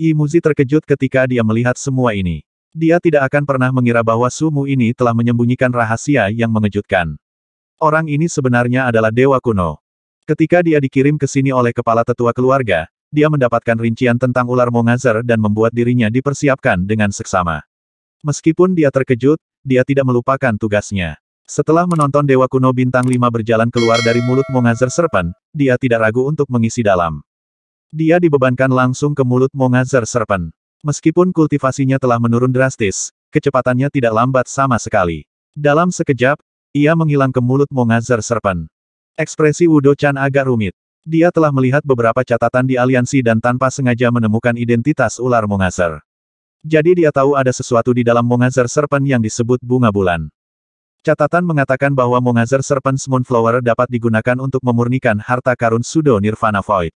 Imuzi terkejut ketika dia melihat semua ini. Dia tidak akan pernah mengira bahwa sumu ini telah menyembunyikan rahasia yang mengejutkan. Orang ini sebenarnya adalah dewa kuno. Ketika dia dikirim ke sini oleh kepala tetua keluarga, dia mendapatkan rincian tentang ular Mongazer dan membuat dirinya dipersiapkan dengan seksama. Meskipun dia terkejut, dia tidak melupakan tugasnya. Setelah menonton Dewa Kuno Bintang 5 berjalan keluar dari mulut Mongazer Serpent, dia tidak ragu untuk mengisi dalam. Dia dibebankan langsung ke mulut Mongazer Serpent. Meskipun kultivasinya telah menurun drastis, kecepatannya tidak lambat sama sekali. Dalam sekejap, ia menghilang ke mulut Mongazer Serpent. Ekspresi Wudo Chan agak rumit. Dia telah melihat beberapa catatan di aliansi dan tanpa sengaja menemukan identitas ular Mongazer. Jadi dia tahu ada sesuatu di dalam Mongazer Serpent yang disebut bunga bulan. Catatan mengatakan bahwa Mongazer Serpent Moonflower dapat digunakan untuk memurnikan harta karun Sudo Nirvana Void.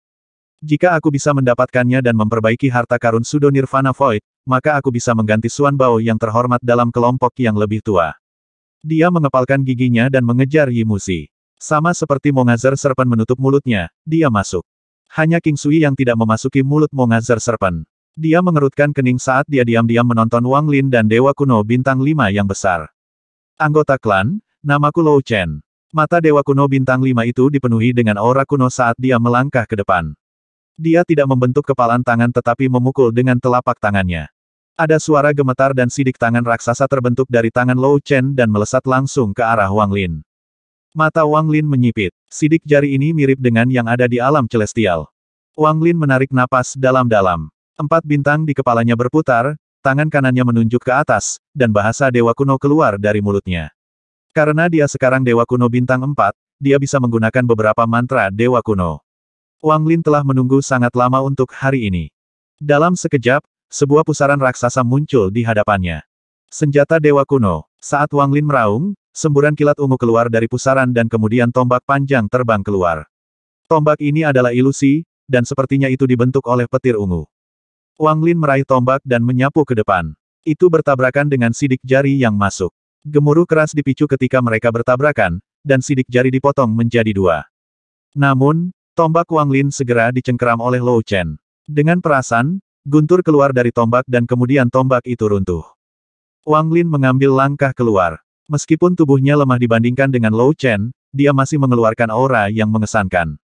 Jika aku bisa mendapatkannya dan memperbaiki harta karun Sudo Nirvana Void, maka aku bisa mengganti Suan Bao yang terhormat dalam kelompok yang lebih tua. Dia mengepalkan giginya dan mengejar Yimusi. Sama seperti Mongazer Serpen menutup mulutnya, dia masuk. Hanya King Sui yang tidak memasuki mulut Mongazer Serpen. Dia mengerutkan kening saat dia diam-diam menonton Wang Lin dan Dewa Kuno Bintang 5 yang besar. Anggota klan, namaku Lou Chen. Mata Dewa Kuno Bintang 5 itu dipenuhi dengan aura kuno saat dia melangkah ke depan. Dia tidak membentuk kepalan tangan tetapi memukul dengan telapak tangannya. Ada suara gemetar dan sidik tangan raksasa terbentuk dari tangan Lou Chen dan melesat langsung ke arah Wang Lin. Mata Wang Lin menyipit. Sidik jari ini mirip dengan yang ada di alam celestial. Wang Lin menarik napas dalam-dalam. Empat bintang di kepalanya berputar, tangan kanannya menunjuk ke atas, dan bahasa Dewa Kuno keluar dari mulutnya. Karena dia sekarang Dewa Kuno bintang empat, dia bisa menggunakan beberapa mantra Dewa Kuno. Wang Lin telah menunggu sangat lama untuk hari ini. Dalam sekejap, sebuah pusaran raksasa muncul di hadapannya. Senjata Dewa Kuno. Saat Wang Lin meraung, semburan kilat ungu keluar dari pusaran dan kemudian tombak panjang terbang keluar. Tombak ini adalah ilusi, dan sepertinya itu dibentuk oleh petir ungu. Wang Lin meraih tombak dan menyapu ke depan. Itu bertabrakan dengan sidik jari yang masuk. Gemuruh keras dipicu ketika mereka bertabrakan, dan sidik jari dipotong menjadi dua. Namun, Tombak Wang Lin segera dicengkeram oleh Lou Chen. Dengan perasan, guntur keluar dari tombak dan kemudian tombak itu runtuh. Wang Lin mengambil langkah keluar. Meskipun tubuhnya lemah dibandingkan dengan Lou Chen, dia masih mengeluarkan aura yang mengesankan.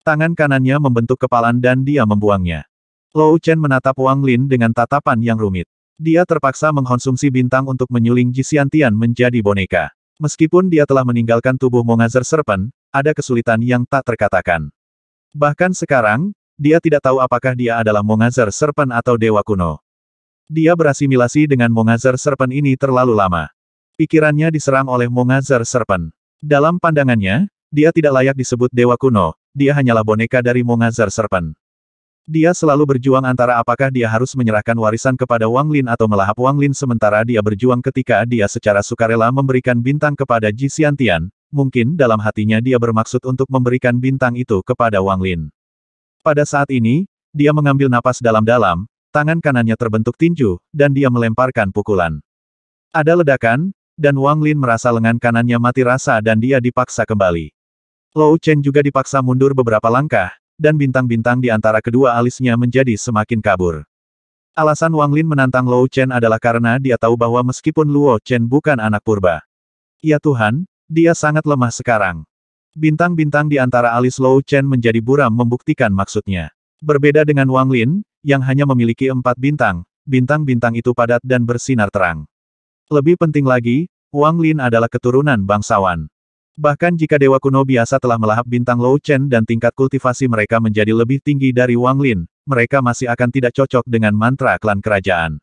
Tangan kanannya membentuk kepalan dan dia membuangnya. Lou Chen menatap Wang Lin dengan tatapan yang rumit. Dia terpaksa mengkonsumsi bintang untuk menyuling Jisiantian menjadi boneka. Meskipun dia telah meninggalkan tubuh Mongazer Serpent, ada kesulitan yang tak terkatakan. Bahkan sekarang, dia tidak tahu apakah dia adalah Mongazer Serpent atau Dewa Kuno. Dia berasimilasi dengan Mongazer Serpent ini terlalu lama. Pikirannya diserang oleh Mongazer Serpent. Dalam pandangannya, dia tidak layak disebut Dewa Kuno, dia hanyalah boneka dari Mongazer Serpent. Dia selalu berjuang antara apakah dia harus menyerahkan warisan kepada Wang Lin atau melahap Wang Lin sementara dia berjuang ketika dia secara sukarela memberikan bintang kepada Ji Xiantian, mungkin dalam hatinya dia bermaksud untuk memberikan bintang itu kepada Wang Lin. Pada saat ini, dia mengambil napas dalam-dalam, tangan kanannya terbentuk tinju, dan dia melemparkan pukulan. Ada ledakan, dan Wang Lin merasa lengan kanannya mati rasa dan dia dipaksa kembali. Lou Chen juga dipaksa mundur beberapa langkah, dan bintang-bintang di antara kedua alisnya menjadi semakin kabur. Alasan Wang Lin menantang Luo Chen adalah karena dia tahu bahwa meskipun Luo Chen bukan anak purba. Ya Tuhan, dia sangat lemah sekarang. Bintang-bintang di antara alis Luo Chen menjadi buram membuktikan maksudnya. Berbeda dengan Wang Lin, yang hanya memiliki empat bintang, bintang-bintang itu padat dan bersinar terang. Lebih penting lagi, Wang Lin adalah keturunan bangsawan. Bahkan jika dewa kuno biasa telah melahap bintang Lou Chen dan tingkat kultivasi mereka menjadi lebih tinggi dari Wang Lin, mereka masih akan tidak cocok dengan mantra klan kerajaan.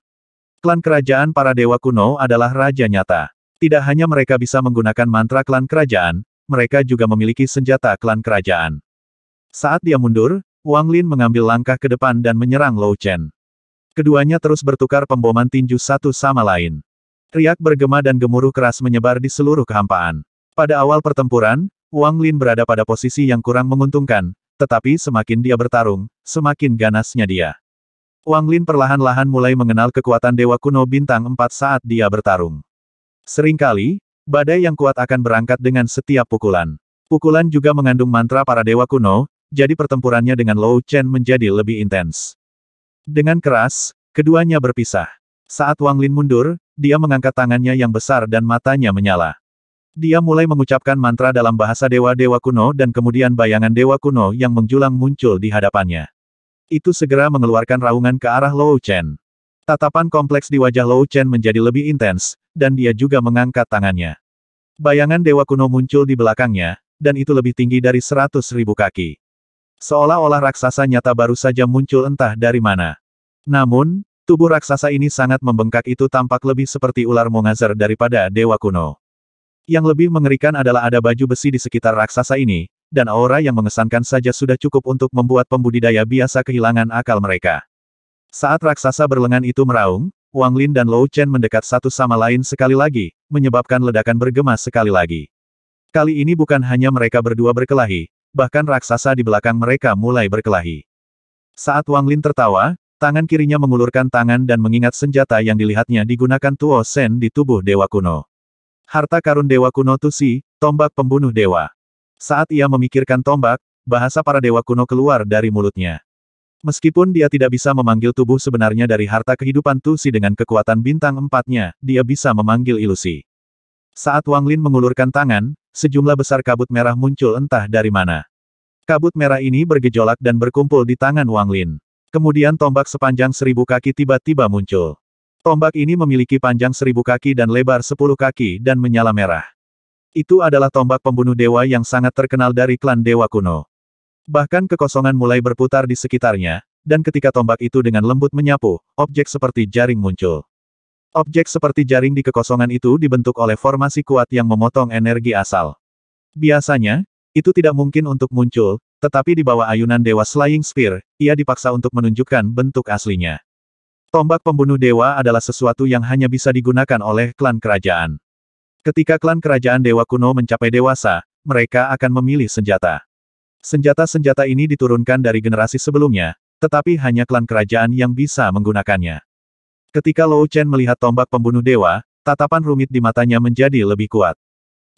Klan kerajaan para dewa kuno adalah raja nyata. Tidak hanya mereka bisa menggunakan mantra klan kerajaan, mereka juga memiliki senjata klan kerajaan. Saat dia mundur, Wang Lin mengambil langkah ke depan dan menyerang Lou Chen. Keduanya terus bertukar pemboman tinju satu sama lain. Riak bergema dan gemuruh keras menyebar di seluruh kehampaan. Pada awal pertempuran, Wang Lin berada pada posisi yang kurang menguntungkan, tetapi semakin dia bertarung, semakin ganasnya dia. Wang Lin perlahan-lahan mulai mengenal kekuatan Dewa Kuno Bintang 4 saat dia bertarung. Seringkali, badai yang kuat akan berangkat dengan setiap pukulan. Pukulan juga mengandung mantra para Dewa Kuno, jadi pertempurannya dengan Lou Chen menjadi lebih intens. Dengan keras, keduanya berpisah. Saat Wang Lin mundur, dia mengangkat tangannya yang besar dan matanya menyala. Dia mulai mengucapkan mantra dalam bahasa dewa-dewa kuno dan kemudian bayangan dewa kuno yang menjulang muncul di hadapannya. Itu segera mengeluarkan raungan ke arah Lou Chen. Tatapan kompleks di wajah Lou Chen menjadi lebih intens, dan dia juga mengangkat tangannya. Bayangan dewa kuno muncul di belakangnya, dan itu lebih tinggi dari seratus ribu kaki. Seolah-olah raksasa nyata baru saja muncul entah dari mana. Namun, tubuh raksasa ini sangat membengkak itu tampak lebih seperti ular mongazer daripada dewa kuno. Yang lebih mengerikan adalah ada baju besi di sekitar raksasa ini, dan aura yang mengesankan saja sudah cukup untuk membuat pembudidaya biasa kehilangan akal mereka. Saat raksasa berlengan itu meraung, Wang Lin dan Lou Chen mendekat satu sama lain sekali lagi, menyebabkan ledakan bergema sekali lagi. Kali ini bukan hanya mereka berdua berkelahi, bahkan raksasa di belakang mereka mulai berkelahi. Saat Wang Lin tertawa, tangan kirinya mengulurkan tangan dan mengingat senjata yang dilihatnya digunakan Tuo Sen di tubuh Dewa Kuno. Harta karun Dewa kuno Tusi, tombak pembunuh dewa. Saat ia memikirkan tombak, bahasa para dewa kuno keluar dari mulutnya. Meskipun dia tidak bisa memanggil tubuh sebenarnya dari harta kehidupan Tusi dengan kekuatan bintang empatnya, dia bisa memanggil ilusi. Saat Wang Lin mengulurkan tangan, sejumlah besar kabut merah muncul entah dari mana. Kabut merah ini bergejolak dan berkumpul di tangan Wang Lin. Kemudian tombak sepanjang seribu kaki tiba-tiba muncul. Tombak ini memiliki panjang seribu kaki dan lebar sepuluh kaki dan menyala merah. Itu adalah tombak pembunuh dewa yang sangat terkenal dari klan dewa kuno. Bahkan kekosongan mulai berputar di sekitarnya, dan ketika tombak itu dengan lembut menyapu, objek seperti jaring muncul. Objek seperti jaring di kekosongan itu dibentuk oleh formasi kuat yang memotong energi asal. Biasanya, itu tidak mungkin untuk muncul, tetapi di bawah ayunan Dewa Slaying Spear, ia dipaksa untuk menunjukkan bentuk aslinya. Tombak pembunuh dewa adalah sesuatu yang hanya bisa digunakan oleh klan kerajaan. Ketika klan kerajaan dewa kuno mencapai dewasa, mereka akan memilih senjata. Senjata-senjata ini diturunkan dari generasi sebelumnya, tetapi hanya klan kerajaan yang bisa menggunakannya. Ketika Lou Chen melihat tombak pembunuh dewa, tatapan rumit di matanya menjadi lebih kuat.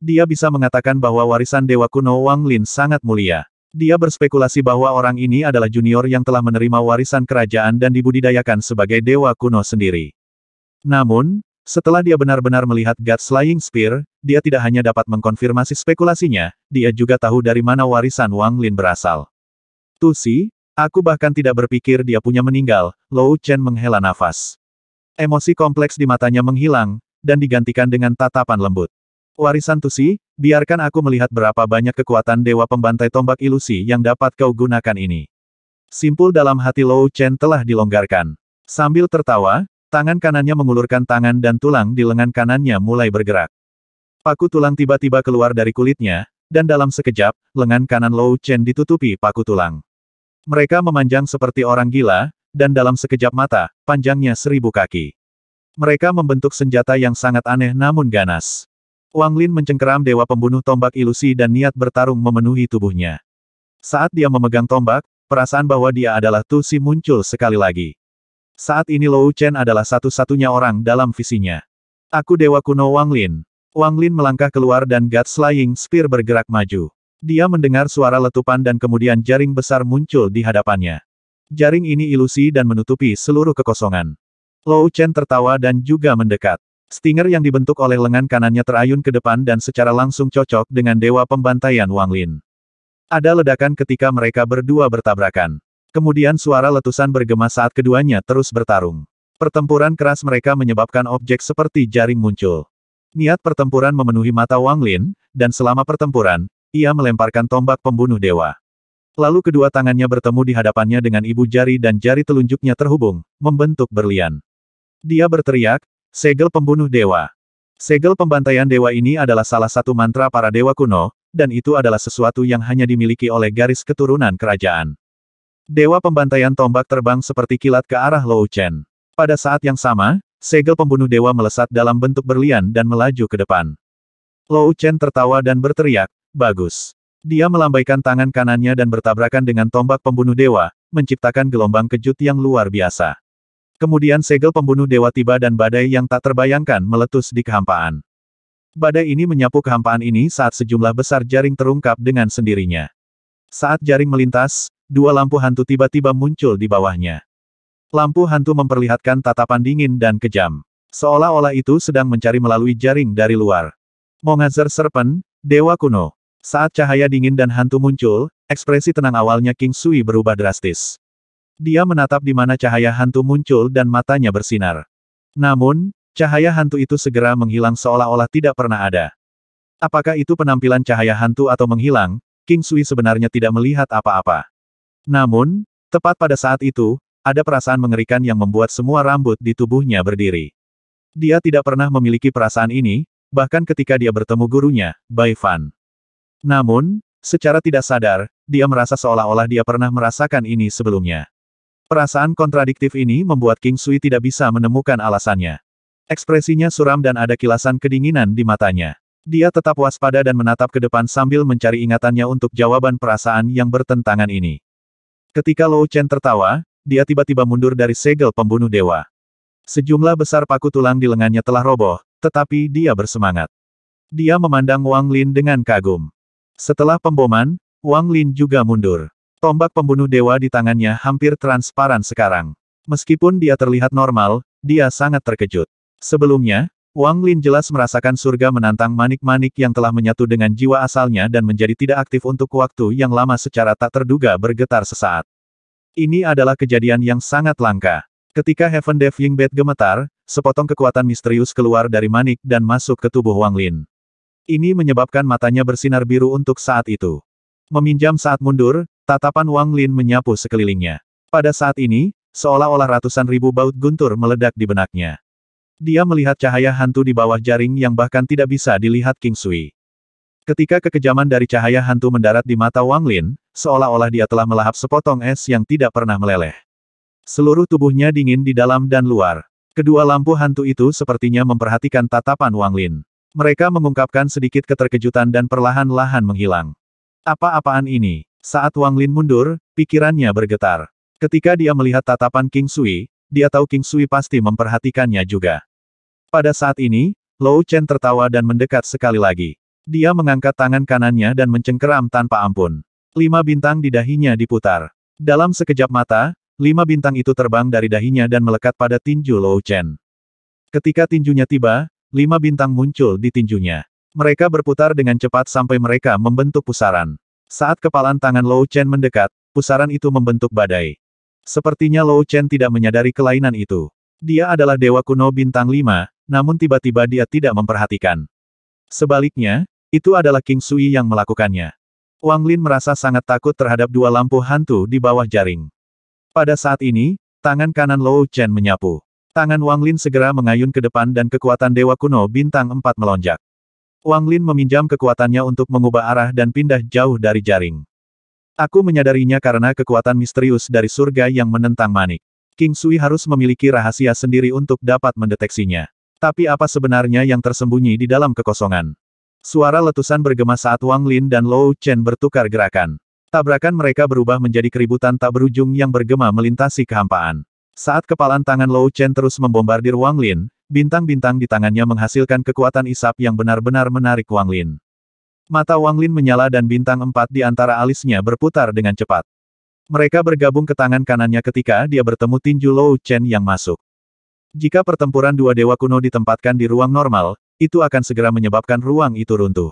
Dia bisa mengatakan bahwa warisan dewa kuno Wang Lin sangat mulia. Dia berspekulasi bahwa orang ini adalah junior yang telah menerima warisan kerajaan dan dibudidayakan sebagai dewa kuno sendiri. Namun, setelah dia benar-benar melihat God Slaying Spear, dia tidak hanya dapat mengkonfirmasi spekulasinya, dia juga tahu dari mana warisan Wang Lin berasal. Tusi, aku bahkan tidak berpikir dia punya meninggal, Lou Chen menghela nafas. Emosi kompleks di matanya menghilang, dan digantikan dengan tatapan lembut. Warisan Tusi, biarkan aku melihat berapa banyak kekuatan Dewa Pembantai Tombak Ilusi yang dapat kau gunakan ini. Simpul dalam hati Lou Chen telah dilonggarkan. Sambil tertawa, tangan kanannya mengulurkan tangan dan tulang di lengan kanannya mulai bergerak. Paku tulang tiba-tiba keluar dari kulitnya, dan dalam sekejap, lengan kanan Lou Chen ditutupi paku tulang. Mereka memanjang seperti orang gila, dan dalam sekejap mata, panjangnya seribu kaki. Mereka membentuk senjata yang sangat aneh namun ganas. Wang Lin mencengkeram dewa pembunuh tombak ilusi dan niat bertarung memenuhi tubuhnya. Saat dia memegang tombak, perasaan bahwa dia adalah Tu Si muncul sekali lagi. Saat ini Lou Chen adalah satu-satunya orang dalam visinya. Aku dewa kuno Wang Lin. Wang Lin melangkah keluar dan God Slaying Spear bergerak maju. Dia mendengar suara letupan dan kemudian jaring besar muncul di hadapannya. Jaring ini ilusi dan menutupi seluruh kekosongan. Lou Chen tertawa dan juga mendekat. Stinger yang dibentuk oleh lengan kanannya terayun ke depan dan secara langsung cocok dengan dewa pembantaian Wang Lin. Ada ledakan ketika mereka berdua bertabrakan. Kemudian suara letusan bergema saat keduanya terus bertarung. Pertempuran keras mereka menyebabkan objek seperti jaring muncul. Niat pertempuran memenuhi mata Wang Lin, dan selama pertempuran, ia melemparkan tombak pembunuh dewa. Lalu kedua tangannya bertemu di hadapannya dengan ibu jari dan jari telunjuknya terhubung, membentuk berlian. Dia berteriak, Segel Pembunuh Dewa Segel pembantaian dewa ini adalah salah satu mantra para dewa kuno, dan itu adalah sesuatu yang hanya dimiliki oleh garis keturunan kerajaan. Dewa pembantaian tombak terbang seperti kilat ke arah Lou Chen. Pada saat yang sama, segel pembunuh dewa melesat dalam bentuk berlian dan melaju ke depan. Lou Chen tertawa dan berteriak, bagus. Dia melambaikan tangan kanannya dan bertabrakan dengan tombak pembunuh dewa, menciptakan gelombang kejut yang luar biasa. Kemudian segel pembunuh dewa tiba dan badai yang tak terbayangkan meletus di kehampaan. Badai ini menyapu kehampaan ini saat sejumlah besar jaring terungkap dengan sendirinya. Saat jaring melintas, dua lampu hantu tiba-tiba muncul di bawahnya. Lampu hantu memperlihatkan tatapan dingin dan kejam. Seolah-olah itu sedang mencari melalui jaring dari luar. Mongazer Serpen, Dewa Kuno. Saat cahaya dingin dan hantu muncul, ekspresi tenang awalnya King Sui berubah drastis. Dia menatap di mana cahaya hantu muncul dan matanya bersinar. Namun, cahaya hantu itu segera menghilang seolah-olah tidak pernah ada. Apakah itu penampilan cahaya hantu atau menghilang, King Sui sebenarnya tidak melihat apa-apa. Namun, tepat pada saat itu, ada perasaan mengerikan yang membuat semua rambut di tubuhnya berdiri. Dia tidak pernah memiliki perasaan ini, bahkan ketika dia bertemu gurunya, Bai Fan. Namun, secara tidak sadar, dia merasa seolah-olah dia pernah merasakan ini sebelumnya. Perasaan kontradiktif ini membuat King Sui tidak bisa menemukan alasannya. Ekspresinya suram dan ada kilasan kedinginan di matanya. Dia tetap waspada dan menatap ke depan sambil mencari ingatannya untuk jawaban perasaan yang bertentangan ini. Ketika Lou Chen tertawa, dia tiba-tiba mundur dari segel pembunuh dewa. Sejumlah besar paku tulang di lengannya telah roboh, tetapi dia bersemangat. Dia memandang Wang Lin dengan kagum. Setelah pemboman, Wang Lin juga mundur. Tombak pembunuh dewa di tangannya hampir transparan sekarang. Meskipun dia terlihat normal, dia sangat terkejut. Sebelumnya, Wang Lin jelas merasakan surga menantang manik-manik yang telah menyatu dengan jiwa asalnya dan menjadi tidak aktif untuk waktu yang lama secara tak terduga bergetar sesaat. Ini adalah kejadian yang sangat langka. Ketika Heaven Dev Ying Bed gemetar, sepotong kekuatan misterius keluar dari manik dan masuk ke tubuh Wang Lin. Ini menyebabkan matanya bersinar biru untuk saat itu. Meminjam saat mundur, Tatapan Wang Lin menyapu sekelilingnya. Pada saat ini, seolah-olah ratusan ribu baut guntur meledak di benaknya. Dia melihat cahaya hantu di bawah jaring yang bahkan tidak bisa dilihat King Sui. Ketika kekejaman dari cahaya hantu mendarat di mata Wang Lin, seolah-olah dia telah melahap sepotong es yang tidak pernah meleleh. Seluruh tubuhnya dingin di dalam dan luar. Kedua lampu hantu itu sepertinya memperhatikan tatapan Wang Lin. Mereka mengungkapkan sedikit keterkejutan dan perlahan-lahan menghilang. Apa-apaan ini? Saat Wang Lin mundur, pikirannya bergetar. Ketika dia melihat tatapan King Sui, dia tahu King Sui pasti memperhatikannya juga. Pada saat ini, Lou Chen tertawa dan mendekat sekali lagi. Dia mengangkat tangan kanannya dan mencengkeram tanpa ampun. Lima bintang di dahinya diputar. Dalam sekejap mata, lima bintang itu terbang dari dahinya dan melekat pada tinju Lou Chen. Ketika tinjunya tiba, lima bintang muncul di tinjunya. Mereka berputar dengan cepat sampai mereka membentuk pusaran. Saat kepalan tangan Lou Chen mendekat, pusaran itu membentuk badai. Sepertinya Lou Chen tidak menyadari kelainan itu. Dia adalah dewa kuno bintang 5, namun tiba-tiba dia tidak memperhatikan. Sebaliknya, itu adalah King Sui yang melakukannya. Wang Lin merasa sangat takut terhadap dua lampu hantu di bawah jaring. Pada saat ini, tangan kanan Lou Chen menyapu. Tangan Wang Lin segera mengayun ke depan dan kekuatan Dewa Kuno Bintang 4 melonjak. Wang Lin meminjam kekuatannya untuk mengubah arah dan pindah jauh dari jaring. Aku menyadarinya karena kekuatan misterius dari surga yang menentang manik. King Sui harus memiliki rahasia sendiri untuk dapat mendeteksinya. Tapi apa sebenarnya yang tersembunyi di dalam kekosongan? Suara letusan bergema saat Wang Lin dan Lou Chen bertukar gerakan. Tabrakan mereka berubah menjadi keributan tak berujung yang bergema melintasi kehampaan. Saat kepalan tangan Lou Chen terus membombardir Wang Lin, Bintang-bintang di tangannya menghasilkan kekuatan isap yang benar-benar menarik Wang Lin. Mata Wang Lin menyala dan bintang empat di antara alisnya berputar dengan cepat. Mereka bergabung ke tangan kanannya ketika dia bertemu tinju Lou Chen yang masuk. Jika pertempuran dua dewa kuno ditempatkan di ruang normal, itu akan segera menyebabkan ruang itu runtuh.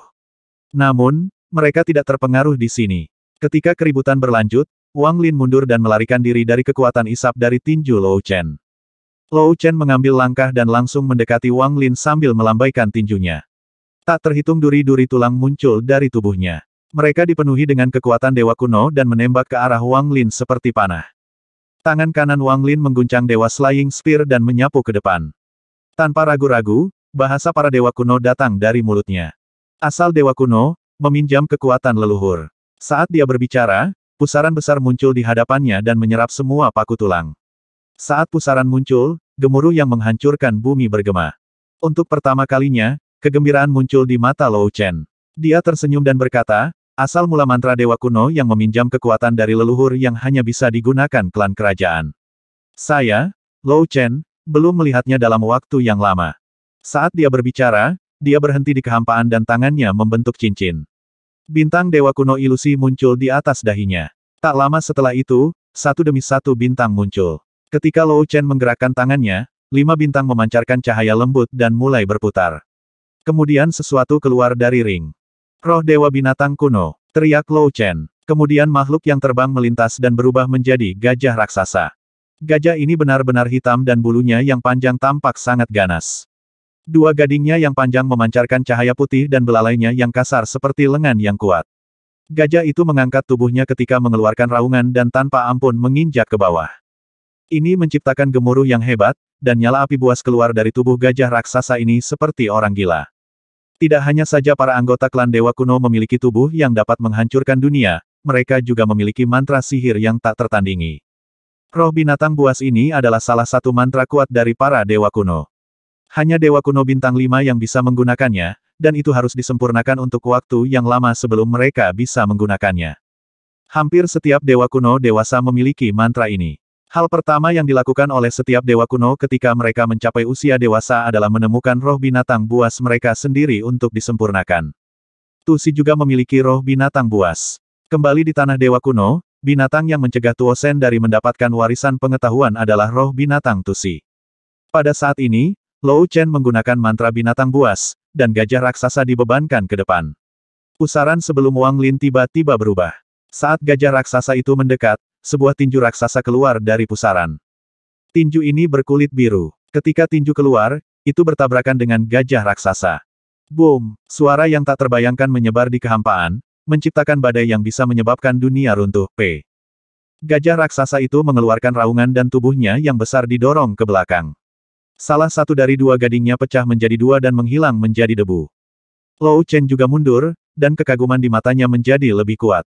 Namun, mereka tidak terpengaruh di sini. Ketika keributan berlanjut, Wang Lin mundur dan melarikan diri dari kekuatan isap dari tinju Lou Chen. Lou Chen mengambil langkah dan langsung mendekati Wang Lin sambil melambaikan tinjunya. Tak terhitung duri-duri tulang muncul dari tubuhnya. Mereka dipenuhi dengan kekuatan dewa kuno dan menembak ke arah Wang Lin seperti panah. Tangan kanan Wang Lin mengguncang dewa Slaying Spear dan menyapu ke depan. Tanpa ragu-ragu, bahasa para dewa kuno datang dari mulutnya. Asal dewa kuno, meminjam kekuatan leluhur. Saat dia berbicara, pusaran besar muncul di hadapannya dan menyerap semua paku tulang. Saat pusaran muncul, gemuruh yang menghancurkan bumi bergema. Untuk pertama kalinya, kegembiraan muncul di mata Lou Chen. Dia tersenyum dan berkata, asal mula mantra dewa kuno yang meminjam kekuatan dari leluhur yang hanya bisa digunakan klan kerajaan. Saya, Lou Chen, belum melihatnya dalam waktu yang lama. Saat dia berbicara, dia berhenti di kehampaan dan tangannya membentuk cincin. Bintang Dewa Kuno Ilusi muncul di atas dahinya. Tak lama setelah itu, satu demi satu bintang muncul. Ketika Lou Chen menggerakkan tangannya, lima bintang memancarkan cahaya lembut dan mulai berputar. Kemudian sesuatu keluar dari ring. Roh Dewa Binatang Kuno, teriak Lou Chen. Kemudian makhluk yang terbang melintas dan berubah menjadi gajah raksasa. Gajah ini benar-benar hitam dan bulunya yang panjang tampak sangat ganas. Dua gadingnya yang panjang memancarkan cahaya putih dan belalainya yang kasar seperti lengan yang kuat. Gajah itu mengangkat tubuhnya ketika mengeluarkan raungan dan tanpa ampun menginjak ke bawah. Ini menciptakan gemuruh yang hebat, dan nyala api buas keluar dari tubuh gajah raksasa ini seperti orang gila. Tidak hanya saja para anggota klan Dewa Kuno memiliki tubuh yang dapat menghancurkan dunia, mereka juga memiliki mantra sihir yang tak tertandingi. Roh binatang buas ini adalah salah satu mantra kuat dari para Dewa Kuno. Hanya Dewa Kuno Bintang 5 yang bisa menggunakannya, dan itu harus disempurnakan untuk waktu yang lama sebelum mereka bisa menggunakannya. Hampir setiap Dewa Kuno dewasa memiliki mantra ini. Hal pertama yang dilakukan oleh setiap dewa kuno ketika mereka mencapai usia dewasa adalah menemukan roh binatang buas mereka sendiri untuk disempurnakan. Tusi juga memiliki roh binatang buas. Kembali di tanah dewa kuno, binatang yang mencegah Tuosen dari mendapatkan warisan pengetahuan adalah roh binatang Tusi. Pada saat ini, Lou Chen menggunakan mantra binatang buas, dan gajah raksasa dibebankan ke depan. Pusaran sebelum Wang Lin tiba-tiba berubah. Saat gajah raksasa itu mendekat, sebuah tinju raksasa keluar dari pusaran. Tinju ini berkulit biru. Ketika tinju keluar, itu bertabrakan dengan gajah raksasa. Boom! Suara yang tak terbayangkan menyebar di kehampaan, menciptakan badai yang bisa menyebabkan dunia runtuh. P. Gajah raksasa itu mengeluarkan raungan dan tubuhnya yang besar didorong ke belakang. Salah satu dari dua gadingnya pecah menjadi dua dan menghilang menjadi debu. Lou Chen juga mundur, dan kekaguman di matanya menjadi lebih kuat.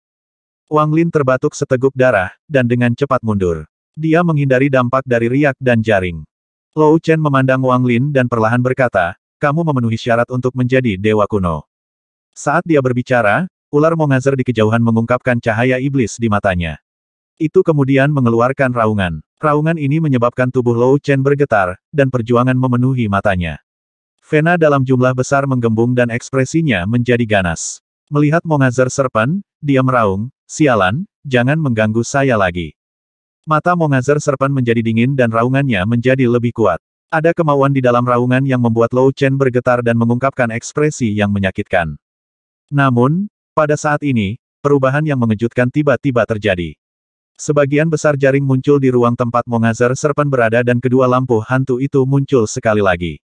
Wang Lin terbatuk seteguk darah, dan dengan cepat mundur. Dia menghindari dampak dari riak dan jaring. Lou Chen memandang Wang Lin dan perlahan berkata, kamu memenuhi syarat untuk menjadi dewa kuno. Saat dia berbicara, ular Mongazer di kejauhan mengungkapkan cahaya iblis di matanya. Itu kemudian mengeluarkan raungan. Raungan ini menyebabkan tubuh Lou Chen bergetar, dan perjuangan memenuhi matanya. Vena dalam jumlah besar menggembung dan ekspresinya menjadi ganas. Melihat Mongazer Serpen, dia meraung, Sialan, jangan mengganggu saya lagi. Mata Mongazer Serpen menjadi dingin dan raungannya menjadi lebih kuat. Ada kemauan di dalam raungan yang membuat Lou Chen bergetar dan mengungkapkan ekspresi yang menyakitkan. Namun, pada saat ini, perubahan yang mengejutkan tiba-tiba terjadi. Sebagian besar jaring muncul di ruang tempat Mongazer Serpen berada dan kedua lampu hantu itu muncul sekali lagi.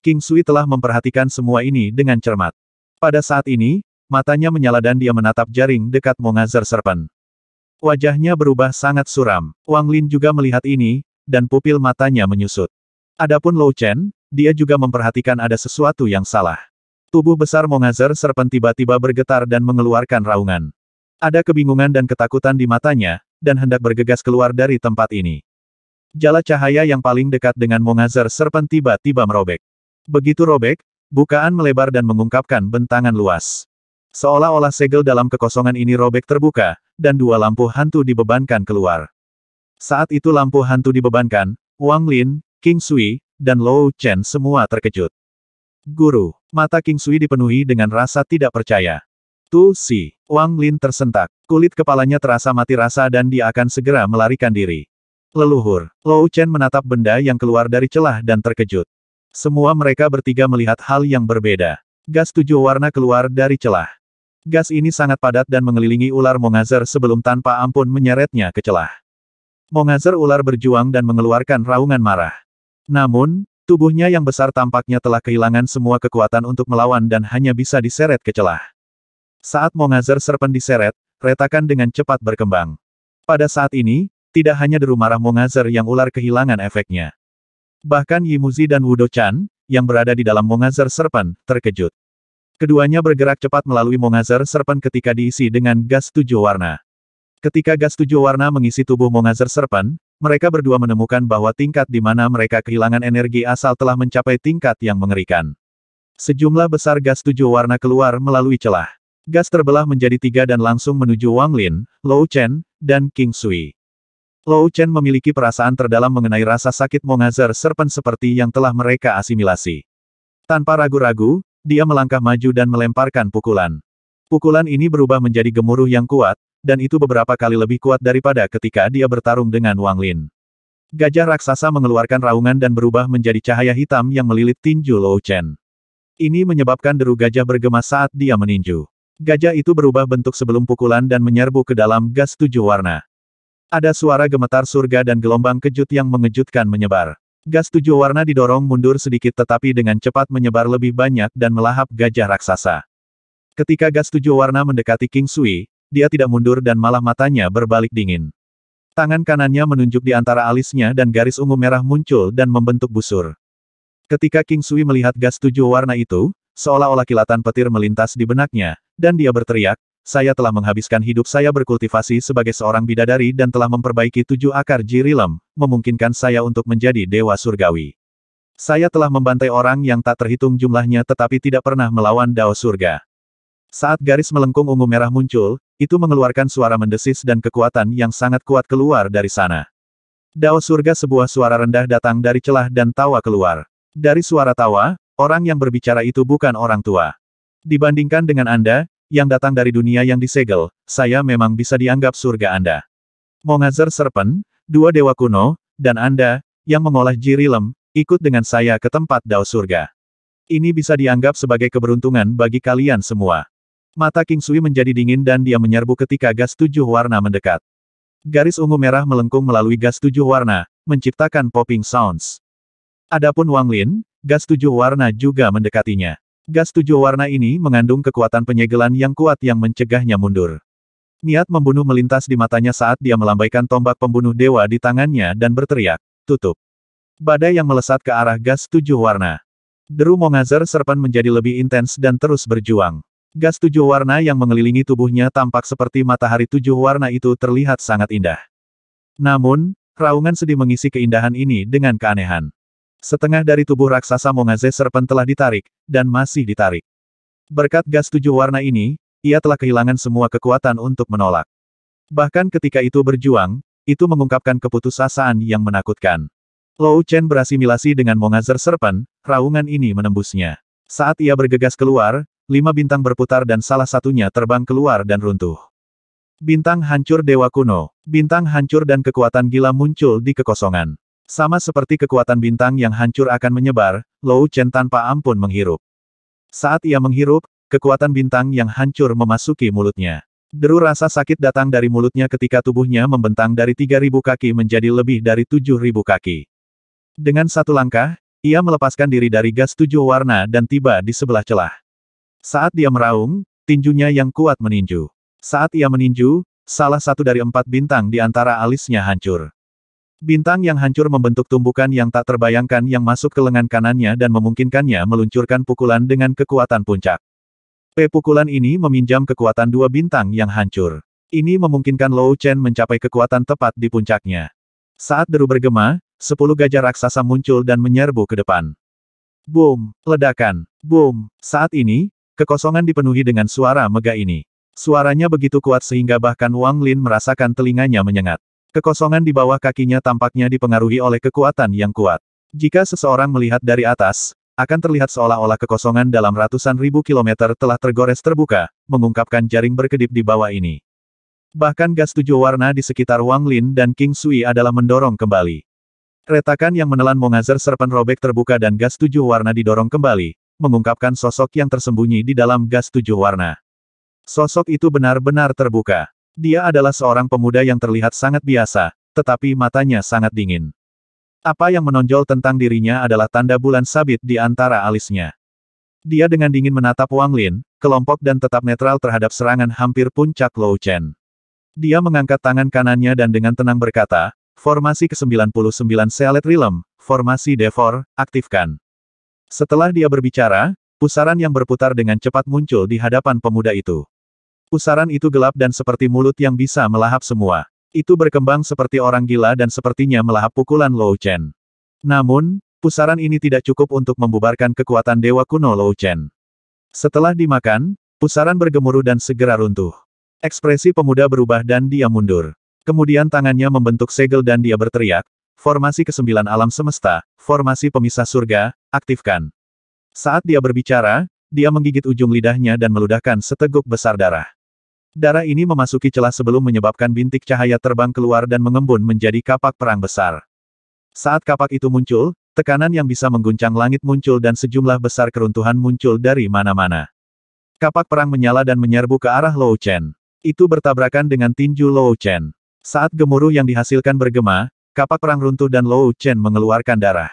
King Sui telah memperhatikan semua ini dengan cermat. Pada saat ini, Matanya menyala dan dia menatap jaring dekat Mongazer Serpen. Wajahnya berubah sangat suram. Wang Lin juga melihat ini, dan pupil matanya menyusut. Adapun Lou Chen, dia juga memperhatikan ada sesuatu yang salah. Tubuh besar Mongazer Serpen tiba-tiba bergetar dan mengeluarkan raungan. Ada kebingungan dan ketakutan di matanya, dan hendak bergegas keluar dari tempat ini. Jala cahaya yang paling dekat dengan Mongazer Serpen tiba-tiba merobek. Begitu robek, bukaan melebar dan mengungkapkan bentangan luas. Seolah-olah segel dalam kekosongan ini robek terbuka, dan dua lampu hantu dibebankan keluar. Saat itu lampu hantu dibebankan, Wang Lin, King Sui, dan Lou Chen semua terkejut. Guru, mata King Sui dipenuhi dengan rasa tidak percaya. Tu Si, Wang Lin tersentak, kulit kepalanya terasa mati rasa dan dia akan segera melarikan diri. Leluhur, Lou Chen menatap benda yang keluar dari celah dan terkejut. Semua mereka bertiga melihat hal yang berbeda. Gas tujuh warna keluar dari celah. Gas ini sangat padat dan mengelilingi ular Mongazer sebelum tanpa ampun menyeretnya ke celah. Mongazer ular berjuang dan mengeluarkan raungan marah. Namun, tubuhnya yang besar tampaknya telah kehilangan semua kekuatan untuk melawan dan hanya bisa diseret ke celah. Saat Mongazer serpen diseret, retakan dengan cepat berkembang. Pada saat ini, tidak hanya deru marah Mongazer yang ular kehilangan efeknya. Bahkan Yimuzi dan Wudo Chan, yang berada di dalam Mongazer serpen terkejut. Keduanya bergerak cepat melalui Mongazer Serpent ketika diisi dengan gas tujuh warna. Ketika gas tujuh warna mengisi tubuh Mongazer Serpent, mereka berdua menemukan bahwa tingkat di mana mereka kehilangan energi asal telah mencapai tingkat yang mengerikan. Sejumlah besar gas tujuh warna keluar melalui celah. Gas terbelah menjadi tiga dan langsung menuju Wang Lin, Lou Chen, dan King Sui. Lou Chen memiliki perasaan terdalam mengenai rasa sakit Mongazer Serpent seperti yang telah mereka asimilasi. Tanpa ragu-ragu, dia melangkah maju dan melemparkan pukulan. Pukulan ini berubah menjadi gemuruh yang kuat, dan itu beberapa kali lebih kuat daripada ketika dia bertarung dengan Wang Lin. Gajah raksasa mengeluarkan raungan dan berubah menjadi cahaya hitam yang melilit tinju Lou Chen. Ini menyebabkan deru gajah bergema saat dia meninju. Gajah itu berubah bentuk sebelum pukulan dan menyerbu ke dalam gas tujuh warna. Ada suara gemetar surga dan gelombang kejut yang mengejutkan menyebar. Gas tujuh warna didorong mundur sedikit tetapi dengan cepat menyebar lebih banyak dan melahap gajah raksasa. Ketika gas tujuh warna mendekati King Sui, dia tidak mundur dan malah matanya berbalik dingin. Tangan kanannya menunjuk di antara alisnya dan garis ungu merah muncul dan membentuk busur. Ketika King Sui melihat gas tujuh warna itu, seolah-olah kilatan petir melintas di benaknya, dan dia berteriak, saya telah menghabiskan hidup saya berkultivasi sebagai seorang bidadari dan telah memperbaiki tujuh akar jirilem, memungkinkan saya untuk menjadi dewa surgawi. Saya telah membantai orang yang tak terhitung jumlahnya tetapi tidak pernah melawan dao surga. Saat garis melengkung ungu merah muncul, itu mengeluarkan suara mendesis dan kekuatan yang sangat kuat keluar dari sana. Dao surga sebuah suara rendah datang dari celah dan tawa keluar. Dari suara tawa, orang yang berbicara itu bukan orang tua. Dibandingkan dengan Anda, yang datang dari dunia yang disegel, saya memang bisa dianggap surga Anda. Mongazer Serpen, dua dewa kuno, dan Anda, yang mengolah jirilem, ikut dengan saya ke tempat dao surga. Ini bisa dianggap sebagai keberuntungan bagi kalian semua. Mata King Sui menjadi dingin dan dia menyerbu ketika gas tujuh warna mendekat. Garis ungu merah melengkung melalui gas tujuh warna, menciptakan popping sounds. Adapun Wang Lin, gas tujuh warna juga mendekatinya. Gas tujuh warna ini mengandung kekuatan penyegelan yang kuat yang mencegahnya mundur. Niat membunuh melintas di matanya saat dia melambaikan tombak pembunuh dewa di tangannya dan berteriak, tutup. Badai yang melesat ke arah gas tujuh warna. Deru Mongazer Serpen menjadi lebih intens dan terus berjuang. Gas tujuh warna yang mengelilingi tubuhnya tampak seperti matahari tujuh warna itu terlihat sangat indah. Namun, raungan sedih mengisi keindahan ini dengan keanehan. Setengah dari tubuh raksasa Mongaze Serpent telah ditarik, dan masih ditarik. Berkat gas tujuh warna ini, ia telah kehilangan semua kekuatan untuk menolak. Bahkan ketika itu berjuang, itu mengungkapkan keputusasaan yang menakutkan. Lou Chen berasimilasi dengan Mongazer Serpent, raungan ini menembusnya. Saat ia bergegas keluar, lima bintang berputar dan salah satunya terbang keluar dan runtuh. Bintang hancur Dewa Kuno, bintang hancur dan kekuatan gila muncul di kekosongan. Sama seperti kekuatan bintang yang hancur akan menyebar, Lou Chen tanpa ampun menghirup. Saat ia menghirup, kekuatan bintang yang hancur memasuki mulutnya. Deru rasa sakit datang dari mulutnya ketika tubuhnya membentang dari 3.000 kaki menjadi lebih dari 7.000 kaki. Dengan satu langkah, ia melepaskan diri dari gas tujuh warna dan tiba di sebelah celah. Saat dia meraung, tinjunya yang kuat meninju. Saat ia meninju, salah satu dari empat bintang di antara alisnya hancur. Bintang yang hancur membentuk tumbukan yang tak terbayangkan yang masuk ke lengan kanannya dan memungkinkannya meluncurkan pukulan dengan kekuatan puncak. P pukulan ini meminjam kekuatan dua bintang yang hancur. Ini memungkinkan Lou Chen mencapai kekuatan tepat di puncaknya. Saat deru bergema, sepuluh gajah raksasa muncul dan menyerbu ke depan. Boom, ledakan, boom. Saat ini, kekosongan dipenuhi dengan suara megah ini. Suaranya begitu kuat sehingga bahkan Wang Lin merasakan telinganya menyengat. Kekosongan di bawah kakinya tampaknya dipengaruhi oleh kekuatan yang kuat. Jika seseorang melihat dari atas, akan terlihat seolah-olah kekosongan dalam ratusan ribu kilometer telah tergores terbuka, mengungkapkan jaring berkedip di bawah ini. Bahkan gas tujuh warna di sekitar Wang Lin dan King Sui adalah mendorong kembali. Retakan yang menelan Mongazer Serpen robek terbuka dan gas tujuh warna didorong kembali, mengungkapkan sosok yang tersembunyi di dalam gas tujuh warna. Sosok itu benar-benar terbuka. Dia adalah seorang pemuda yang terlihat sangat biasa, tetapi matanya sangat dingin. Apa yang menonjol tentang dirinya adalah tanda bulan sabit di antara alisnya. Dia dengan dingin menatap Wang Lin, kelompok dan tetap netral terhadap serangan hampir puncak Lou Chen. Dia mengangkat tangan kanannya dan dengan tenang berkata, Formasi ke-99 Sealet Rilem, Formasi Devor, aktifkan. Setelah dia berbicara, pusaran yang berputar dengan cepat muncul di hadapan pemuda itu. Pusaran itu gelap dan seperti mulut yang bisa melahap semua. Itu berkembang seperti orang gila dan sepertinya melahap pukulan Lou Chen. Namun, pusaran ini tidak cukup untuk membubarkan kekuatan Dewa Kuno Lou Chen. Setelah dimakan, pusaran bergemuruh dan segera runtuh. Ekspresi pemuda berubah dan dia mundur. Kemudian tangannya membentuk segel dan dia berteriak, Formasi kesembilan alam semesta, formasi pemisah surga, aktifkan. Saat dia berbicara, dia menggigit ujung lidahnya dan meludahkan seteguk besar darah. Darah ini memasuki celah sebelum menyebabkan bintik cahaya terbang keluar dan mengembun menjadi kapak perang besar. Saat kapak itu muncul, tekanan yang bisa mengguncang langit muncul dan sejumlah besar keruntuhan muncul dari mana-mana. Kapak perang menyala dan menyerbu ke arah Lou Chen. Itu bertabrakan dengan tinju Lou Chen. Saat gemuruh yang dihasilkan bergema, kapak perang runtuh dan Lou Chen mengeluarkan darah.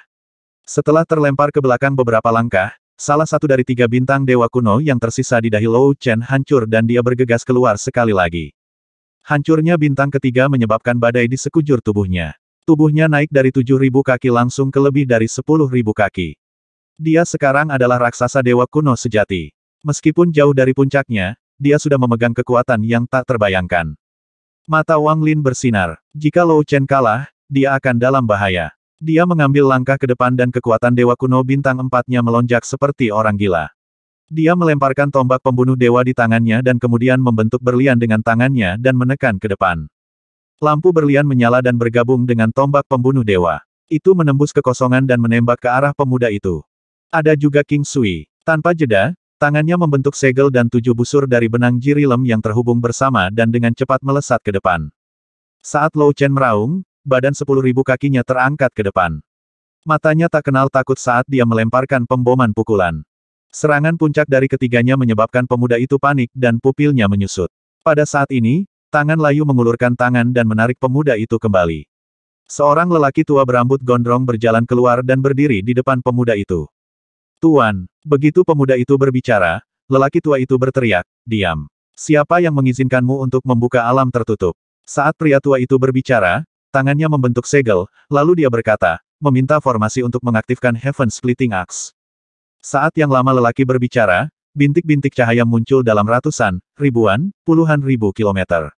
Setelah terlempar ke belakang beberapa langkah, Salah satu dari tiga bintang dewa kuno yang tersisa di dahi Lou Chen hancur dan dia bergegas keluar sekali lagi. Hancurnya bintang ketiga menyebabkan badai di sekujur tubuhnya. Tubuhnya naik dari tujuh ribu kaki langsung ke lebih dari sepuluh ribu kaki. Dia sekarang adalah raksasa dewa kuno sejati. Meskipun jauh dari puncaknya, dia sudah memegang kekuatan yang tak terbayangkan. Mata Wang Lin bersinar. Jika Lou Chen kalah, dia akan dalam bahaya. Dia mengambil langkah ke depan dan kekuatan Dewa Kuno Bintang Empatnya melonjak seperti orang gila. Dia melemparkan tombak pembunuh dewa di tangannya dan kemudian membentuk berlian dengan tangannya dan menekan ke depan. Lampu berlian menyala dan bergabung dengan tombak pembunuh dewa. Itu menembus kekosongan dan menembak ke arah pemuda itu. Ada juga King Sui. Tanpa jeda, tangannya membentuk segel dan tujuh busur dari benang jirilem yang terhubung bersama dan dengan cepat melesat ke depan. Saat Lou Chen meraung, badan sepuluh ribu kakinya terangkat ke depan. Matanya tak kenal takut saat dia melemparkan pemboman pukulan. Serangan puncak dari ketiganya menyebabkan pemuda itu panik dan pupilnya menyusut. Pada saat ini, tangan layu mengulurkan tangan dan menarik pemuda itu kembali. Seorang lelaki tua berambut gondrong berjalan keluar dan berdiri di depan pemuda itu. Tuan, begitu pemuda itu berbicara, lelaki tua itu berteriak, diam. Siapa yang mengizinkanmu untuk membuka alam tertutup? Saat pria tua itu berbicara, Tangannya membentuk segel, lalu dia berkata, meminta formasi untuk mengaktifkan Heaven Splitting Axe. Saat yang lama lelaki berbicara, bintik-bintik cahaya muncul dalam ratusan, ribuan, puluhan ribu kilometer.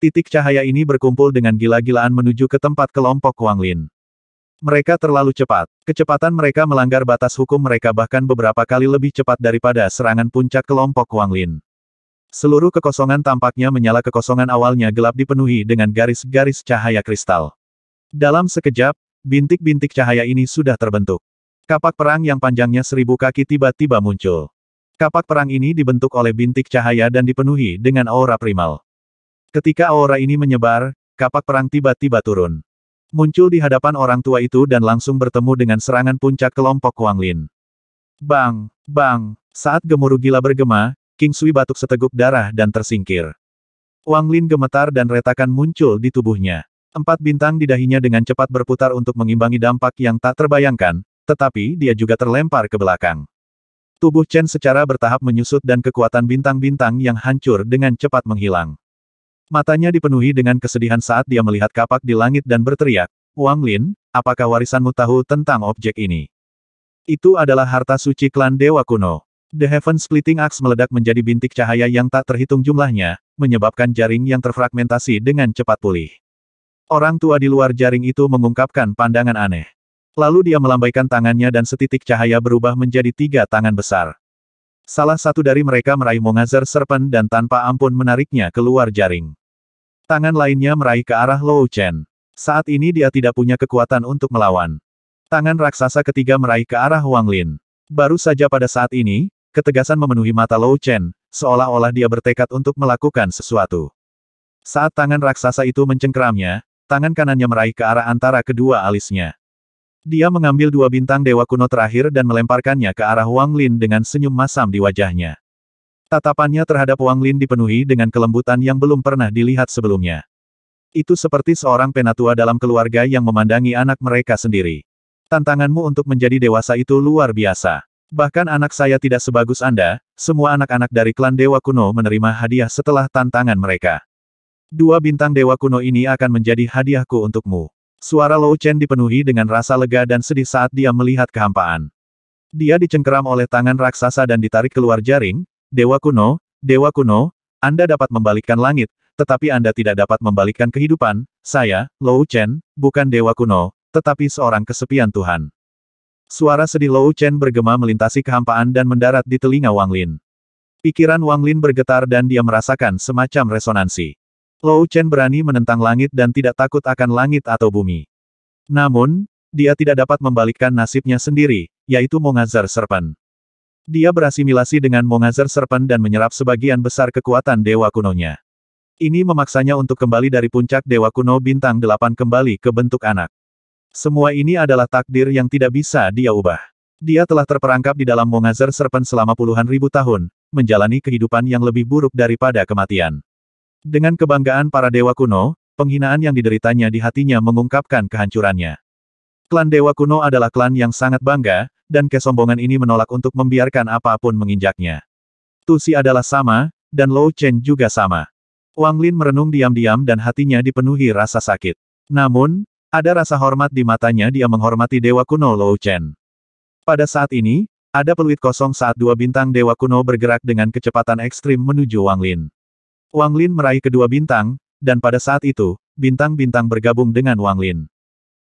Titik cahaya ini berkumpul dengan gila-gilaan menuju ke tempat kelompok Wang Lin. Mereka terlalu cepat. Kecepatan mereka melanggar batas hukum mereka bahkan beberapa kali lebih cepat daripada serangan puncak kelompok Wang Lin. Seluruh kekosongan tampaknya menyala kekosongan awalnya gelap dipenuhi dengan garis-garis cahaya kristal. Dalam sekejap, bintik-bintik cahaya ini sudah terbentuk. Kapak perang yang panjangnya seribu kaki tiba-tiba muncul. Kapak perang ini dibentuk oleh bintik cahaya dan dipenuhi dengan aura primal. Ketika aura ini menyebar, kapak perang tiba-tiba turun. Muncul di hadapan orang tua itu dan langsung bertemu dengan serangan puncak kelompok Wang Lin. Bang, bang, saat gemuruh gila bergema, King Sui batuk seteguk darah dan tersingkir. Wang Lin gemetar dan retakan muncul di tubuhnya. Empat bintang di dahinya dengan cepat berputar untuk mengimbangi dampak yang tak terbayangkan, tetapi dia juga terlempar ke belakang. Tubuh Chen secara bertahap menyusut dan kekuatan bintang-bintang yang hancur dengan cepat menghilang. Matanya dipenuhi dengan kesedihan saat dia melihat kapak di langit dan berteriak, Wang Lin, apakah warisanmu tahu tentang objek ini? Itu adalah harta suci klan Dewa Kuno. The Heaven Splitting Axe meledak menjadi bintik cahaya yang tak terhitung jumlahnya, menyebabkan jaring yang terfragmentasi dengan cepat pulih. Orang tua di luar jaring itu mengungkapkan pandangan aneh. Lalu dia melambaikan tangannya dan setitik cahaya berubah menjadi tiga tangan besar. Salah satu dari mereka meraih Mongazer Serpen dan tanpa ampun menariknya keluar jaring. Tangan lainnya meraih ke arah Lou Chen. Saat ini dia tidak punya kekuatan untuk melawan. Tangan raksasa ketiga meraih ke arah Wang Lin. Baru saja pada saat ini, Ketegasan memenuhi mata Lou Chen, seolah-olah dia bertekad untuk melakukan sesuatu. Saat tangan raksasa itu mencengkeramnya, tangan kanannya meraih ke arah antara kedua alisnya. Dia mengambil dua bintang dewa kuno terakhir dan melemparkannya ke arah Wang Lin dengan senyum masam di wajahnya. Tatapannya terhadap Wang Lin dipenuhi dengan kelembutan yang belum pernah dilihat sebelumnya. Itu seperti seorang penatua dalam keluarga yang memandangi anak mereka sendiri. Tantanganmu untuk menjadi dewasa itu luar biasa. Bahkan anak saya tidak sebagus Anda, semua anak-anak dari klan Dewa Kuno menerima hadiah setelah tantangan mereka. Dua bintang Dewa Kuno ini akan menjadi hadiahku untukmu. Suara Lou Chen dipenuhi dengan rasa lega dan sedih saat dia melihat kehampaan. Dia dicengkeram oleh tangan raksasa dan ditarik keluar jaring, Dewa Kuno, Dewa Kuno, Anda dapat membalikkan langit, tetapi Anda tidak dapat membalikkan kehidupan, saya, Lou Chen, bukan Dewa Kuno, tetapi seorang kesepian Tuhan. Suara sedih Lou Chen bergema melintasi kehampaan dan mendarat di telinga Wang Lin. Pikiran Wang Lin bergetar dan dia merasakan semacam resonansi. Lou Chen berani menentang langit dan tidak takut akan langit atau bumi. Namun, dia tidak dapat membalikkan nasibnya sendiri, yaitu Mongazar Serpen. Dia berasimilasi dengan Mongazar Serpen dan menyerap sebagian besar kekuatan dewa kunonya. Ini memaksanya untuk kembali dari puncak dewa kuno bintang delapan kembali ke bentuk anak. Semua ini adalah takdir yang tidak bisa dia ubah. Dia telah terperangkap di dalam Mongazer Serpen selama puluhan ribu tahun, menjalani kehidupan yang lebih buruk daripada kematian. Dengan kebanggaan para dewa kuno, penghinaan yang dideritanya di hatinya mengungkapkan kehancurannya. Klan Dewa Kuno adalah klan yang sangat bangga, dan kesombongan ini menolak untuk membiarkan apapun menginjaknya. Tusi adalah sama, dan Lou Chen juga sama. Wang Lin merenung diam-diam dan hatinya dipenuhi rasa sakit. Namun, ada rasa hormat di matanya dia menghormati Dewa Kuno Lou Chen. Pada saat ini, ada peluit kosong saat dua bintang Dewa Kuno bergerak dengan kecepatan ekstrim menuju Wang Lin. Wang Lin meraih kedua bintang, dan pada saat itu, bintang-bintang bergabung dengan Wang Lin.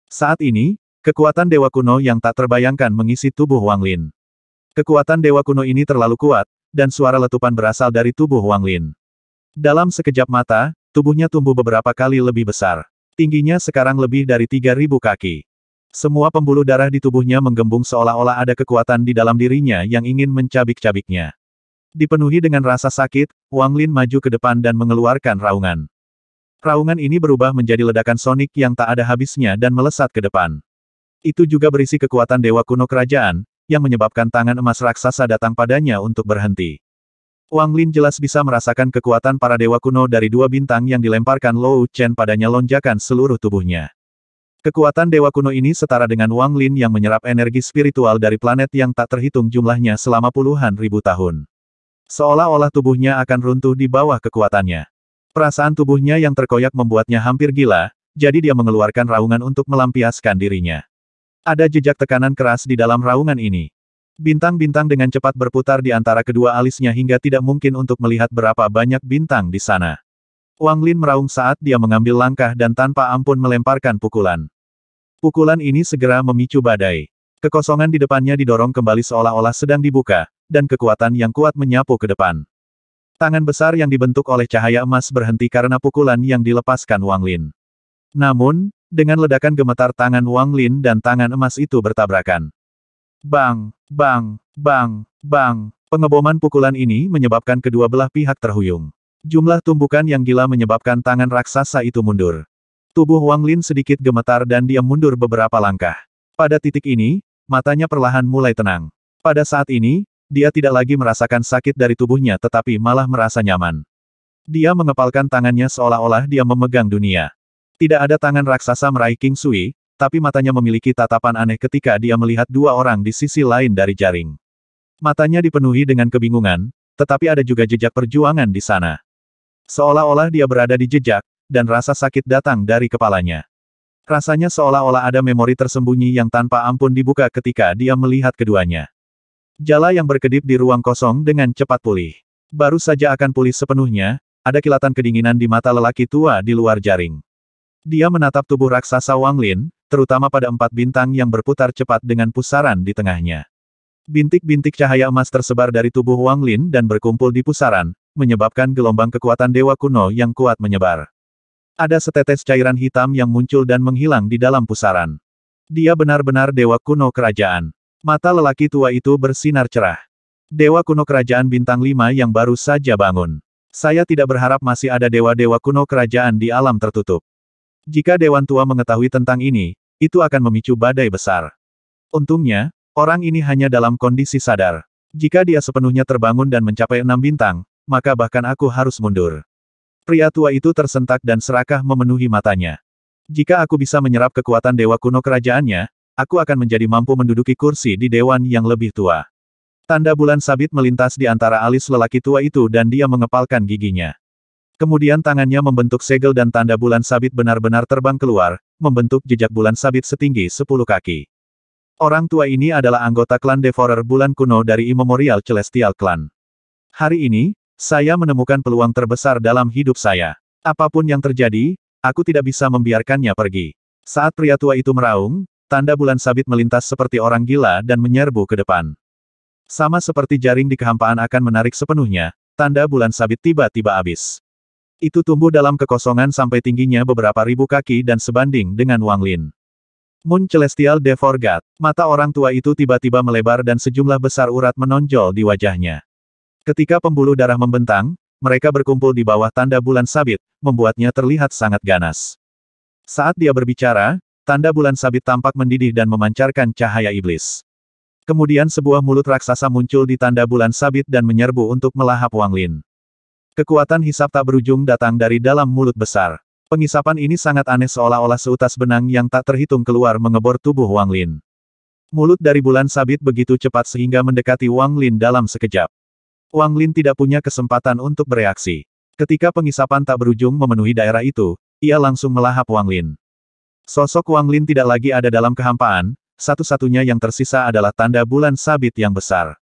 Saat ini, kekuatan Dewa Kuno yang tak terbayangkan mengisi tubuh Wang Lin. Kekuatan Dewa Kuno ini terlalu kuat, dan suara letupan berasal dari tubuh Wang Lin. Dalam sekejap mata, tubuhnya tumbuh beberapa kali lebih besar. Tingginya sekarang lebih dari 3.000 kaki. Semua pembuluh darah di tubuhnya menggembung seolah-olah ada kekuatan di dalam dirinya yang ingin mencabik-cabiknya. Dipenuhi dengan rasa sakit, Wang Lin maju ke depan dan mengeluarkan raungan. Raungan ini berubah menjadi ledakan sonik yang tak ada habisnya dan melesat ke depan. Itu juga berisi kekuatan dewa kuno kerajaan, yang menyebabkan tangan emas raksasa datang padanya untuk berhenti. Wang Lin jelas bisa merasakan kekuatan para dewa kuno dari dua bintang yang dilemparkan Lou Chen padanya lonjakan seluruh tubuhnya. Kekuatan dewa kuno ini setara dengan Wang Lin yang menyerap energi spiritual dari planet yang tak terhitung jumlahnya selama puluhan ribu tahun. Seolah-olah tubuhnya akan runtuh di bawah kekuatannya. Perasaan tubuhnya yang terkoyak membuatnya hampir gila, jadi dia mengeluarkan raungan untuk melampiaskan dirinya. Ada jejak tekanan keras di dalam raungan ini. Bintang-bintang dengan cepat berputar di antara kedua alisnya hingga tidak mungkin untuk melihat berapa banyak bintang di sana. Wang Lin meraung saat dia mengambil langkah dan tanpa ampun melemparkan pukulan. Pukulan ini segera memicu badai. Kekosongan di depannya didorong kembali seolah-olah sedang dibuka, dan kekuatan yang kuat menyapu ke depan. Tangan besar yang dibentuk oleh cahaya emas berhenti karena pukulan yang dilepaskan Wang Lin. Namun, dengan ledakan gemetar tangan Wang Lin dan tangan emas itu bertabrakan. Bang, bang, bang, bang. Pengeboman pukulan ini menyebabkan kedua belah pihak terhuyung. Jumlah tumbukan yang gila menyebabkan tangan raksasa itu mundur. Tubuh Wang Lin sedikit gemetar dan dia mundur beberapa langkah. Pada titik ini, matanya perlahan mulai tenang. Pada saat ini, dia tidak lagi merasakan sakit dari tubuhnya tetapi malah merasa nyaman. Dia mengepalkan tangannya seolah-olah dia memegang dunia. Tidak ada tangan raksasa meraih King Sui, tapi matanya memiliki tatapan aneh ketika dia melihat dua orang di sisi lain dari jaring. Matanya dipenuhi dengan kebingungan, tetapi ada juga jejak perjuangan di sana. Seolah-olah dia berada di jejak, dan rasa sakit datang dari kepalanya. Rasanya seolah-olah ada memori tersembunyi yang tanpa ampun dibuka ketika dia melihat keduanya. Jala yang berkedip di ruang kosong dengan cepat pulih. Baru saja akan pulih sepenuhnya, ada kilatan kedinginan di mata lelaki tua di luar jaring. Dia menatap tubuh raksasa Wang Lin, terutama pada empat bintang yang berputar cepat dengan pusaran di tengahnya. Bintik-bintik cahaya emas tersebar dari tubuh Wang Lin dan berkumpul di pusaran, menyebabkan gelombang kekuatan dewa kuno yang kuat menyebar. Ada setetes cairan hitam yang muncul dan menghilang di dalam pusaran. Dia benar-benar dewa kuno kerajaan. Mata lelaki tua itu bersinar cerah. Dewa kuno kerajaan bintang lima yang baru saja bangun. Saya tidak berharap masih ada dewa-dewa kuno kerajaan di alam tertutup. Jika Dewan Tua mengetahui tentang ini, itu akan memicu badai besar. Untungnya, orang ini hanya dalam kondisi sadar. Jika dia sepenuhnya terbangun dan mencapai enam bintang, maka bahkan aku harus mundur. Pria tua itu tersentak dan serakah memenuhi matanya. Jika aku bisa menyerap kekuatan dewa kuno kerajaannya, aku akan menjadi mampu menduduki kursi di dewan yang lebih tua. Tanda bulan sabit melintas di antara alis lelaki tua itu dan dia mengepalkan giginya. Kemudian tangannya membentuk segel dan tanda bulan sabit benar-benar terbang keluar, membentuk jejak bulan sabit setinggi 10 kaki. Orang tua ini adalah anggota klan Devourer Bulan Kuno dari Immemorial Celestial Clan. Hari ini, saya menemukan peluang terbesar dalam hidup saya. Apapun yang terjadi, aku tidak bisa membiarkannya pergi. Saat pria tua itu meraung, tanda bulan sabit melintas seperti orang gila dan menyerbu ke depan. Sama seperti jaring di kehampaan akan menarik sepenuhnya, tanda bulan sabit tiba-tiba habis. Itu tumbuh dalam kekosongan sampai tingginya beberapa ribu kaki dan sebanding dengan Wang Lin. Moon Celestial Devorgat, mata orang tua itu tiba-tiba melebar dan sejumlah besar urat menonjol di wajahnya. Ketika pembuluh darah membentang, mereka berkumpul di bawah tanda bulan sabit, membuatnya terlihat sangat ganas. Saat dia berbicara, tanda bulan sabit tampak mendidih dan memancarkan cahaya iblis. Kemudian sebuah mulut raksasa muncul di tanda bulan sabit dan menyerbu untuk melahap Wang Lin. Kekuatan hisap tak berujung datang dari dalam mulut besar. Pengisapan ini sangat aneh seolah-olah seutas benang yang tak terhitung keluar mengebor tubuh Wang Lin. Mulut dari bulan sabit begitu cepat sehingga mendekati Wang Lin dalam sekejap. Wang Lin tidak punya kesempatan untuk bereaksi. Ketika pengisapan tak berujung memenuhi daerah itu, ia langsung melahap Wang Lin. Sosok Wang Lin tidak lagi ada dalam kehampaan, satu-satunya yang tersisa adalah tanda bulan sabit yang besar.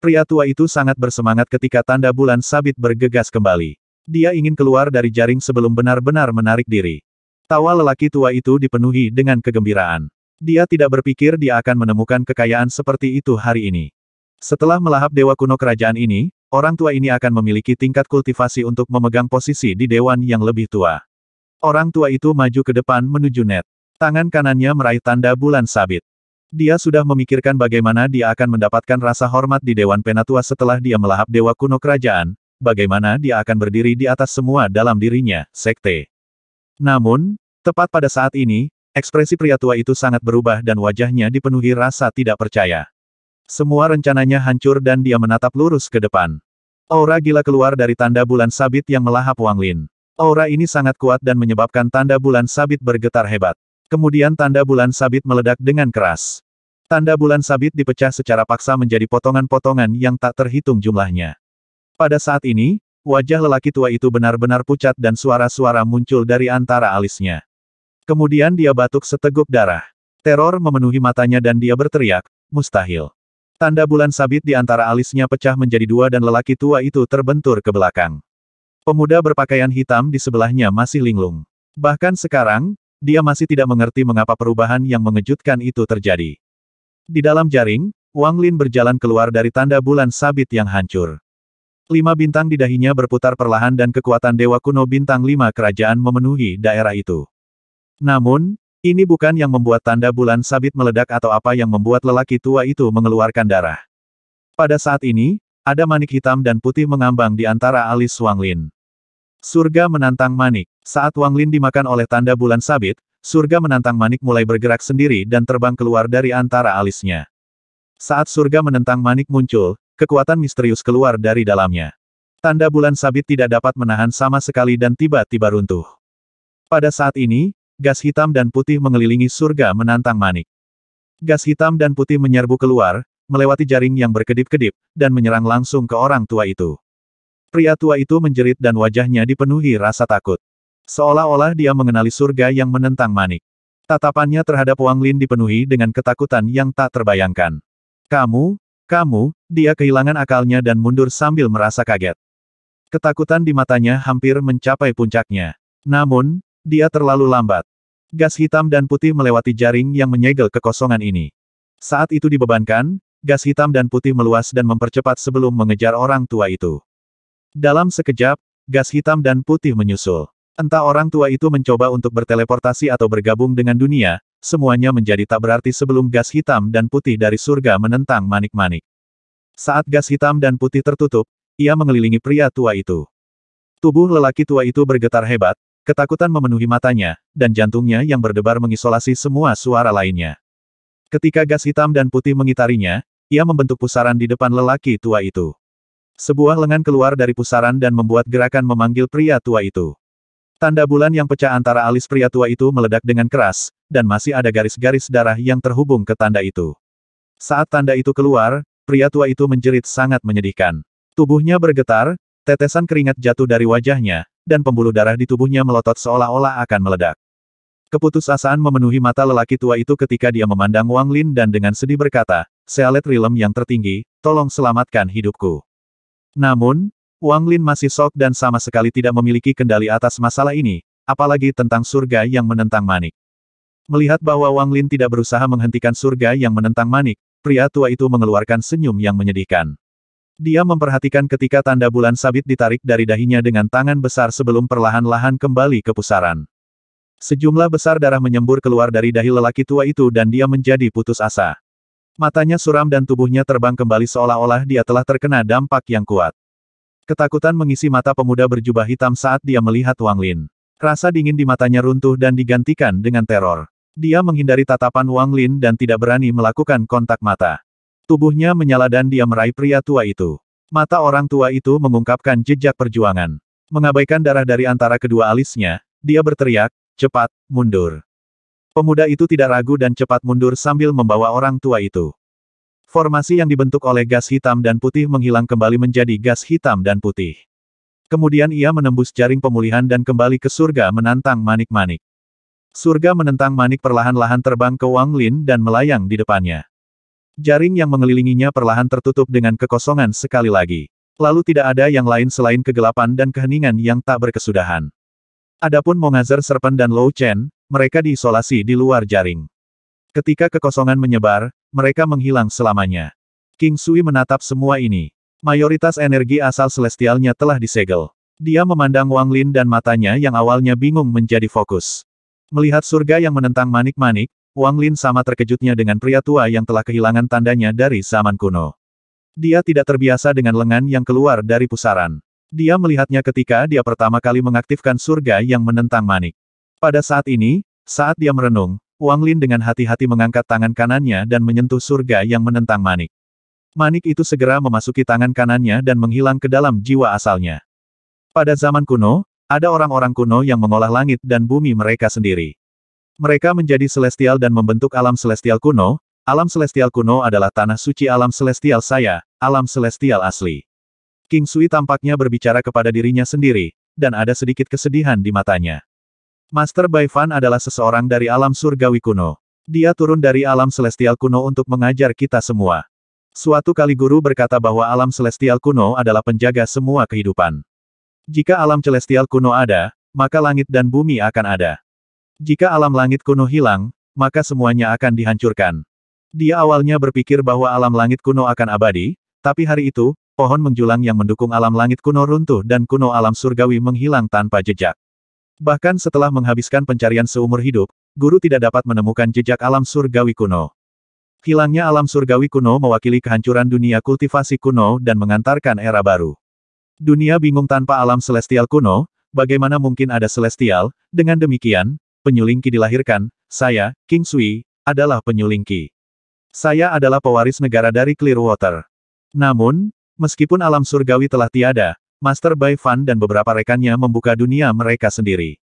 Pria tua itu sangat bersemangat ketika tanda bulan sabit bergegas kembali. Dia ingin keluar dari jaring sebelum benar-benar menarik diri. Tawa lelaki tua itu dipenuhi dengan kegembiraan. Dia tidak berpikir dia akan menemukan kekayaan seperti itu hari ini. Setelah melahap dewa kuno kerajaan ini, orang tua ini akan memiliki tingkat kultivasi untuk memegang posisi di dewan yang lebih tua. Orang tua itu maju ke depan menuju net. Tangan kanannya meraih tanda bulan sabit. Dia sudah memikirkan bagaimana dia akan mendapatkan rasa hormat di Dewan Penatua setelah dia melahap Dewa Kuno Kerajaan, bagaimana dia akan berdiri di atas semua dalam dirinya, sekte. Namun, tepat pada saat ini, ekspresi pria tua itu sangat berubah dan wajahnya dipenuhi rasa tidak percaya. Semua rencananya hancur dan dia menatap lurus ke depan. Aura gila keluar dari tanda bulan sabit yang melahap Wang Lin. Aura ini sangat kuat dan menyebabkan tanda bulan sabit bergetar hebat. Kemudian tanda bulan sabit meledak dengan keras. Tanda bulan sabit dipecah secara paksa menjadi potongan-potongan yang tak terhitung jumlahnya. Pada saat ini, wajah lelaki tua itu benar-benar pucat dan suara-suara muncul dari antara alisnya. Kemudian dia batuk seteguk darah. Teror memenuhi matanya dan dia berteriak, mustahil. Tanda bulan sabit di antara alisnya pecah menjadi dua dan lelaki tua itu terbentur ke belakang. Pemuda berpakaian hitam di sebelahnya masih linglung. Bahkan sekarang, dia masih tidak mengerti mengapa perubahan yang mengejutkan itu terjadi. Di dalam jaring, Wang Lin berjalan keluar dari tanda bulan sabit yang hancur. Lima bintang di dahinya berputar perlahan dan kekuatan Dewa Kuno Bintang Lima Kerajaan memenuhi daerah itu. Namun, ini bukan yang membuat tanda bulan sabit meledak atau apa yang membuat lelaki tua itu mengeluarkan darah. Pada saat ini, ada manik hitam dan putih mengambang di antara alis Wang Lin. Surga menantang manik. Saat Wang Lin dimakan oleh tanda bulan sabit, surga menantang manik mulai bergerak sendiri dan terbang keluar dari antara alisnya. Saat surga menentang manik muncul, kekuatan misterius keluar dari dalamnya. Tanda bulan sabit tidak dapat menahan sama sekali dan tiba-tiba runtuh. Pada saat ini, gas hitam dan putih mengelilingi surga menantang manik. Gas hitam dan putih menyerbu keluar, melewati jaring yang berkedip-kedip, dan menyerang langsung ke orang tua itu. Pria tua itu menjerit dan wajahnya dipenuhi rasa takut. Seolah-olah dia mengenali surga yang menentang manik. Tatapannya terhadap Wang Lin dipenuhi dengan ketakutan yang tak terbayangkan. Kamu, kamu, dia kehilangan akalnya dan mundur sambil merasa kaget. Ketakutan di matanya hampir mencapai puncaknya. Namun, dia terlalu lambat. Gas hitam dan putih melewati jaring yang menyegel kekosongan ini. Saat itu dibebankan, gas hitam dan putih meluas dan mempercepat sebelum mengejar orang tua itu. Dalam sekejap, gas hitam dan putih menyusul. Entah orang tua itu mencoba untuk berteleportasi atau bergabung dengan dunia, semuanya menjadi tak berarti sebelum gas hitam dan putih dari surga menentang manik-manik. Saat gas hitam dan putih tertutup, ia mengelilingi pria tua itu. Tubuh lelaki tua itu bergetar hebat, ketakutan memenuhi matanya, dan jantungnya yang berdebar mengisolasi semua suara lainnya. Ketika gas hitam dan putih mengitarinya, ia membentuk pusaran di depan lelaki tua itu. Sebuah lengan keluar dari pusaran dan membuat gerakan memanggil pria tua itu. Tanda bulan yang pecah antara alis pria tua itu meledak dengan keras, dan masih ada garis-garis darah yang terhubung ke tanda itu. Saat tanda itu keluar, pria tua itu menjerit sangat menyedihkan. Tubuhnya bergetar, tetesan keringat jatuh dari wajahnya, dan pembuluh darah di tubuhnya melotot seolah-olah akan meledak. Keputusasaan memenuhi mata lelaki tua itu ketika dia memandang Wang Lin dan dengan sedih berkata, Sealet Rilem yang tertinggi, tolong selamatkan hidupku. Namun, Wang Lin masih sok dan sama sekali tidak memiliki kendali atas masalah ini, apalagi tentang surga yang menentang manik. Melihat bahwa Wang Lin tidak berusaha menghentikan surga yang menentang manik, pria tua itu mengeluarkan senyum yang menyedihkan. Dia memperhatikan ketika tanda bulan sabit ditarik dari dahinya dengan tangan besar sebelum perlahan-lahan kembali ke pusaran. Sejumlah besar darah menyembur keluar dari dahi lelaki tua itu dan dia menjadi putus asa. Matanya suram dan tubuhnya terbang kembali seolah-olah dia telah terkena dampak yang kuat. Ketakutan mengisi mata pemuda berjubah hitam saat dia melihat Wang Lin. Rasa dingin di matanya runtuh dan digantikan dengan teror. Dia menghindari tatapan Wang Lin dan tidak berani melakukan kontak mata. Tubuhnya menyala dan dia meraih pria tua itu. Mata orang tua itu mengungkapkan jejak perjuangan. Mengabaikan darah dari antara kedua alisnya, dia berteriak, cepat, mundur. Pemuda itu tidak ragu dan cepat mundur sambil membawa orang tua itu. Formasi yang dibentuk oleh gas hitam dan putih menghilang kembali menjadi gas hitam dan putih. Kemudian ia menembus jaring pemulihan dan kembali ke surga menantang manik-manik. Surga menentang manik perlahan-lahan terbang ke Wang Lin dan melayang di depannya. Jaring yang mengelilinginya perlahan tertutup dengan kekosongan sekali lagi. Lalu tidak ada yang lain selain kegelapan dan keheningan yang tak berkesudahan. Adapun Mongazer Serpen dan Lou Chen, mereka diisolasi di luar jaring. Ketika kekosongan menyebar, mereka menghilang selamanya. King Sui menatap semua ini. Mayoritas energi asal celestialnya telah disegel. Dia memandang Wang Lin dan matanya yang awalnya bingung menjadi fokus. Melihat surga yang menentang manik-manik, Wang Lin sama terkejutnya dengan pria tua yang telah kehilangan tandanya dari zaman kuno. Dia tidak terbiasa dengan lengan yang keluar dari pusaran. Dia melihatnya ketika dia pertama kali mengaktifkan surga yang menentang manik. Pada saat ini, saat dia merenung, Wang Lin dengan hati-hati mengangkat tangan kanannya dan menyentuh surga yang menentang manik. Manik itu segera memasuki tangan kanannya dan menghilang ke dalam jiwa asalnya. Pada zaman kuno, ada orang-orang kuno yang mengolah langit dan bumi mereka sendiri. Mereka menjadi celestial dan membentuk alam celestial kuno, alam celestial kuno adalah tanah suci alam celestial saya, alam celestial asli. King Sui tampaknya berbicara kepada dirinya sendiri, dan ada sedikit kesedihan di matanya. Master Bai adalah seseorang dari alam surgawi kuno. Dia turun dari alam celestial kuno untuk mengajar kita semua. Suatu kali guru berkata bahwa alam celestial kuno adalah penjaga semua kehidupan. Jika alam celestial kuno ada, maka langit dan bumi akan ada. Jika alam langit kuno hilang, maka semuanya akan dihancurkan. Dia awalnya berpikir bahwa alam langit kuno akan abadi, tapi hari itu, pohon menjulang yang mendukung alam langit kuno runtuh dan kuno alam surgawi menghilang tanpa jejak. Bahkan setelah menghabiskan pencarian seumur hidup, guru tidak dapat menemukan jejak alam surgawi kuno. Hilangnya alam surgawi kuno mewakili kehancuran dunia kultivasi kuno dan mengantarkan era baru. Dunia bingung tanpa alam celestial kuno, bagaimana mungkin ada celestial, dengan demikian, penyulingki dilahirkan, saya, King Sui, adalah penyulingki. Saya adalah pewaris negara dari Clearwater. Namun, meskipun alam surgawi telah tiada, Master Bai Fan dan beberapa rekannya membuka dunia mereka sendiri.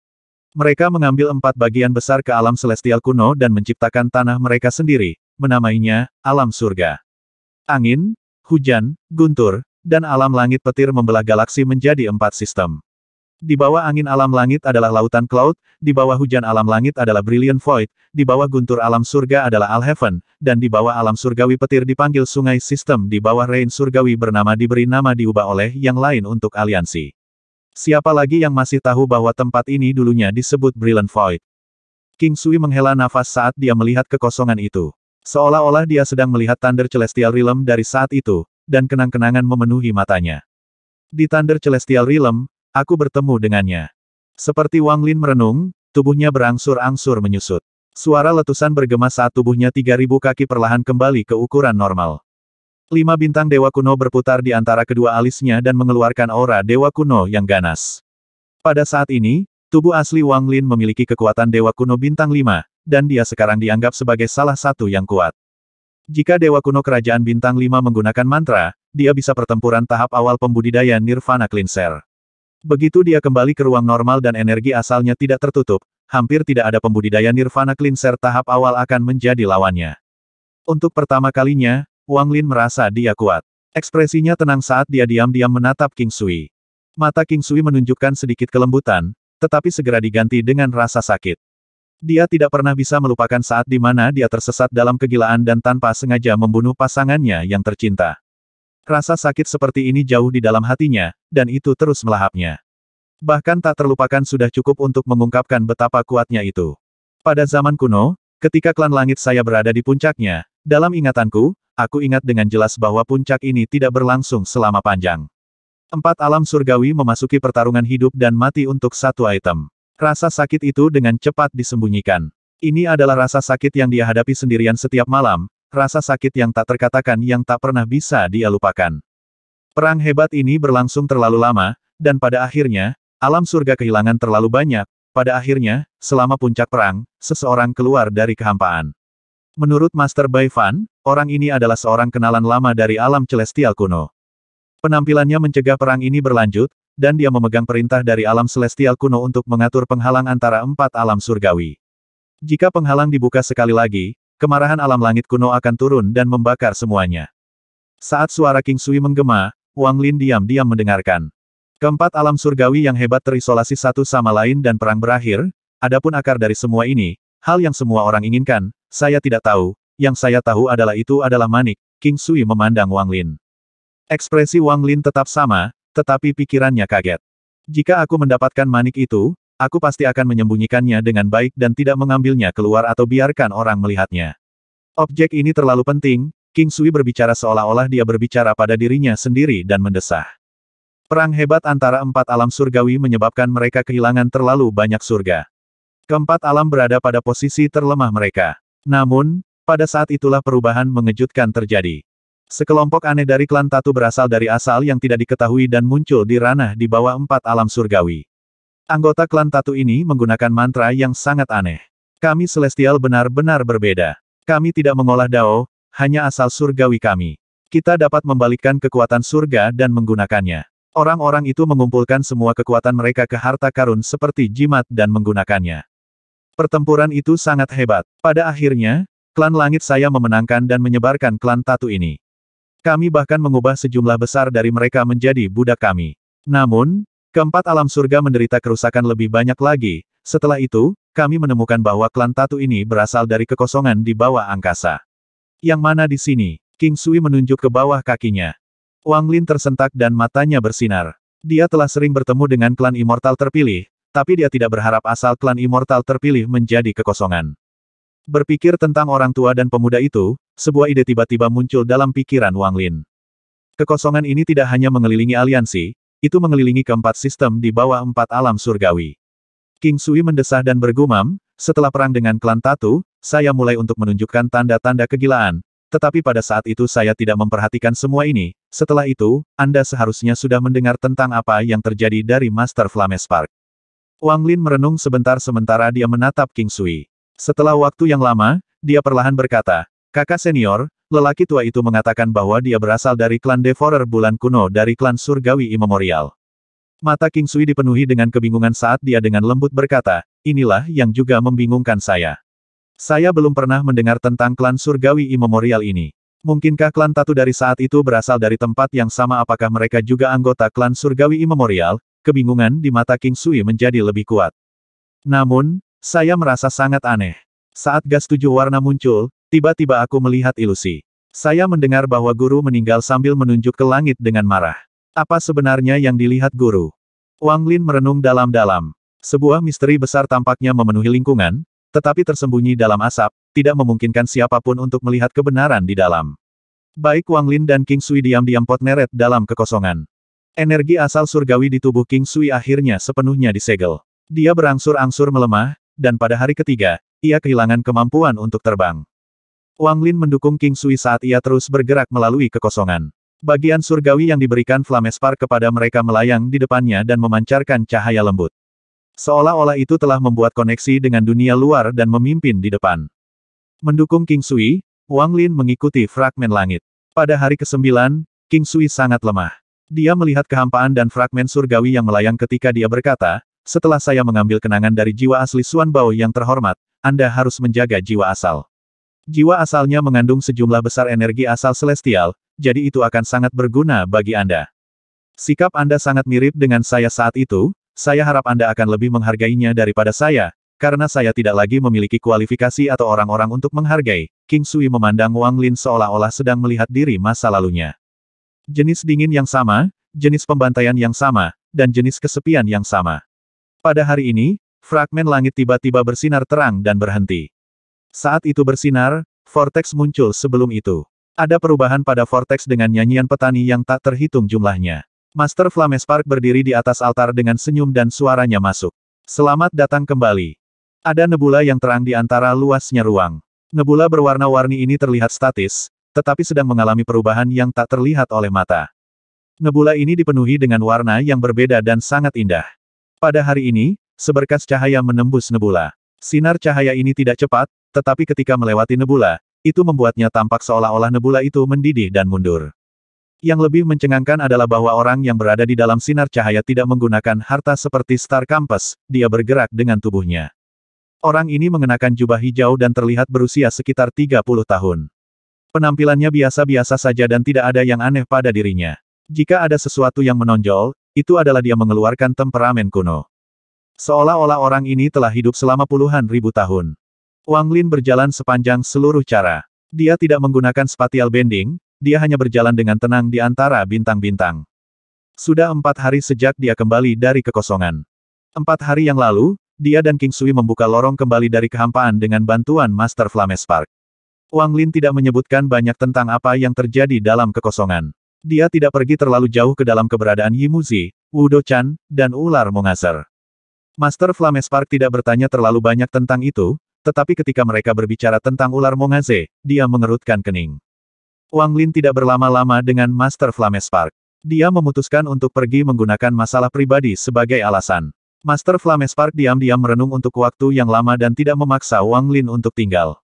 Mereka mengambil empat bagian besar ke alam celestial kuno dan menciptakan tanah mereka sendiri, menamainya alam surga. Angin, hujan, guntur, dan alam langit petir membelah galaksi menjadi empat sistem. Di bawah angin alam langit adalah lautan cloud, di bawah hujan alam langit adalah brilliant void, di bawah guntur alam surga adalah heaven. dan di bawah alam surgawi petir dipanggil sungai sistem di bawah rain surgawi bernama diberi nama diubah oleh yang lain untuk aliansi. Siapa lagi yang masih tahu bahwa tempat ini dulunya disebut Brilliant Void? King Sui menghela nafas saat dia melihat kekosongan itu. Seolah-olah dia sedang melihat Thunder Celestial Realm dari saat itu, dan kenang-kenangan memenuhi matanya. Di Thunder Celestial Realm, Aku bertemu dengannya. Seperti Wang Lin merenung, tubuhnya berangsur-angsur menyusut. Suara letusan bergema saat tubuhnya 3000 kaki perlahan kembali ke ukuran normal. Lima bintang dewa kuno berputar di antara kedua alisnya dan mengeluarkan aura dewa kuno yang ganas. Pada saat ini, tubuh asli Wang Lin memiliki kekuatan dewa kuno bintang 5, dan dia sekarang dianggap sebagai salah satu yang kuat. Jika dewa kuno kerajaan bintang 5 menggunakan mantra, dia bisa pertempuran tahap awal pembudidaya Nirvana Cleanser. Begitu dia kembali ke ruang normal dan energi asalnya tidak tertutup, hampir tidak ada pembudidaya Nirvana Cleanser tahap awal akan menjadi lawannya. Untuk pertama kalinya, Wang Lin merasa dia kuat. Ekspresinya tenang saat dia diam-diam menatap King Sui. Mata King Sui menunjukkan sedikit kelembutan, tetapi segera diganti dengan rasa sakit. Dia tidak pernah bisa melupakan saat di mana dia tersesat dalam kegilaan dan tanpa sengaja membunuh pasangannya yang tercinta. Rasa sakit seperti ini jauh di dalam hatinya, dan itu terus melahapnya. Bahkan tak terlupakan sudah cukup untuk mengungkapkan betapa kuatnya itu. Pada zaman kuno, ketika klan langit saya berada di puncaknya, dalam ingatanku, aku ingat dengan jelas bahwa puncak ini tidak berlangsung selama panjang. Empat alam surgawi memasuki pertarungan hidup dan mati untuk satu item. Rasa sakit itu dengan cepat disembunyikan. Ini adalah rasa sakit yang dia hadapi sendirian setiap malam, rasa sakit yang tak terkatakan yang tak pernah bisa dia lupakan. Perang hebat ini berlangsung terlalu lama, dan pada akhirnya, alam surga kehilangan terlalu banyak, pada akhirnya, selama puncak perang, seseorang keluar dari kehampaan. Menurut Master Bai Fan, orang ini adalah seorang kenalan lama dari alam celestial kuno. Penampilannya mencegah perang ini berlanjut, dan dia memegang perintah dari alam celestial kuno untuk mengatur penghalang antara empat alam surgawi. Jika penghalang dibuka sekali lagi, Kemarahan alam langit kuno akan turun dan membakar semuanya. Saat suara King Sui menggema, Wang Lin diam-diam mendengarkan. Keempat alam surgawi yang hebat terisolasi satu sama lain dan perang berakhir, adapun akar dari semua ini, hal yang semua orang inginkan, saya tidak tahu, yang saya tahu adalah itu adalah manik, King Sui memandang Wang Lin. Ekspresi Wang Lin tetap sama, tetapi pikirannya kaget. Jika aku mendapatkan manik itu, Aku pasti akan menyembunyikannya dengan baik dan tidak mengambilnya keluar atau biarkan orang melihatnya. Objek ini terlalu penting, King Sui berbicara seolah-olah dia berbicara pada dirinya sendiri dan mendesah. Perang hebat antara empat alam surgawi menyebabkan mereka kehilangan terlalu banyak surga. Keempat alam berada pada posisi terlemah mereka. Namun, pada saat itulah perubahan mengejutkan terjadi. Sekelompok aneh dari klan Tatu berasal dari asal yang tidak diketahui dan muncul di ranah di bawah empat alam surgawi. Anggota klan Tatu ini menggunakan mantra yang sangat aneh. Kami Celestial benar-benar berbeda. Kami tidak mengolah Dao, hanya asal surgawi kami. Kita dapat membalikkan kekuatan surga dan menggunakannya. Orang-orang itu mengumpulkan semua kekuatan mereka ke harta karun seperti jimat dan menggunakannya. Pertempuran itu sangat hebat. Pada akhirnya, klan langit saya memenangkan dan menyebarkan klan Tatu ini. Kami bahkan mengubah sejumlah besar dari mereka menjadi budak kami. Namun, Keempat alam surga menderita kerusakan lebih banyak lagi, setelah itu, kami menemukan bahwa klan Tatu ini berasal dari kekosongan di bawah angkasa. Yang mana di sini, King Sui menunjuk ke bawah kakinya. Wang Lin tersentak dan matanya bersinar. Dia telah sering bertemu dengan klan immortal terpilih, tapi dia tidak berharap asal klan immortal terpilih menjadi kekosongan. Berpikir tentang orang tua dan pemuda itu, sebuah ide tiba-tiba muncul dalam pikiran Wang Lin. Kekosongan ini tidak hanya mengelilingi aliansi, itu mengelilingi keempat sistem di bawah empat alam surgawi. King Sui mendesah dan bergumam, setelah perang dengan klan Tatu, saya mulai untuk menunjukkan tanda-tanda kegilaan, tetapi pada saat itu saya tidak memperhatikan semua ini, setelah itu, Anda seharusnya sudah mendengar tentang apa yang terjadi dari Master Flames Park. Wang Lin merenung sebentar sementara dia menatap King Sui. Setelah waktu yang lama, dia perlahan berkata, Kakak senior, Lelaki tua itu mengatakan bahwa dia berasal dari klan Devorer Bulan Kuno dari klan Surgawi Immemorial. Mata King Sui dipenuhi dengan kebingungan saat dia dengan lembut berkata, inilah yang juga membingungkan saya. Saya belum pernah mendengar tentang klan Surgawi Immemorial ini. Mungkinkah klan Tatu dari saat itu berasal dari tempat yang sama apakah mereka juga anggota klan Surgawi Immemorial? Kebingungan di mata King Sui menjadi lebih kuat. Namun, saya merasa sangat aneh. Saat gas tujuh warna muncul, tiba-tiba aku melihat ilusi. Saya mendengar bahwa guru meninggal sambil menunjuk ke langit dengan marah. Apa sebenarnya yang dilihat guru? Wang Lin merenung dalam-dalam. Sebuah misteri besar tampaknya memenuhi lingkungan, tetapi tersembunyi dalam asap, tidak memungkinkan siapapun untuk melihat kebenaran di dalam. Baik Wang Lin dan King Sui diam-diam pot potneret dalam kekosongan. Energi asal surgawi di tubuh King Sui akhirnya sepenuhnya disegel. Dia berangsur-angsur melemah, dan pada hari ketiga, ia kehilangan kemampuan untuk terbang. Wang Lin mendukung King Sui saat ia terus bergerak melalui kekosongan. Bagian surgawi yang diberikan Flamespar kepada mereka melayang di depannya dan memancarkan cahaya lembut. Seolah-olah itu telah membuat koneksi dengan dunia luar dan memimpin di depan. Mendukung King Sui, Wang Lin mengikuti fragmen langit. Pada hari ke-9, King Sui sangat lemah. Dia melihat kehampaan dan fragmen surgawi yang melayang ketika dia berkata, setelah saya mengambil kenangan dari jiwa asli Suan Bao yang terhormat, Anda harus menjaga jiwa asal. Jiwa asalnya mengandung sejumlah besar energi asal celestial, jadi itu akan sangat berguna bagi Anda. Sikap Anda sangat mirip dengan saya saat itu, saya harap Anda akan lebih menghargainya daripada saya, karena saya tidak lagi memiliki kualifikasi atau orang-orang untuk menghargai, King Sui memandang Wang Lin seolah-olah sedang melihat diri masa lalunya. Jenis dingin yang sama, jenis pembantaian yang sama, dan jenis kesepian yang sama. Pada hari ini, fragmen langit tiba-tiba bersinar terang dan berhenti. Saat itu bersinar, vortex muncul sebelum itu. Ada perubahan pada vortex dengan nyanyian petani yang tak terhitung jumlahnya. Master Flames Park berdiri di atas altar dengan senyum dan suaranya masuk. Selamat datang kembali. Ada nebula yang terang di antara luasnya ruang. Nebula berwarna-warni ini terlihat statis, tetapi sedang mengalami perubahan yang tak terlihat oleh mata. Nebula ini dipenuhi dengan warna yang berbeda dan sangat indah. Pada hari ini, seberkas cahaya menembus nebula. Sinar cahaya ini tidak cepat, tetapi ketika melewati nebula, itu membuatnya tampak seolah-olah nebula itu mendidih dan mundur. Yang lebih mencengangkan adalah bahwa orang yang berada di dalam sinar cahaya tidak menggunakan harta seperti Star Campus, dia bergerak dengan tubuhnya. Orang ini mengenakan jubah hijau dan terlihat berusia sekitar 30 tahun. Penampilannya biasa-biasa saja dan tidak ada yang aneh pada dirinya. Jika ada sesuatu yang menonjol, itu adalah dia mengeluarkan temperamen kuno. Seolah-olah orang ini telah hidup selama puluhan ribu tahun. Wang Lin berjalan sepanjang seluruh cara. Dia tidak menggunakan spatial bending, dia hanya berjalan dengan tenang di antara bintang-bintang. Sudah empat hari sejak dia kembali dari kekosongan. Empat hari yang lalu, dia dan King Sui membuka lorong kembali dari kehampaan dengan bantuan Master Flames Park. Wang Lin tidak menyebutkan banyak tentang apa yang terjadi dalam kekosongan. Dia tidak pergi terlalu jauh ke dalam keberadaan Yimuzi, Udo-chan, dan ular mongaser. Master Flames Park tidak bertanya terlalu banyak tentang itu, tetapi ketika mereka berbicara tentang ular mongaze, dia mengerutkan kening. Wang Lin tidak berlama-lama dengan Master Flames Park. Dia memutuskan untuk pergi menggunakan masalah pribadi sebagai alasan. Master Flames Park diam-diam merenung untuk waktu yang lama dan tidak memaksa Wang Lin untuk tinggal.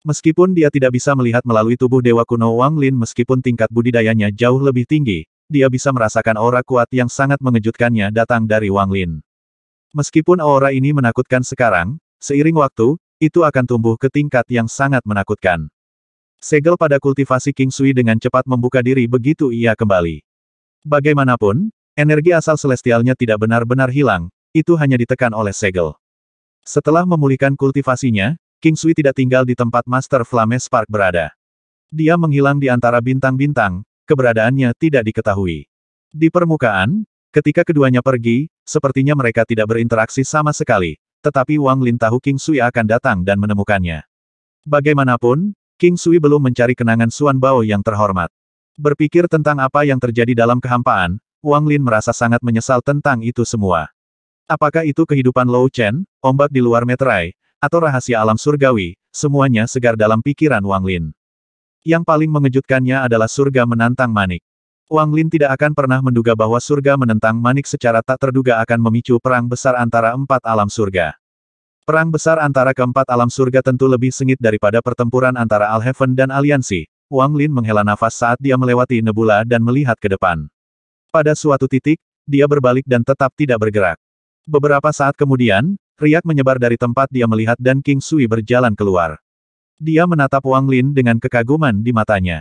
Meskipun dia tidak bisa melihat melalui tubuh Dewa Kuno Wang Lin meskipun tingkat budidayanya jauh lebih tinggi, dia bisa merasakan aura kuat yang sangat mengejutkannya datang dari Wang Lin. Meskipun aura ini menakutkan sekarang, seiring waktu, itu akan tumbuh ke tingkat yang sangat menakutkan. Segel pada kultivasi King Sui dengan cepat membuka diri begitu ia kembali. Bagaimanapun, energi asal celestialnya tidak benar-benar hilang, itu hanya ditekan oleh segel. Setelah memulihkan kultivasinya, King Sui tidak tinggal di tempat Master Flames Spark berada. Dia menghilang di antara bintang-bintang, keberadaannya tidak diketahui. Di permukaan, ketika keduanya pergi, sepertinya mereka tidak berinteraksi sama sekali, tetapi Wang Lin tahu King Sui akan datang dan menemukannya. Bagaimanapun, King Sui belum mencari kenangan Suan Bao yang terhormat. Berpikir tentang apa yang terjadi dalam kehampaan, Wang Lin merasa sangat menyesal tentang itu semua. Apakah itu kehidupan Lou Chen, ombak di luar meterai, atau rahasia alam surgawi, semuanya segar dalam pikiran Wang Lin. Yang paling mengejutkannya adalah surga menantang manik. Wang Lin tidak akan pernah menduga bahwa surga menentang manik secara tak terduga akan memicu perang besar antara empat alam surga. Perang besar antara keempat alam surga tentu lebih sengit daripada pertempuran antara Al Alheaven dan Aliansi. Wang Lin menghela nafas saat dia melewati nebula dan melihat ke depan. Pada suatu titik, dia berbalik dan tetap tidak bergerak. Beberapa saat kemudian, Riak menyebar dari tempat dia melihat dan King Sui berjalan keluar. Dia menatap Wang Lin dengan kekaguman di matanya.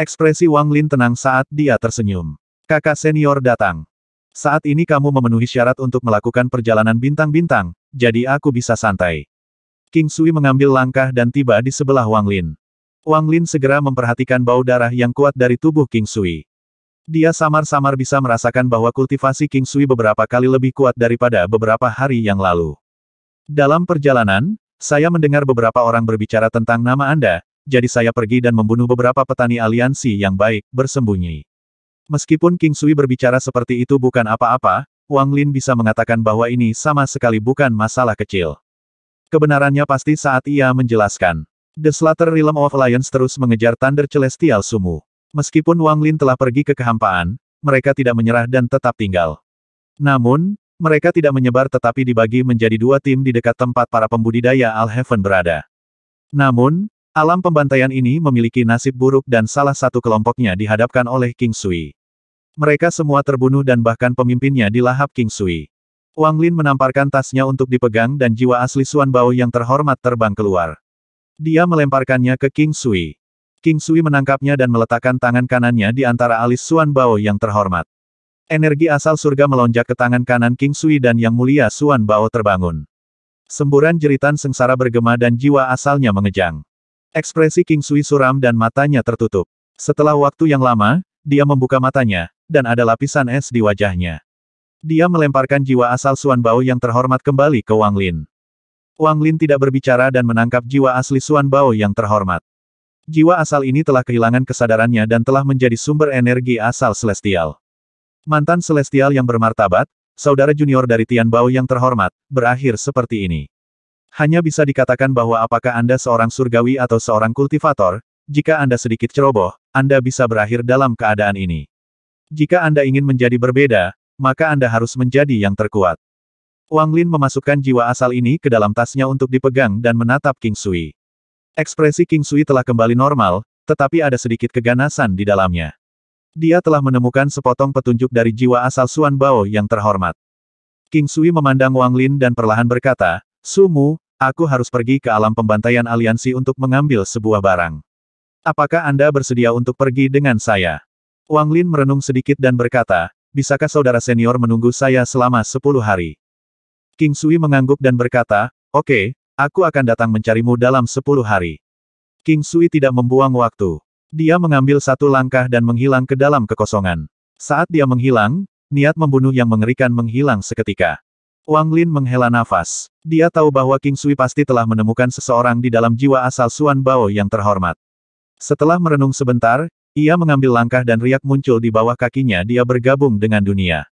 Ekspresi Wang Lin tenang saat dia tersenyum. Kakak senior datang. Saat ini kamu memenuhi syarat untuk melakukan perjalanan bintang-bintang, jadi aku bisa santai. King Sui mengambil langkah dan tiba di sebelah Wang Lin. Wang Lin segera memperhatikan bau darah yang kuat dari tubuh King Sui. Dia samar-samar bisa merasakan bahwa kultivasi King Sui beberapa kali lebih kuat daripada beberapa hari yang lalu. Dalam perjalanan, saya mendengar beberapa orang berbicara tentang nama Anda, jadi saya pergi dan membunuh beberapa petani aliansi yang baik, bersembunyi. Meskipun King Sui berbicara seperti itu bukan apa-apa, Wang Lin bisa mengatakan bahwa ini sama sekali bukan masalah kecil. Kebenarannya pasti saat ia menjelaskan. The Slater Realm of Lions terus mengejar Thunder Celestial Sumu. Meskipun Wang Lin telah pergi ke kehampaan, mereka tidak menyerah dan tetap tinggal. Namun, mereka tidak menyebar tetapi dibagi menjadi dua tim di dekat tempat para pembudidaya Al Alheaven berada. Namun, alam pembantaian ini memiliki nasib buruk dan salah satu kelompoknya dihadapkan oleh King Sui. Mereka semua terbunuh dan bahkan pemimpinnya dilahap King Sui. Wang Lin menamparkan tasnya untuk dipegang dan jiwa asli Suan Bao yang terhormat terbang keluar. Dia melemparkannya ke King Sui. King Sui menangkapnya dan meletakkan tangan kanannya di antara alis Suan Bao yang terhormat. Energi asal surga melonjak ke tangan kanan King Sui dan Yang Mulia Suan Bao terbangun. Semburan jeritan sengsara bergema dan jiwa asalnya mengejang. Ekspresi King Sui suram dan matanya tertutup. Setelah waktu yang lama, dia membuka matanya, dan ada lapisan es di wajahnya. Dia melemparkan jiwa asal Suan Bao yang terhormat kembali ke Wang Lin. Wang Lin tidak berbicara dan menangkap jiwa asli Suan Bao yang terhormat. Jiwa asal ini telah kehilangan kesadarannya dan telah menjadi sumber energi asal celestial. Mantan Celestial yang bermartabat, saudara junior dari Tian Bao yang terhormat, berakhir seperti ini. Hanya bisa dikatakan bahwa apakah Anda seorang surgawi atau seorang kultivator, jika Anda sedikit ceroboh, Anda bisa berakhir dalam keadaan ini. Jika Anda ingin menjadi berbeda, maka Anda harus menjadi yang terkuat. Wang Lin memasukkan jiwa asal ini ke dalam tasnya untuk dipegang dan menatap King Sui. Ekspresi King Sui telah kembali normal, tetapi ada sedikit keganasan di dalamnya. Dia telah menemukan sepotong petunjuk dari jiwa asal Suan Bao yang terhormat. King Sui memandang Wang Lin dan perlahan berkata, Sumu, aku harus pergi ke alam pembantaian aliansi untuk mengambil sebuah barang. Apakah Anda bersedia untuk pergi dengan saya? Wang Lin merenung sedikit dan berkata, bisakah saudara senior menunggu saya selama sepuluh hari? King Sui mengangguk dan berkata, oke, okay, aku akan datang mencarimu dalam sepuluh hari. King Sui tidak membuang waktu. Dia mengambil satu langkah dan menghilang ke dalam kekosongan. Saat dia menghilang, niat membunuh yang mengerikan menghilang seketika. Wang Lin menghela nafas. Dia tahu bahwa King Sui pasti telah menemukan seseorang di dalam jiwa asal Suan Bao yang terhormat. Setelah merenung sebentar, ia mengambil langkah dan riak muncul di bawah kakinya dia bergabung dengan dunia.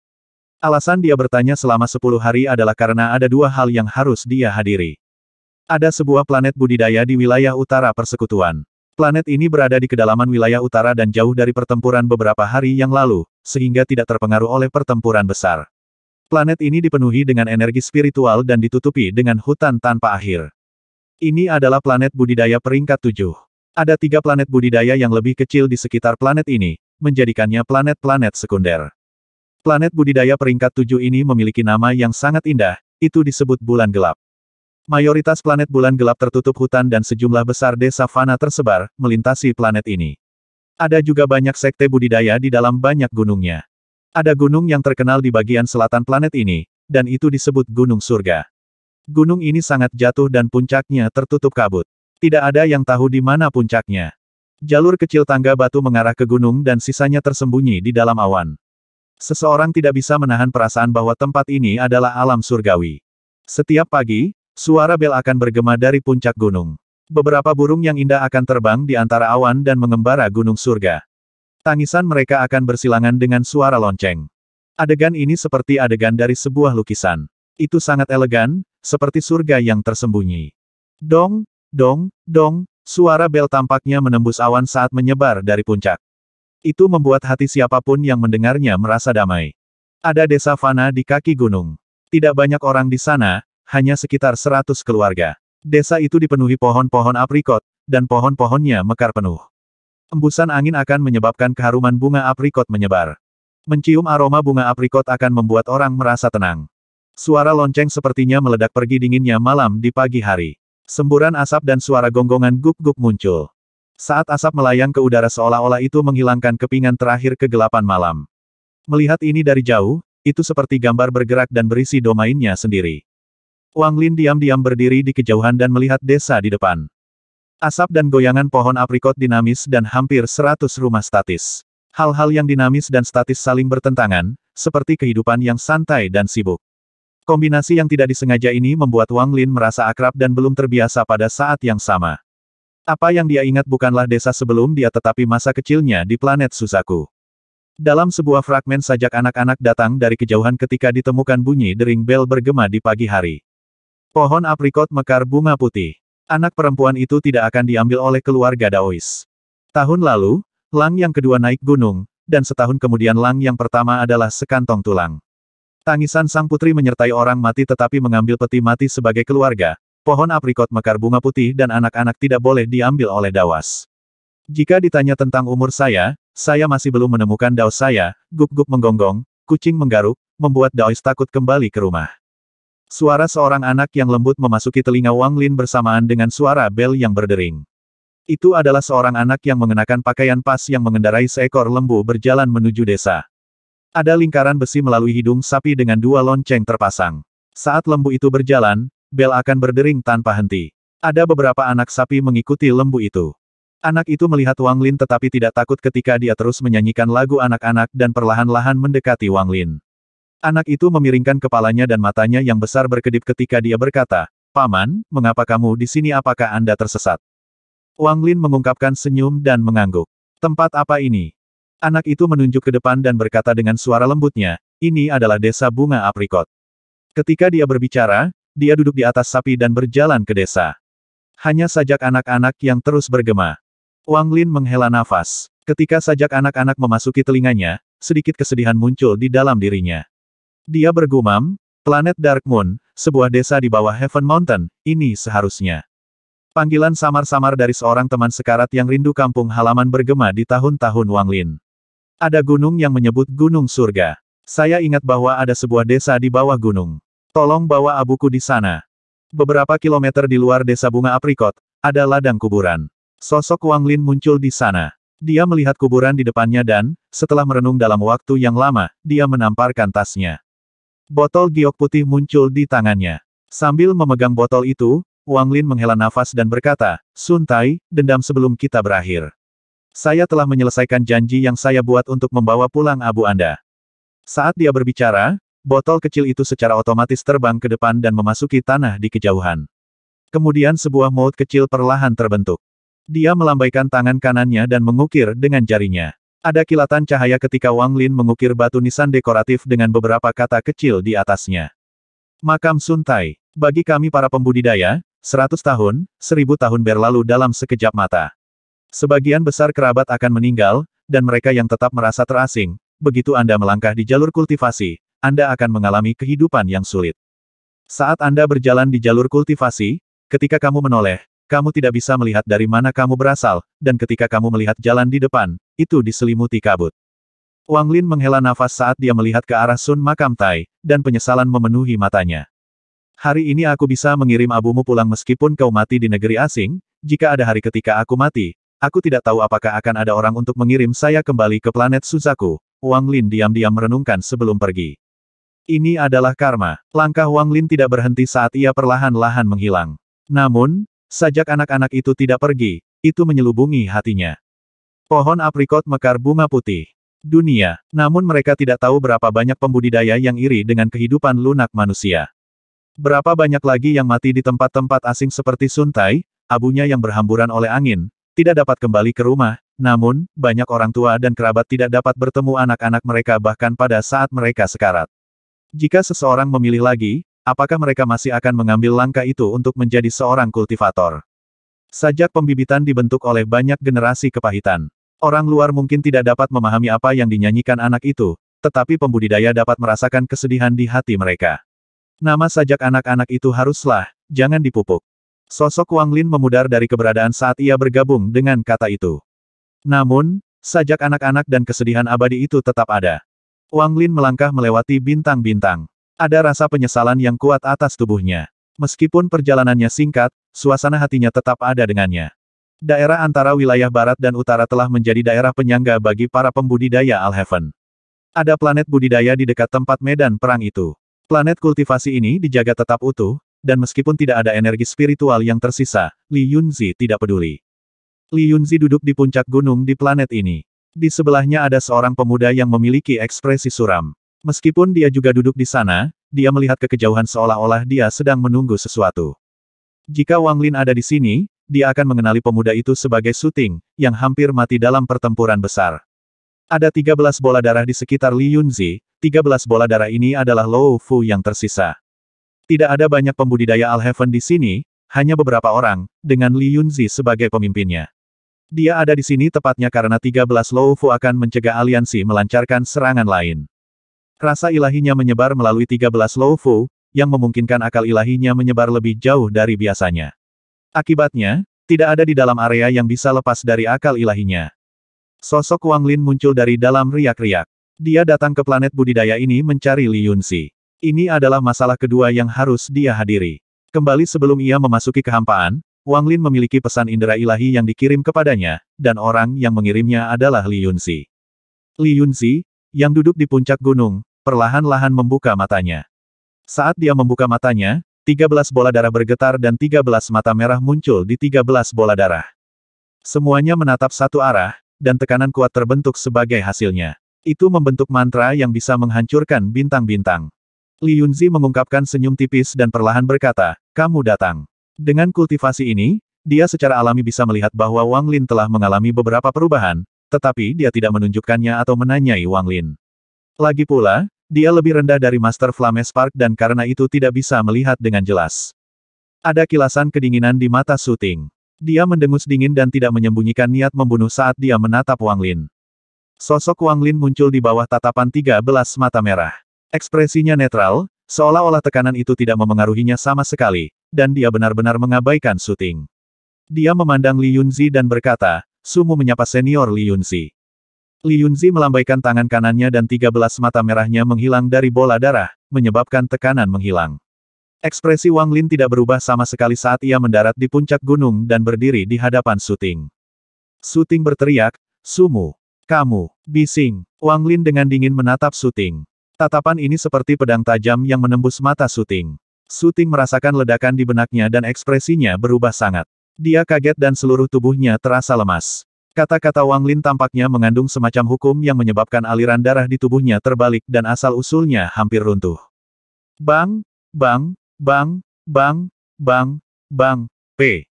Alasan dia bertanya selama sepuluh hari adalah karena ada dua hal yang harus dia hadiri. Ada sebuah planet budidaya di wilayah utara persekutuan. Planet ini berada di kedalaman wilayah utara dan jauh dari pertempuran beberapa hari yang lalu, sehingga tidak terpengaruh oleh pertempuran besar. Planet ini dipenuhi dengan energi spiritual dan ditutupi dengan hutan tanpa akhir. Ini adalah planet budidaya peringkat tujuh. Ada tiga planet budidaya yang lebih kecil di sekitar planet ini, menjadikannya planet-planet sekunder. Planet budidaya peringkat tujuh ini memiliki nama yang sangat indah, itu disebut bulan gelap. Mayoritas planet bulan gelap tertutup hutan dan sejumlah besar desa fana tersebar, melintasi planet ini. Ada juga banyak sekte budidaya di dalam banyak gunungnya. Ada gunung yang terkenal di bagian selatan planet ini, dan itu disebut Gunung Surga. Gunung ini sangat jatuh dan puncaknya tertutup kabut. Tidak ada yang tahu di mana puncaknya. Jalur kecil tangga batu mengarah ke gunung dan sisanya tersembunyi di dalam awan. Seseorang tidak bisa menahan perasaan bahwa tempat ini adalah alam surgawi. Setiap pagi, Suara bel akan bergema dari puncak gunung. Beberapa burung yang indah akan terbang di antara awan dan mengembara gunung surga. Tangisan mereka akan bersilangan dengan suara lonceng. Adegan ini seperti adegan dari sebuah lukisan. Itu sangat elegan, seperti surga yang tersembunyi. Dong, dong, dong, suara bel tampaknya menembus awan saat menyebar dari puncak. Itu membuat hati siapapun yang mendengarnya merasa damai. Ada desa fana di kaki gunung. Tidak banyak orang di sana, hanya sekitar 100 keluarga. Desa itu dipenuhi pohon-pohon aprikot, dan pohon-pohonnya mekar penuh. Embusan angin akan menyebabkan keharuman bunga aprikot menyebar. Mencium aroma bunga aprikot akan membuat orang merasa tenang. Suara lonceng sepertinya meledak pergi dinginnya malam di pagi hari. Semburan asap dan suara gonggongan guk guk muncul. Saat asap melayang ke udara seolah-olah itu menghilangkan kepingan terakhir kegelapan malam. Melihat ini dari jauh, itu seperti gambar bergerak dan berisi domainnya sendiri. Wang Lin diam-diam berdiri di kejauhan dan melihat desa di depan. Asap dan goyangan pohon aprikot dinamis dan hampir seratus rumah statis. Hal-hal yang dinamis dan statis saling bertentangan, seperti kehidupan yang santai dan sibuk. Kombinasi yang tidak disengaja ini membuat Wang Lin merasa akrab dan belum terbiasa pada saat yang sama. Apa yang dia ingat bukanlah desa sebelum dia tetapi masa kecilnya di planet Suzaku. Dalam sebuah fragmen sajak anak-anak datang dari kejauhan ketika ditemukan bunyi dering bel bergema di pagi hari. Pohon aprikot mekar bunga putih. Anak perempuan itu tidak akan diambil oleh keluarga Daois. Tahun lalu, Lang yang kedua naik gunung, dan setahun kemudian Lang yang pertama adalah sekantong tulang. Tangisan sang putri menyertai orang mati tetapi mengambil peti mati sebagai keluarga, pohon aprikot mekar bunga putih dan anak-anak tidak boleh diambil oleh Dawas. Jika ditanya tentang umur saya, saya masih belum menemukan Daos saya, gup-gup menggonggong, kucing menggaruk, membuat Daois takut kembali ke rumah. Suara seorang anak yang lembut memasuki telinga Wang Lin bersamaan dengan suara bel yang berdering. Itu adalah seorang anak yang mengenakan pakaian pas yang mengendarai seekor lembu berjalan menuju desa. Ada lingkaran besi melalui hidung sapi dengan dua lonceng terpasang. Saat lembu itu berjalan, bel akan berdering tanpa henti. Ada beberapa anak sapi mengikuti lembu itu. Anak itu melihat Wang Lin tetapi tidak takut ketika dia terus menyanyikan lagu anak-anak dan perlahan-lahan mendekati Wang Lin. Anak itu memiringkan kepalanya dan matanya yang besar berkedip ketika dia berkata, Paman, mengapa kamu di sini apakah Anda tersesat? Wang Lin mengungkapkan senyum dan mengangguk. Tempat apa ini? Anak itu menunjuk ke depan dan berkata dengan suara lembutnya, ini adalah desa bunga aprikot. Ketika dia berbicara, dia duduk di atas sapi dan berjalan ke desa. Hanya sajak anak-anak yang terus bergema. Wang Lin menghela nafas. Ketika sajak anak-anak memasuki telinganya, sedikit kesedihan muncul di dalam dirinya. Dia bergumam, planet Dark Moon, sebuah desa di bawah Heaven Mountain, ini seharusnya. Panggilan samar-samar dari seorang teman sekarat yang rindu kampung halaman bergema di tahun-tahun Wang Lin. Ada gunung yang menyebut Gunung Surga. Saya ingat bahwa ada sebuah desa di bawah gunung. Tolong bawa abuku di sana. Beberapa kilometer di luar desa bunga aprikot, ada ladang kuburan. Sosok Wang Lin muncul di sana. Dia melihat kuburan di depannya dan, setelah merenung dalam waktu yang lama, dia menamparkan tasnya. Botol giok putih muncul di tangannya. Sambil memegang botol itu, Wang Lin menghela nafas dan berkata, Sun Tai, dendam sebelum kita berakhir. Saya telah menyelesaikan janji yang saya buat untuk membawa pulang abu Anda. Saat dia berbicara, botol kecil itu secara otomatis terbang ke depan dan memasuki tanah di kejauhan. Kemudian sebuah maut kecil perlahan terbentuk. Dia melambaikan tangan kanannya dan mengukir dengan jarinya. Ada kilatan cahaya ketika Wang Lin mengukir batu nisan dekoratif dengan beberapa kata kecil di atasnya. Makam Suntai. Bagi kami para pembudidaya, seratus tahun, seribu tahun berlalu dalam sekejap mata. Sebagian besar kerabat akan meninggal, dan mereka yang tetap merasa terasing, begitu Anda melangkah di jalur kultivasi, Anda akan mengalami kehidupan yang sulit. Saat Anda berjalan di jalur kultivasi, ketika kamu menoleh, kamu tidak bisa melihat dari mana kamu berasal, dan ketika kamu melihat jalan di depan, itu diselimuti kabut. Wang Lin menghela nafas saat dia melihat ke arah Sun Makam Tai, dan penyesalan memenuhi matanya. Hari ini aku bisa mengirim abumu pulang meskipun kau mati di negeri asing, jika ada hari ketika aku mati, aku tidak tahu apakah akan ada orang untuk mengirim saya kembali ke planet Suzaku. Wang Lin diam-diam merenungkan sebelum pergi. Ini adalah karma. Langkah Wang Lin tidak berhenti saat ia perlahan-lahan menghilang. Namun, Sajak anak-anak itu tidak pergi, itu menyelubungi hatinya. Pohon aprikot mekar bunga putih. Dunia, namun mereka tidak tahu berapa banyak pembudidaya yang iri dengan kehidupan lunak manusia. Berapa banyak lagi yang mati di tempat-tempat asing seperti Suntai, abunya yang berhamburan oleh angin, tidak dapat kembali ke rumah, namun, banyak orang tua dan kerabat tidak dapat bertemu anak-anak mereka bahkan pada saat mereka sekarat. Jika seseorang memilih lagi, Apakah mereka masih akan mengambil langkah itu untuk menjadi seorang kultivator? Sajak pembibitan dibentuk oleh banyak generasi kepahitan. Orang luar mungkin tidak dapat memahami apa yang dinyanyikan anak itu, tetapi pembudidaya dapat merasakan kesedihan di hati mereka. Nama sajak anak-anak itu haruslah, jangan dipupuk. Sosok Wang Lin memudar dari keberadaan saat ia bergabung dengan kata itu. Namun, sajak anak-anak dan kesedihan abadi itu tetap ada. Wang Lin melangkah melewati bintang-bintang. Ada rasa penyesalan yang kuat atas tubuhnya. Meskipun perjalanannya singkat, suasana hatinya tetap ada dengannya. Daerah antara wilayah barat dan utara telah menjadi daerah penyangga bagi para pembudidaya Alheaven. Ada planet budidaya di dekat tempat medan perang itu. Planet kultivasi ini dijaga tetap utuh, dan meskipun tidak ada energi spiritual yang tersisa, Li Yunzi tidak peduli. Li Yunzi duduk di puncak gunung di planet ini. Di sebelahnya ada seorang pemuda yang memiliki ekspresi suram. Meskipun dia juga duduk di sana, dia melihat ke kejauhan seolah-olah dia sedang menunggu sesuatu. Jika Wang Lin ada di sini, dia akan mengenali pemuda itu sebagai syuting, yang hampir mati dalam pertempuran besar. Ada 13 bola darah di sekitar Li Yunzi, 13 bola darah ini adalah Lou Fu yang tersisa. Tidak ada banyak pembudidaya Al Alheaven di sini, hanya beberapa orang, dengan Li Yunzi sebagai pemimpinnya. Dia ada di sini tepatnya karena 13 Lou Fu akan mencegah aliansi melancarkan serangan lain. Rasa ilahinya menyebar melalui 13 Fu, yang memungkinkan akal ilahinya menyebar lebih jauh dari biasanya. Akibatnya, tidak ada di dalam area yang bisa lepas dari akal ilahinya. Sosok Wang Lin muncul dari dalam riak-riak. Dia datang ke planet budidaya ini mencari Li Yunsi. Ini adalah masalah kedua yang harus dia hadiri. Kembali sebelum ia memasuki kehampaan, Wang Lin memiliki pesan indera ilahi yang dikirim kepadanya, dan orang yang mengirimnya adalah Li Yunsi. Li Yunsi, yang duduk di puncak gunung, perlahan-lahan membuka matanya. Saat dia membuka matanya, 13 bola darah bergetar dan 13 mata merah muncul di 13 bola darah. Semuanya menatap satu arah, dan tekanan kuat terbentuk sebagai hasilnya. Itu membentuk mantra yang bisa menghancurkan bintang-bintang. Li Yunzi mengungkapkan senyum tipis dan perlahan berkata, kamu datang. Dengan kultivasi ini, dia secara alami bisa melihat bahwa Wang Lin telah mengalami beberapa perubahan, tetapi dia tidak menunjukkannya atau menanyai Wang Lin. Lagi pula, dia lebih rendah dari Master Flame Spark dan karena itu tidak bisa melihat dengan jelas. Ada kilasan kedinginan di mata Suting. Dia mendengus dingin dan tidak menyembunyikan niat membunuh saat dia menatap Wang Lin. Sosok Wang Lin muncul di bawah tatapan 13 mata merah. Ekspresinya netral, seolah-olah tekanan itu tidak memengaruhinya sama sekali, dan dia benar-benar mengabaikan Suting. Dia memandang Li Yunzi dan berkata, Sumu menyapa senior Li Yunzi. Li Yunzi melambaikan tangan kanannya dan 13 mata merahnya menghilang dari bola darah, menyebabkan tekanan menghilang. Ekspresi Wang Lin tidak berubah sama sekali saat ia mendarat di puncak gunung dan berdiri di hadapan Suting. Suting berteriak, Sumu, kamu, bising. Wang Lin dengan dingin menatap Suting. Tatapan ini seperti pedang tajam yang menembus mata Suting. Suting merasakan ledakan di benaknya dan ekspresinya berubah sangat. Dia kaget dan seluruh tubuhnya terasa lemas. Kata-kata Wang Lin tampaknya mengandung semacam hukum yang menyebabkan aliran darah di tubuhnya terbalik dan asal-usulnya hampir runtuh. Bang, bang, bang, bang, bang, bang, P.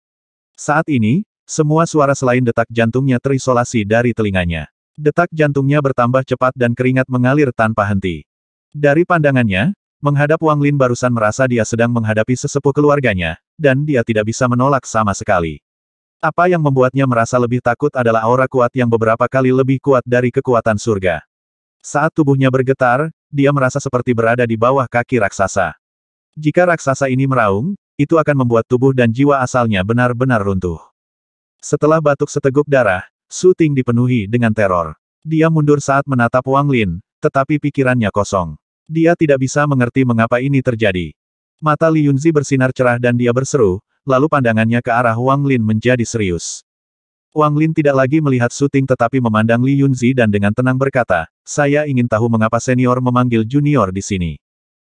Saat ini, semua suara selain detak jantungnya terisolasi dari telinganya. Detak jantungnya bertambah cepat dan keringat mengalir tanpa henti. Dari pandangannya, menghadap Wang Lin barusan merasa dia sedang menghadapi sesepuh keluarganya, dan dia tidak bisa menolak sama sekali. Apa yang membuatnya merasa lebih takut adalah aura kuat yang beberapa kali lebih kuat dari kekuatan surga. Saat tubuhnya bergetar, dia merasa seperti berada di bawah kaki raksasa. Jika raksasa ini meraung, itu akan membuat tubuh dan jiwa asalnya benar-benar runtuh. Setelah batuk seteguk darah, syuting dipenuhi dengan teror. Dia mundur saat menatap Wang Lin, tetapi pikirannya kosong. Dia tidak bisa mengerti mengapa ini terjadi. Mata Li Yunzi bersinar cerah dan dia berseru, lalu pandangannya ke arah Wang Lin menjadi serius. Wang Lin tidak lagi melihat syuting tetapi memandang Li Yunzi dan dengan tenang berkata, saya ingin tahu mengapa senior memanggil junior di sini.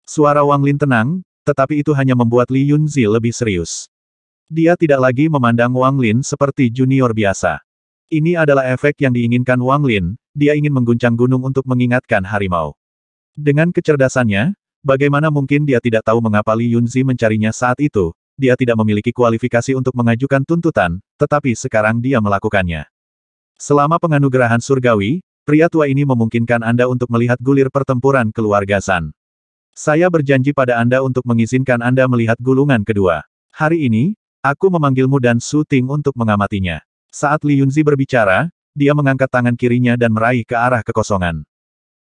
Suara Wang Lin tenang, tetapi itu hanya membuat Li Yunzi lebih serius. Dia tidak lagi memandang Wang Lin seperti junior biasa. Ini adalah efek yang diinginkan Wang Lin, dia ingin mengguncang gunung untuk mengingatkan harimau. Dengan kecerdasannya, bagaimana mungkin dia tidak tahu mengapa Li Yunzi mencarinya saat itu, dia tidak memiliki kualifikasi untuk mengajukan tuntutan, tetapi sekarang dia melakukannya. Selama penganugerahan surgawi, pria tua ini memungkinkan Anda untuk melihat gulir pertempuran keluarga San. Saya berjanji pada Anda untuk mengizinkan Anda melihat gulungan kedua. Hari ini, aku memanggilmu dan Su Ting untuk mengamatinya. Saat Li Yunzi berbicara, dia mengangkat tangan kirinya dan meraih ke arah kekosongan.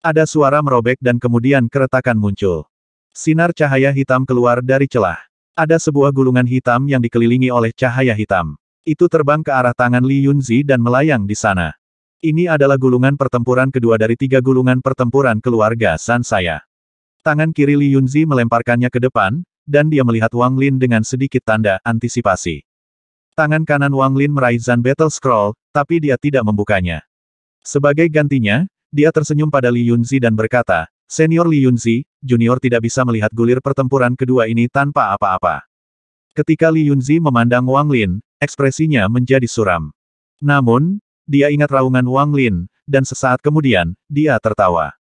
Ada suara merobek dan kemudian keretakan muncul. Sinar cahaya hitam keluar dari celah. Ada sebuah gulungan hitam yang dikelilingi oleh cahaya hitam. Itu terbang ke arah tangan Li Yunzi dan melayang di sana. Ini adalah gulungan pertempuran kedua dari tiga gulungan pertempuran keluarga San saya. Tangan kiri Li Yunzi melemparkannya ke depan, dan dia melihat Wang Lin dengan sedikit tanda antisipasi. Tangan kanan Wang Lin meraih Zan Battle Scroll, tapi dia tidak membukanya. Sebagai gantinya, dia tersenyum pada Li Yunzi dan berkata, Senior Li Yunzi, junior tidak bisa melihat gulir pertempuran kedua ini tanpa apa-apa. Ketika Li Yunzi memandang Wang Lin, ekspresinya menjadi suram. Namun, dia ingat raungan Wang Lin, dan sesaat kemudian, dia tertawa.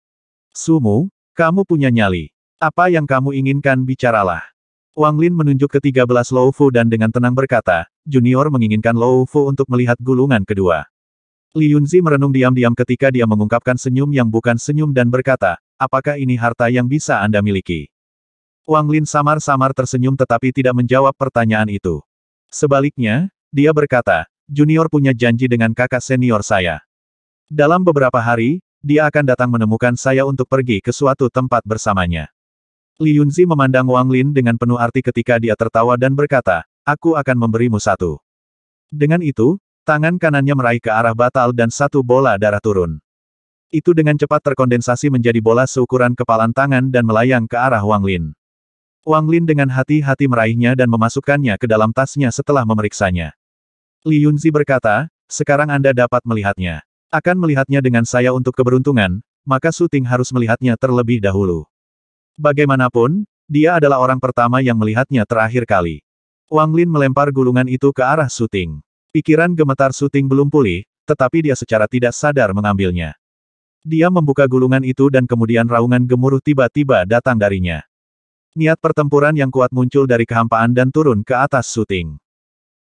Sumu, kamu punya nyali. Apa yang kamu inginkan bicaralah. Wang Lin menunjuk ke 13 Lou Fu dan dengan tenang berkata, Junior menginginkan Lou Fu untuk melihat gulungan kedua. Li Yunzi merenung diam-diam ketika dia mengungkapkan senyum yang bukan senyum dan berkata, apakah ini harta yang bisa Anda miliki? Wang Lin samar-samar tersenyum tetapi tidak menjawab pertanyaan itu. Sebaliknya, dia berkata, Junior punya janji dengan kakak senior saya. Dalam beberapa hari, dia akan datang menemukan saya untuk pergi ke suatu tempat bersamanya. Li Yunzi memandang Wang Lin dengan penuh arti ketika dia tertawa dan berkata, aku akan memberimu satu. Dengan itu, tangan kanannya meraih ke arah batal dan satu bola darah turun. Itu dengan cepat terkondensasi menjadi bola seukuran kepalan tangan dan melayang ke arah Wang Lin. Wang Lin dengan hati-hati meraihnya dan memasukkannya ke dalam tasnya setelah memeriksanya. Li Yunzi berkata, sekarang Anda dapat melihatnya. Akan melihatnya dengan saya untuk keberuntungan, maka syuting harus melihatnya terlebih dahulu. Bagaimanapun, dia adalah orang pertama yang melihatnya terakhir kali. Wang Lin melempar gulungan itu ke arah syuting. Pikiran gemetar syuting belum pulih, tetapi dia secara tidak sadar mengambilnya. Dia membuka gulungan itu dan kemudian raungan gemuruh tiba-tiba datang darinya. Niat pertempuran yang kuat muncul dari kehampaan dan turun ke atas syuting.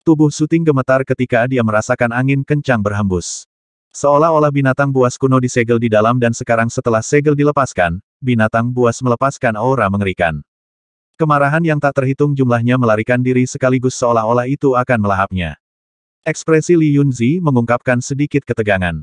Tubuh syuting gemetar ketika dia merasakan angin kencang berhembus. Seolah-olah binatang buas kuno disegel di dalam dan sekarang setelah segel dilepaskan, binatang buas melepaskan aura mengerikan. Kemarahan yang tak terhitung jumlahnya melarikan diri sekaligus seolah-olah itu akan melahapnya. Ekspresi Li Yunzi mengungkapkan sedikit ketegangan.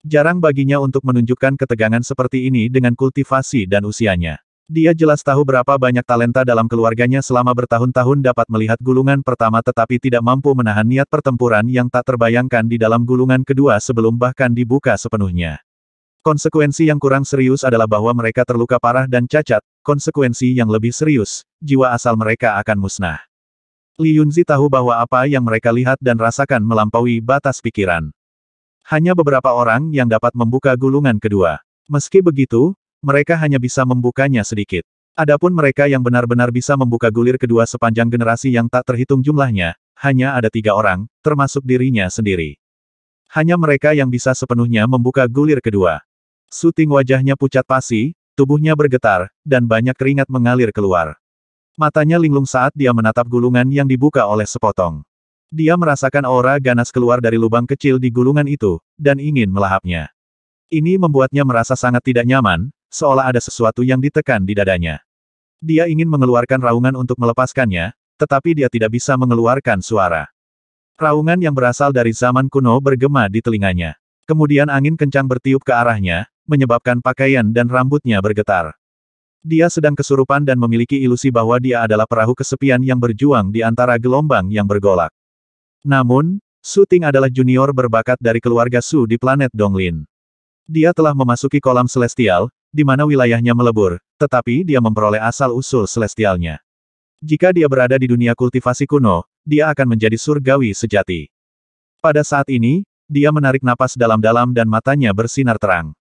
Jarang baginya untuk menunjukkan ketegangan seperti ini dengan kultivasi dan usianya. Dia jelas tahu berapa banyak talenta dalam keluarganya selama bertahun-tahun dapat melihat gulungan pertama tetapi tidak mampu menahan niat pertempuran yang tak terbayangkan di dalam gulungan kedua sebelum bahkan dibuka sepenuhnya. Konsekuensi yang kurang serius adalah bahwa mereka terluka parah dan cacat, konsekuensi yang lebih serius, jiwa asal mereka akan musnah. Li Yunzi tahu bahwa apa yang mereka lihat dan rasakan melampaui batas pikiran. Hanya beberapa orang yang dapat membuka gulungan kedua. Meski begitu, mereka hanya bisa membukanya sedikit. Adapun mereka yang benar-benar bisa membuka gulir kedua sepanjang generasi yang tak terhitung jumlahnya, hanya ada tiga orang, termasuk dirinya sendiri. Hanya mereka yang bisa sepenuhnya membuka gulir kedua. Suting wajahnya pucat pasi, tubuhnya bergetar, dan banyak keringat mengalir keluar. Matanya linglung saat dia menatap gulungan yang dibuka oleh sepotong. Dia merasakan aura ganas keluar dari lubang kecil di gulungan itu, dan ingin melahapnya. Ini membuatnya merasa sangat tidak nyaman, seolah ada sesuatu yang ditekan di dadanya. Dia ingin mengeluarkan raungan untuk melepaskannya, tetapi dia tidak bisa mengeluarkan suara. Raungan yang berasal dari zaman kuno bergema di telinganya. Kemudian angin kencang bertiup ke arahnya, menyebabkan pakaian dan rambutnya bergetar. Dia sedang kesurupan dan memiliki ilusi bahwa dia adalah perahu kesepian yang berjuang di antara gelombang yang bergolak. Namun, Su Ting adalah junior berbakat dari keluarga Su di planet Donglin. Dia telah memasuki kolam celestial, di mana wilayahnya melebur, tetapi dia memperoleh asal-usul celestialnya. Jika dia berada di dunia kultivasi kuno, dia akan menjadi surgawi sejati. Pada saat ini, dia menarik napas dalam-dalam dan matanya bersinar terang.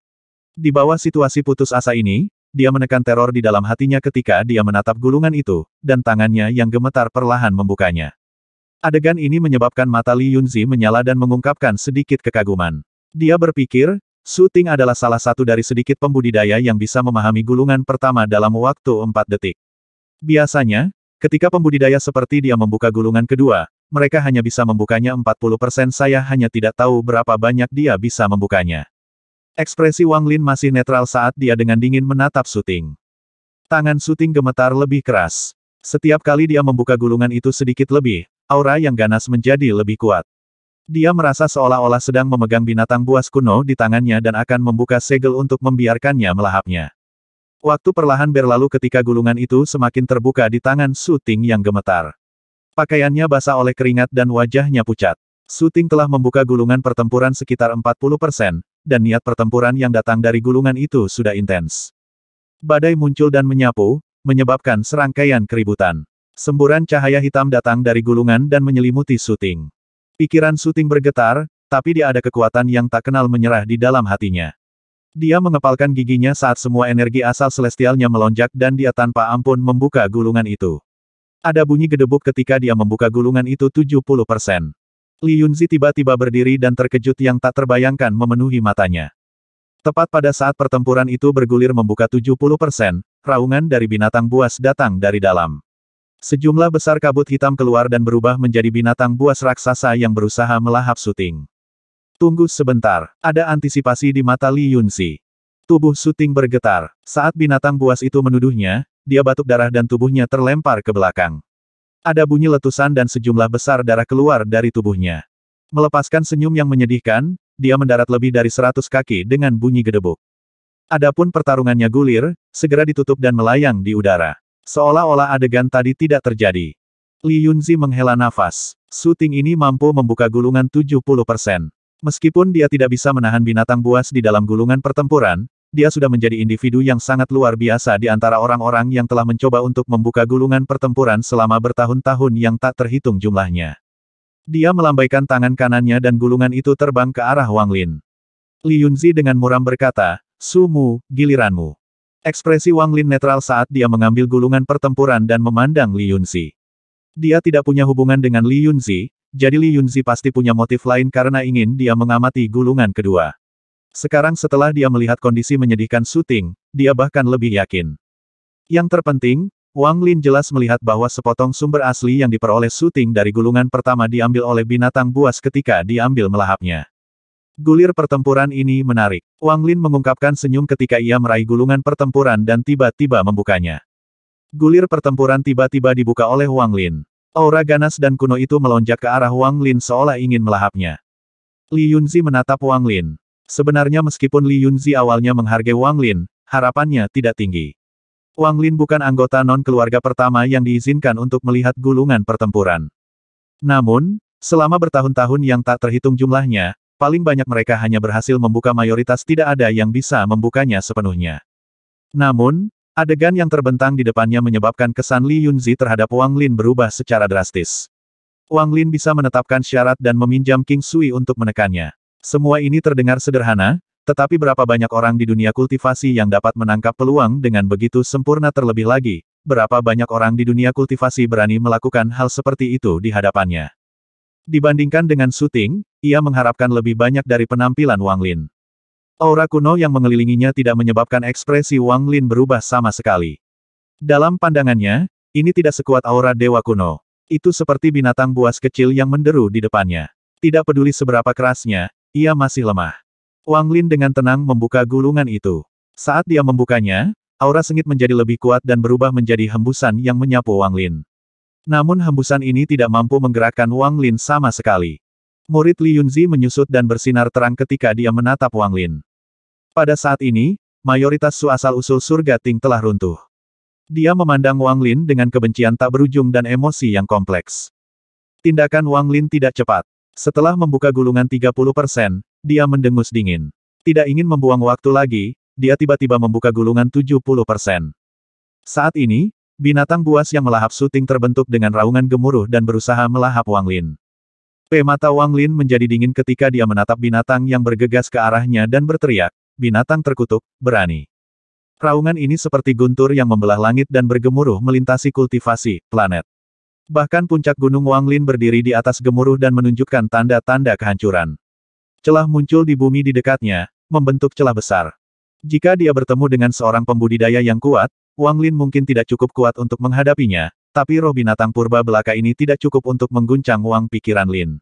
Di bawah situasi putus asa ini, dia menekan teror di dalam hatinya ketika dia menatap gulungan itu, dan tangannya yang gemetar perlahan membukanya. Adegan ini menyebabkan mata Li Yunzi menyala dan mengungkapkan sedikit kekaguman. Dia berpikir, Su Ting adalah salah satu dari sedikit pembudidaya yang bisa memahami gulungan pertama dalam waktu 4 detik. Biasanya, ketika pembudidaya seperti dia membuka gulungan kedua, mereka hanya bisa membukanya 40% saya hanya tidak tahu berapa banyak dia bisa membukanya. Ekspresi Wang Lin masih netral saat dia dengan dingin menatap Suting. Tangan Suting gemetar lebih keras. Setiap kali dia membuka gulungan itu sedikit lebih, Aura yang ganas menjadi lebih kuat. Dia merasa seolah-olah sedang memegang binatang buas kuno di tangannya dan akan membuka segel untuk membiarkannya melahapnya. Waktu perlahan berlalu ketika gulungan itu semakin terbuka di tangan Suting yang gemetar. Pakaiannya basah oleh keringat dan wajahnya pucat. Suting telah membuka gulungan pertempuran sekitar 40%, dan niat pertempuran yang datang dari gulungan itu sudah intens. Badai muncul dan menyapu, menyebabkan serangkaian keributan. Semburan cahaya hitam datang dari gulungan dan menyelimuti syuting. Pikiran syuting bergetar, tapi dia ada kekuatan yang tak kenal menyerah di dalam hatinya. Dia mengepalkan giginya saat semua energi asal celestialnya melonjak dan dia tanpa ampun membuka gulungan itu. Ada bunyi gedebuk ketika dia membuka gulungan itu 70%. Li Yunzi tiba-tiba berdiri dan terkejut yang tak terbayangkan memenuhi matanya. Tepat pada saat pertempuran itu bergulir membuka 70%, raungan dari binatang buas datang dari dalam. Sejumlah besar kabut hitam keluar dan berubah menjadi binatang buas raksasa yang berusaha melahap Suting. Tunggu sebentar, ada antisipasi di mata Li Yunsi. Tubuh Suting bergetar. Saat binatang buas itu menuduhnya, dia batuk darah dan tubuhnya terlempar ke belakang. Ada bunyi letusan dan sejumlah besar darah keluar dari tubuhnya. Melepaskan senyum yang menyedihkan, dia mendarat lebih dari seratus kaki dengan bunyi gedebuk. Adapun pertarungannya gulir, segera ditutup dan melayang di udara. Seolah-olah adegan tadi tidak terjadi. Li Yunzi menghela nafas. Suting ini mampu membuka gulungan 70%. Meskipun dia tidak bisa menahan binatang buas di dalam gulungan pertempuran, dia sudah menjadi individu yang sangat luar biasa di antara orang-orang yang telah mencoba untuk membuka gulungan pertempuran selama bertahun-tahun yang tak terhitung jumlahnya. Dia melambaikan tangan kanannya dan gulungan itu terbang ke arah Wang Lin. Li Yunzi dengan muram berkata, Sumu, giliranmu. Ekspresi Wang Lin netral saat dia mengambil gulungan pertempuran dan memandang Li Yunzi. Dia tidak punya hubungan dengan Li Yunzi, jadi Li Yunzi pasti punya motif lain karena ingin dia mengamati gulungan kedua. Sekarang setelah dia melihat kondisi menyedihkan syuting, dia bahkan lebih yakin. Yang terpenting, Wang Lin jelas melihat bahwa sepotong sumber asli yang diperoleh syuting dari gulungan pertama diambil oleh binatang buas ketika diambil melahapnya. Gulir pertempuran ini menarik. Wang Lin mengungkapkan senyum ketika ia meraih gulungan pertempuran dan tiba-tiba membukanya. Gulir pertempuran tiba-tiba dibuka oleh Wang Lin. Aura ganas dan kuno itu melonjak ke arah Wang Lin seolah ingin melahapnya. Li Yunzi menatap Wang Lin. Sebenarnya meskipun Li Yunzi awalnya menghargai Wang Lin, harapannya tidak tinggi. Wang Lin bukan anggota non-keluarga pertama yang diizinkan untuk melihat gulungan pertempuran. Namun, Selama bertahun-tahun yang tak terhitung jumlahnya, Paling banyak mereka hanya berhasil membuka mayoritas tidak ada yang bisa membukanya sepenuhnya. Namun, adegan yang terbentang di depannya menyebabkan kesan Li Yunzi terhadap Wang Lin berubah secara drastis. Wang Lin bisa menetapkan syarat dan meminjam King Sui untuk menekannya. Semua ini terdengar sederhana, tetapi berapa banyak orang di dunia kultivasi yang dapat menangkap peluang dengan begitu sempurna terlebih lagi, berapa banyak orang di dunia kultivasi berani melakukan hal seperti itu di hadapannya. Dibandingkan dengan syuting, ia mengharapkan lebih banyak dari penampilan Wang Lin. Aura kuno yang mengelilinginya tidak menyebabkan ekspresi Wang Lin berubah sama sekali. Dalam pandangannya, ini tidak sekuat aura dewa kuno. Itu seperti binatang buas kecil yang menderu di depannya. Tidak peduli seberapa kerasnya, ia masih lemah. Wang Lin dengan tenang membuka gulungan itu. Saat dia membukanya, aura sengit menjadi lebih kuat dan berubah menjadi hembusan yang menyapu Wang Lin. Namun hembusan ini tidak mampu menggerakkan Wang Lin sama sekali. Murid Li Yunzi menyusut dan bersinar terang ketika dia menatap Wang Lin. Pada saat ini, mayoritas Su asal-usul surga Ting telah runtuh. Dia memandang Wang Lin dengan kebencian tak berujung dan emosi yang kompleks. Tindakan Wang Lin tidak cepat. Setelah membuka gulungan 30%, dia mendengus dingin. Tidak ingin membuang waktu lagi, dia tiba-tiba membuka gulungan 70%. Saat ini, Binatang buas yang melahap suting terbentuk dengan raungan gemuruh dan berusaha melahap Wang Lin. P mata Wang Lin menjadi dingin ketika dia menatap binatang yang bergegas ke arahnya dan berteriak, binatang terkutuk, berani. Raungan ini seperti guntur yang membelah langit dan bergemuruh melintasi kultivasi, planet. Bahkan puncak gunung Wang Lin berdiri di atas gemuruh dan menunjukkan tanda-tanda kehancuran. Celah muncul di bumi di dekatnya, membentuk celah besar. Jika dia bertemu dengan seorang pembudidaya yang kuat, Wang Lin mungkin tidak cukup kuat untuk menghadapinya, tapi roh binatang purba belaka ini tidak cukup untuk mengguncang uang pikiran Lin.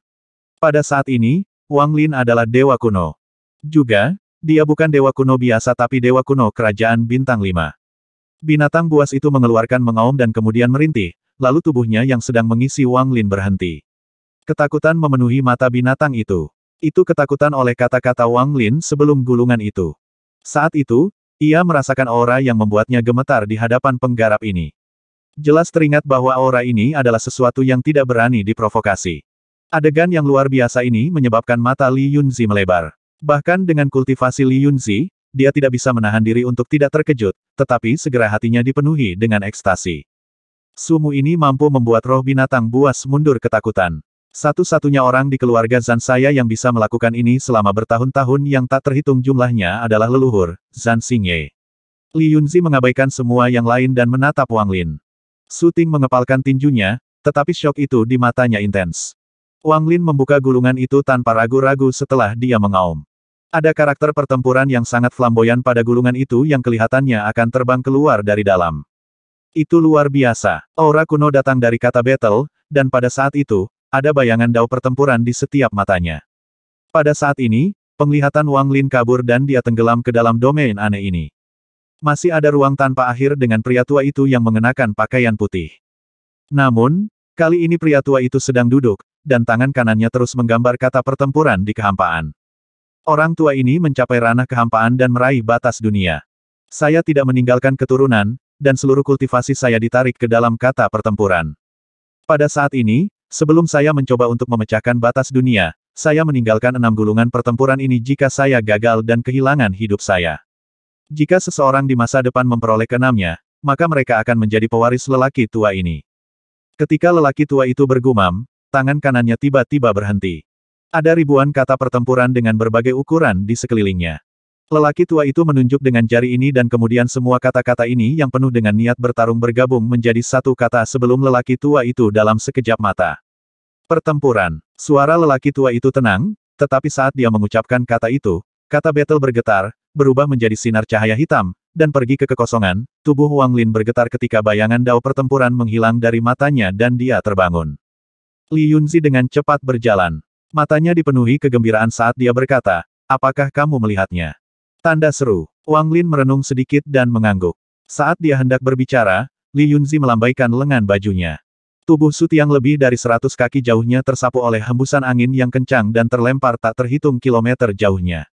Pada saat ini, Wang Lin adalah dewa kuno. Juga, dia bukan dewa kuno biasa tapi dewa kuno kerajaan bintang lima. Binatang buas itu mengeluarkan mengaum dan kemudian merintih, lalu tubuhnya yang sedang mengisi Wang Lin berhenti. Ketakutan memenuhi mata binatang itu. Itu ketakutan oleh kata-kata Wang Lin sebelum gulungan itu. Saat itu, ia merasakan aura yang membuatnya gemetar di hadapan penggarap ini. Jelas teringat bahwa aura ini adalah sesuatu yang tidak berani diprovokasi. Adegan yang luar biasa ini menyebabkan mata Li Yunzi melebar. Bahkan dengan kultivasi Li Yunzi, dia tidak bisa menahan diri untuk tidak terkejut, tetapi segera hatinya dipenuhi dengan ekstasi. Sumu ini mampu membuat roh binatang buas mundur ketakutan. Satu-satunya orang di keluarga Zan saya yang bisa melakukan ini selama bertahun-tahun yang tak terhitung jumlahnya adalah leluhur, Zan Xingye. Li Yunzi mengabaikan semua yang lain dan menatap Wang Lin. Su Ting mengepalkan tinjunya, tetapi shock itu di matanya intens. Wang Lin membuka gulungan itu tanpa ragu-ragu setelah dia mengaum. Ada karakter pertempuran yang sangat flamboyan pada gulungan itu yang kelihatannya akan terbang keluar dari dalam. Itu luar biasa. Aura kuno datang dari kata battle, dan pada saat itu, ada bayangan dao pertempuran di setiap matanya. Pada saat ini, penglihatan Wang Lin kabur dan dia tenggelam ke dalam domain aneh ini. Masih ada ruang tanpa akhir dengan pria tua itu yang mengenakan pakaian putih. Namun, kali ini pria tua itu sedang duduk, dan tangan kanannya terus menggambar kata pertempuran di kehampaan. Orang tua ini mencapai ranah kehampaan dan meraih batas dunia. Saya tidak meninggalkan keturunan, dan seluruh kultivasi saya ditarik ke dalam kata pertempuran. Pada saat ini, Sebelum saya mencoba untuk memecahkan batas dunia, saya meninggalkan enam gulungan pertempuran ini jika saya gagal dan kehilangan hidup saya. Jika seseorang di masa depan memperoleh keenamnya, maka mereka akan menjadi pewaris lelaki tua ini. Ketika lelaki tua itu bergumam, tangan kanannya tiba-tiba berhenti. Ada ribuan kata pertempuran dengan berbagai ukuran di sekelilingnya. Lelaki tua itu menunjuk dengan jari ini dan kemudian semua kata-kata ini yang penuh dengan niat bertarung bergabung menjadi satu kata sebelum lelaki tua itu dalam sekejap mata. Pertempuran. Suara lelaki tua itu tenang, tetapi saat dia mengucapkan kata itu, kata battle bergetar, berubah menjadi sinar cahaya hitam, dan pergi ke kekosongan, tubuh Wang Lin bergetar ketika bayangan dao pertempuran menghilang dari matanya dan dia terbangun. Li Yunzi dengan cepat berjalan. Matanya dipenuhi kegembiraan saat dia berkata, apakah kamu melihatnya? Tanda seru. Wang Lin merenung sedikit dan mengangguk. Saat dia hendak berbicara, Li Yunzi melambaikan lengan bajunya. Tubuh Su Tiang lebih dari seratus kaki jauhnya tersapu oleh hembusan angin yang kencang dan terlempar tak terhitung kilometer jauhnya.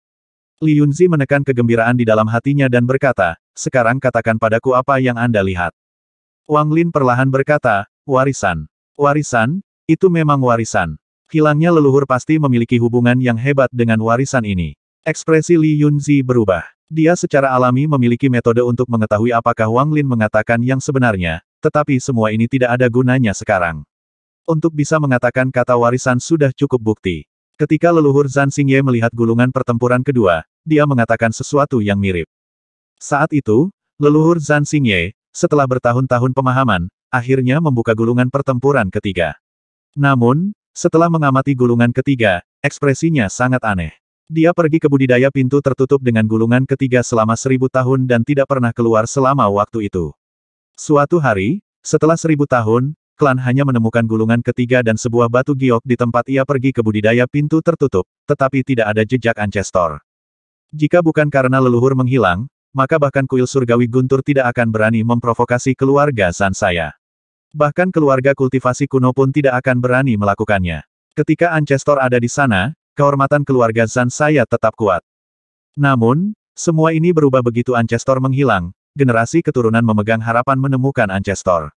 Li Yunzi menekan kegembiraan di dalam hatinya dan berkata, sekarang katakan padaku apa yang Anda lihat. Wang Lin perlahan berkata, warisan. Warisan, itu memang warisan. Hilangnya leluhur pasti memiliki hubungan yang hebat dengan warisan ini. Ekspresi Li Yunzi berubah. Dia secara alami memiliki metode untuk mengetahui apakah Wang Lin mengatakan yang sebenarnya, tetapi semua ini tidak ada gunanya sekarang. Untuk bisa mengatakan kata warisan sudah cukup bukti. Ketika leluhur Zan Xingye melihat gulungan pertempuran kedua, dia mengatakan sesuatu yang mirip. Saat itu, leluhur Zan Xingye, setelah bertahun-tahun pemahaman, akhirnya membuka gulungan pertempuran ketiga. Namun, setelah mengamati gulungan ketiga, ekspresinya sangat aneh. Dia pergi ke budidaya pintu tertutup dengan gulungan ketiga selama seribu tahun dan tidak pernah keluar selama waktu itu. Suatu hari, setelah seribu tahun, klan hanya menemukan gulungan ketiga dan sebuah batu giok di tempat ia pergi ke budidaya pintu tertutup, tetapi tidak ada jejak Ancestor. Jika bukan karena leluhur menghilang, maka bahkan kuil surgawi guntur tidak akan berani memprovokasi keluarga San saya. Bahkan keluarga kultivasi kuno pun tidak akan berani melakukannya. Ketika Ancestor ada di sana, kehormatan keluarga Zan saya tetap kuat. Namun, semua ini berubah begitu Ancestor menghilang, generasi keturunan memegang harapan menemukan Ancestor.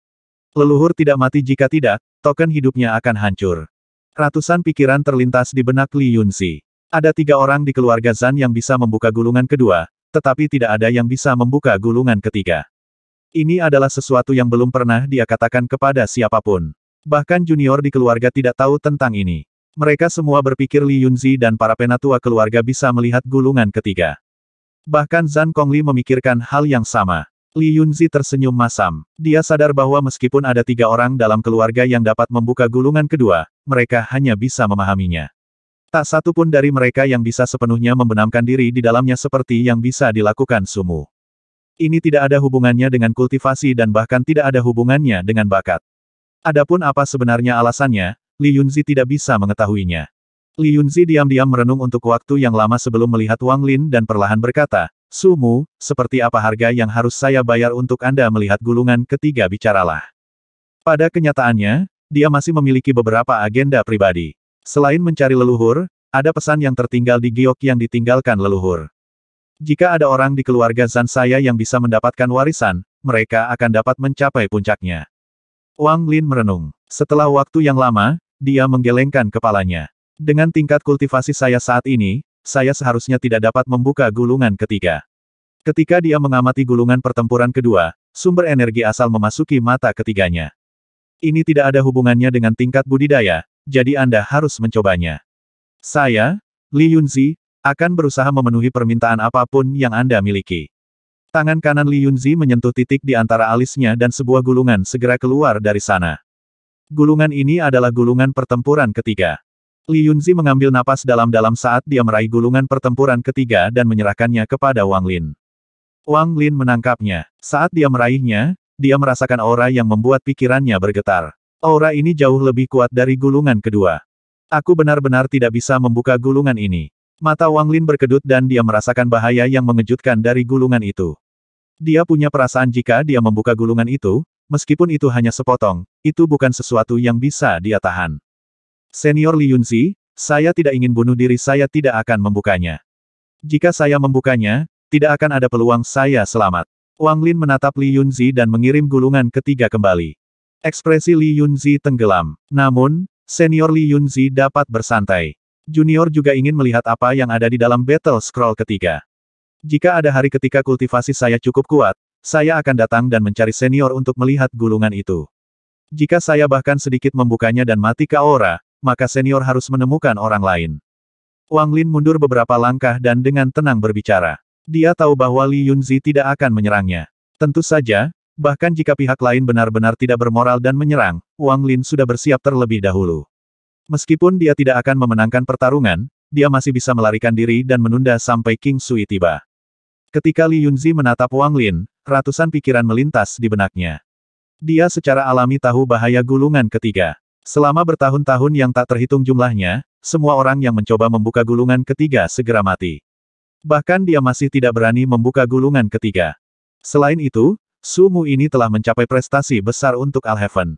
Leluhur tidak mati jika tidak, token hidupnya akan hancur. Ratusan pikiran terlintas di benak Li Yunsi. Ada tiga orang di keluarga Zan yang bisa membuka gulungan kedua, tetapi tidak ada yang bisa membuka gulungan ketiga. Ini adalah sesuatu yang belum pernah dia katakan kepada siapapun. Bahkan junior di keluarga tidak tahu tentang ini. Mereka semua berpikir Li Yunzi dan para penatua keluarga bisa melihat gulungan ketiga. Bahkan Zan Kongli memikirkan hal yang sama. Li Yunzi tersenyum masam. Dia sadar bahwa meskipun ada tiga orang dalam keluarga yang dapat membuka gulungan kedua, mereka hanya bisa memahaminya. Tak satu pun dari mereka yang bisa sepenuhnya membenamkan diri di dalamnya seperti yang bisa dilakukan Sumu. Ini tidak ada hubungannya dengan kultivasi dan bahkan tidak ada hubungannya dengan bakat. Adapun apa sebenarnya alasannya, Li Yunzi tidak bisa mengetahuinya. Li Yunzi diam-diam merenung untuk waktu yang lama sebelum melihat Wang Lin dan perlahan berkata, Sumu, seperti apa harga yang harus saya bayar untuk Anda melihat gulungan ketiga bicaralah. Pada kenyataannya, dia masih memiliki beberapa agenda pribadi. Selain mencari leluhur, ada pesan yang tertinggal di giok yang ditinggalkan leluhur. Jika ada orang di keluarga Zan saya yang bisa mendapatkan warisan, mereka akan dapat mencapai puncaknya. Wang Lin merenung. Setelah waktu yang lama, dia menggelengkan kepalanya. Dengan tingkat kultivasi saya saat ini, saya seharusnya tidak dapat membuka gulungan ketiga. Ketika dia mengamati gulungan pertempuran kedua, sumber energi asal memasuki mata ketiganya. Ini tidak ada hubungannya dengan tingkat budidaya, jadi Anda harus mencobanya. Saya, Li Yunzi, akan berusaha memenuhi permintaan apapun yang Anda miliki. Tangan kanan Li Yunzi menyentuh titik di antara alisnya dan sebuah gulungan segera keluar dari sana. Gulungan ini adalah gulungan pertempuran ketiga. Li Yunzi mengambil napas dalam-dalam saat dia meraih gulungan pertempuran ketiga dan menyerahkannya kepada Wang Lin. Wang Lin menangkapnya. Saat dia meraihnya, dia merasakan aura yang membuat pikirannya bergetar. Aura ini jauh lebih kuat dari gulungan kedua. Aku benar-benar tidak bisa membuka gulungan ini. Mata Wang Lin berkedut dan dia merasakan bahaya yang mengejutkan dari gulungan itu. Dia punya perasaan jika dia membuka gulungan itu, Meskipun itu hanya sepotong, itu bukan sesuatu yang bisa dia tahan. Senior Li Yunzi, saya tidak ingin bunuh diri saya tidak akan membukanya. Jika saya membukanya, tidak akan ada peluang saya selamat. Wang Lin menatap Li Yunzi dan mengirim gulungan ketiga kembali. Ekspresi Li Yunzi tenggelam. Namun, senior Li Yunzi dapat bersantai. Junior juga ingin melihat apa yang ada di dalam Battle Scroll ketiga. Jika ada hari ketika kultivasi saya cukup kuat, saya akan datang dan mencari senior untuk melihat gulungan itu. Jika saya bahkan sedikit membukanya dan mati ke aura, maka senior harus menemukan orang lain. Wang Lin mundur beberapa langkah dan dengan tenang berbicara. Dia tahu bahwa Li Yunzi tidak akan menyerangnya. Tentu saja, bahkan jika pihak lain benar-benar tidak bermoral dan menyerang, Wang Lin sudah bersiap terlebih dahulu. Meskipun dia tidak akan memenangkan pertarungan, dia masih bisa melarikan diri dan menunda sampai King Sui tiba. Ketika Li Yunzi menatap Wang Lin, ratusan pikiran melintas di benaknya. Dia secara alami tahu bahaya gulungan ketiga. Selama bertahun-tahun yang tak terhitung jumlahnya, semua orang yang mencoba membuka gulungan ketiga segera mati. Bahkan dia masih tidak berani membuka gulungan ketiga. Selain itu, Sumu ini telah mencapai prestasi besar untuk Al Alheaven.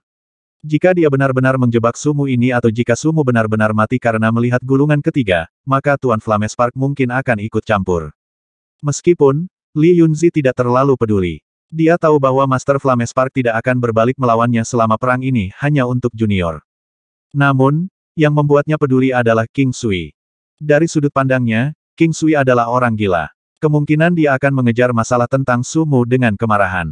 Jika dia benar-benar menjebak Sumu ini atau jika Sumu benar-benar mati karena melihat gulungan ketiga, maka Tuan Flames Park mungkin akan ikut campur. Meskipun, Li Yunzi tidak terlalu peduli. Dia tahu bahwa Master Flames Park tidak akan berbalik melawannya selama perang ini hanya untuk junior. Namun, yang membuatnya peduli adalah King Sui. Dari sudut pandangnya, King Sui adalah orang gila. Kemungkinan dia akan mengejar masalah tentang Sumu dengan kemarahan.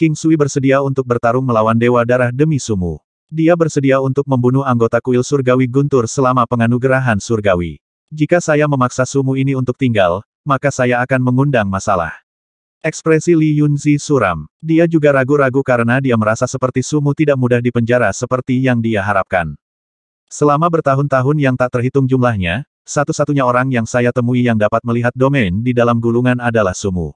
King Sui bersedia untuk bertarung melawan Dewa Darah demi Sumu. Dia bersedia untuk membunuh anggota kuil surgawi Guntur selama penganugerahan surgawi. Jika saya memaksa Sumu ini untuk tinggal, maka saya akan mengundang masalah. Ekspresi Li Yunzi suram. Dia juga ragu-ragu karena dia merasa seperti Sumu tidak mudah dipenjara seperti yang dia harapkan. Selama bertahun-tahun yang tak terhitung jumlahnya, satu-satunya orang yang saya temui yang dapat melihat domain di dalam gulungan adalah Sumu.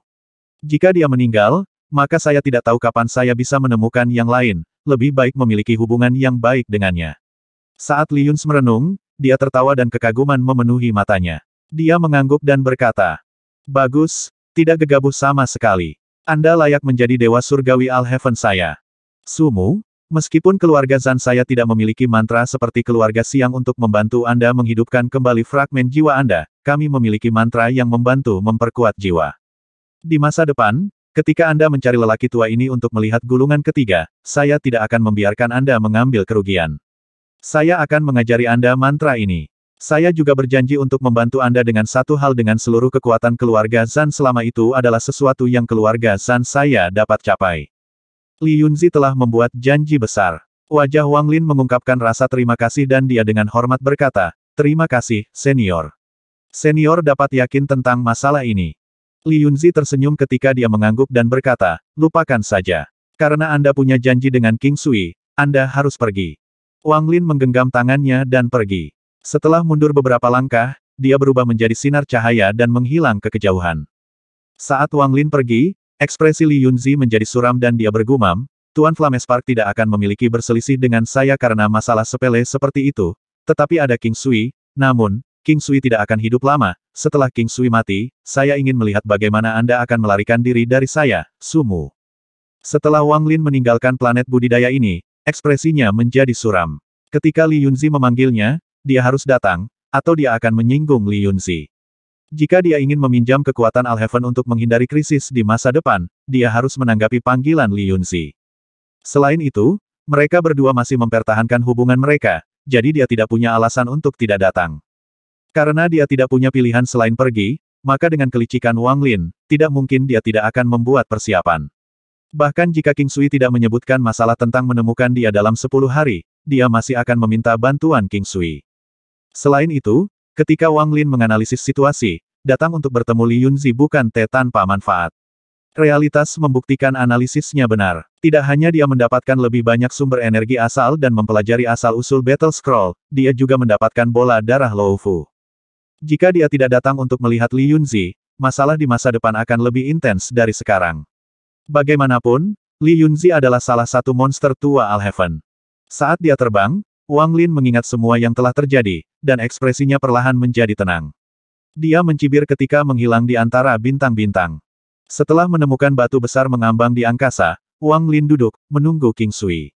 Jika dia meninggal, maka saya tidak tahu kapan saya bisa menemukan yang lain, lebih baik memiliki hubungan yang baik dengannya. Saat Li Yunzi merenung, dia tertawa dan kekaguman memenuhi matanya. Dia mengangguk dan berkata, Bagus, tidak gegabah sama sekali. Anda layak menjadi dewa surgawi al Alheaven saya. Sumu, Meskipun keluarga Zan saya tidak memiliki mantra seperti keluarga Siang untuk membantu Anda menghidupkan kembali fragmen jiwa Anda, kami memiliki mantra yang membantu memperkuat jiwa. Di masa depan, ketika Anda mencari lelaki tua ini untuk melihat gulungan ketiga, saya tidak akan membiarkan Anda mengambil kerugian. Saya akan mengajari Anda mantra ini. Saya juga berjanji untuk membantu Anda dengan satu hal dengan seluruh kekuatan keluarga Zan selama itu adalah sesuatu yang keluarga Zan saya dapat capai. Li Yunzi telah membuat janji besar. Wajah Wang Lin mengungkapkan rasa terima kasih dan dia dengan hormat berkata, Terima kasih, senior. Senior dapat yakin tentang masalah ini. Li Yunzi tersenyum ketika dia mengangguk dan berkata, lupakan saja. Karena Anda punya janji dengan King Sui, Anda harus pergi. Wang Lin menggenggam tangannya dan pergi. Setelah mundur beberapa langkah, dia berubah menjadi sinar cahaya dan menghilang ke kejauhan. Saat Wang Lin pergi, ekspresi Li Yunzi menjadi suram dan dia bergumam, Tuan Flamespark tidak akan memiliki berselisih dengan saya karena masalah sepele seperti itu, tetapi ada King Sui, namun, King Sui tidak akan hidup lama, setelah King Sui mati, saya ingin melihat bagaimana Anda akan melarikan diri dari saya, Sumu. Setelah Wang Lin meninggalkan planet budidaya ini, ekspresinya menjadi suram. Ketika Li Yunzi memanggilnya, dia harus datang, atau dia akan menyinggung Li Yunzi. Jika dia ingin meminjam kekuatan Al Alheaven untuk menghindari krisis di masa depan, dia harus menanggapi panggilan Li Yunzi. Selain itu, mereka berdua masih mempertahankan hubungan mereka, jadi dia tidak punya alasan untuk tidak datang. Karena dia tidak punya pilihan selain pergi, maka dengan kelicikan Wang Lin, tidak mungkin dia tidak akan membuat persiapan. Bahkan jika King Sui tidak menyebutkan masalah tentang menemukan dia dalam 10 hari, dia masih akan meminta bantuan King Sui. Selain itu, ketika Wang Lin menganalisis situasi, datang untuk bertemu Li Yunzi bukan teh tanpa manfaat. Realitas membuktikan analisisnya benar. Tidak hanya dia mendapatkan lebih banyak sumber energi asal dan mempelajari asal-usul Battle Scroll, dia juga mendapatkan bola darah Fu. Jika dia tidak datang untuk melihat Li Yunzi, masalah di masa depan akan lebih intens dari sekarang. Bagaimanapun, Li Yunzi adalah salah satu monster tua Alheaven. Saat dia terbang, Wang Lin mengingat semua yang telah terjadi, dan ekspresinya perlahan menjadi tenang. Dia mencibir ketika menghilang di antara bintang-bintang. Setelah menemukan batu besar mengambang di angkasa, Wang Lin duduk, menunggu King Sui.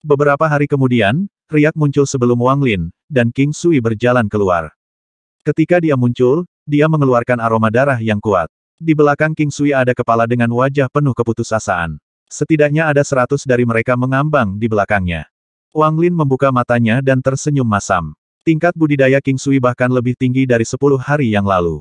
Beberapa hari kemudian, Riak muncul sebelum Wang Lin, dan King Sui berjalan keluar. Ketika dia muncul, dia mengeluarkan aroma darah yang kuat. Di belakang King Sui ada kepala dengan wajah penuh keputusasaan. Setidaknya ada seratus dari mereka mengambang di belakangnya. Wang Lin membuka matanya dan tersenyum masam. Tingkat budidaya King Sui bahkan lebih tinggi dari 10 hari yang lalu.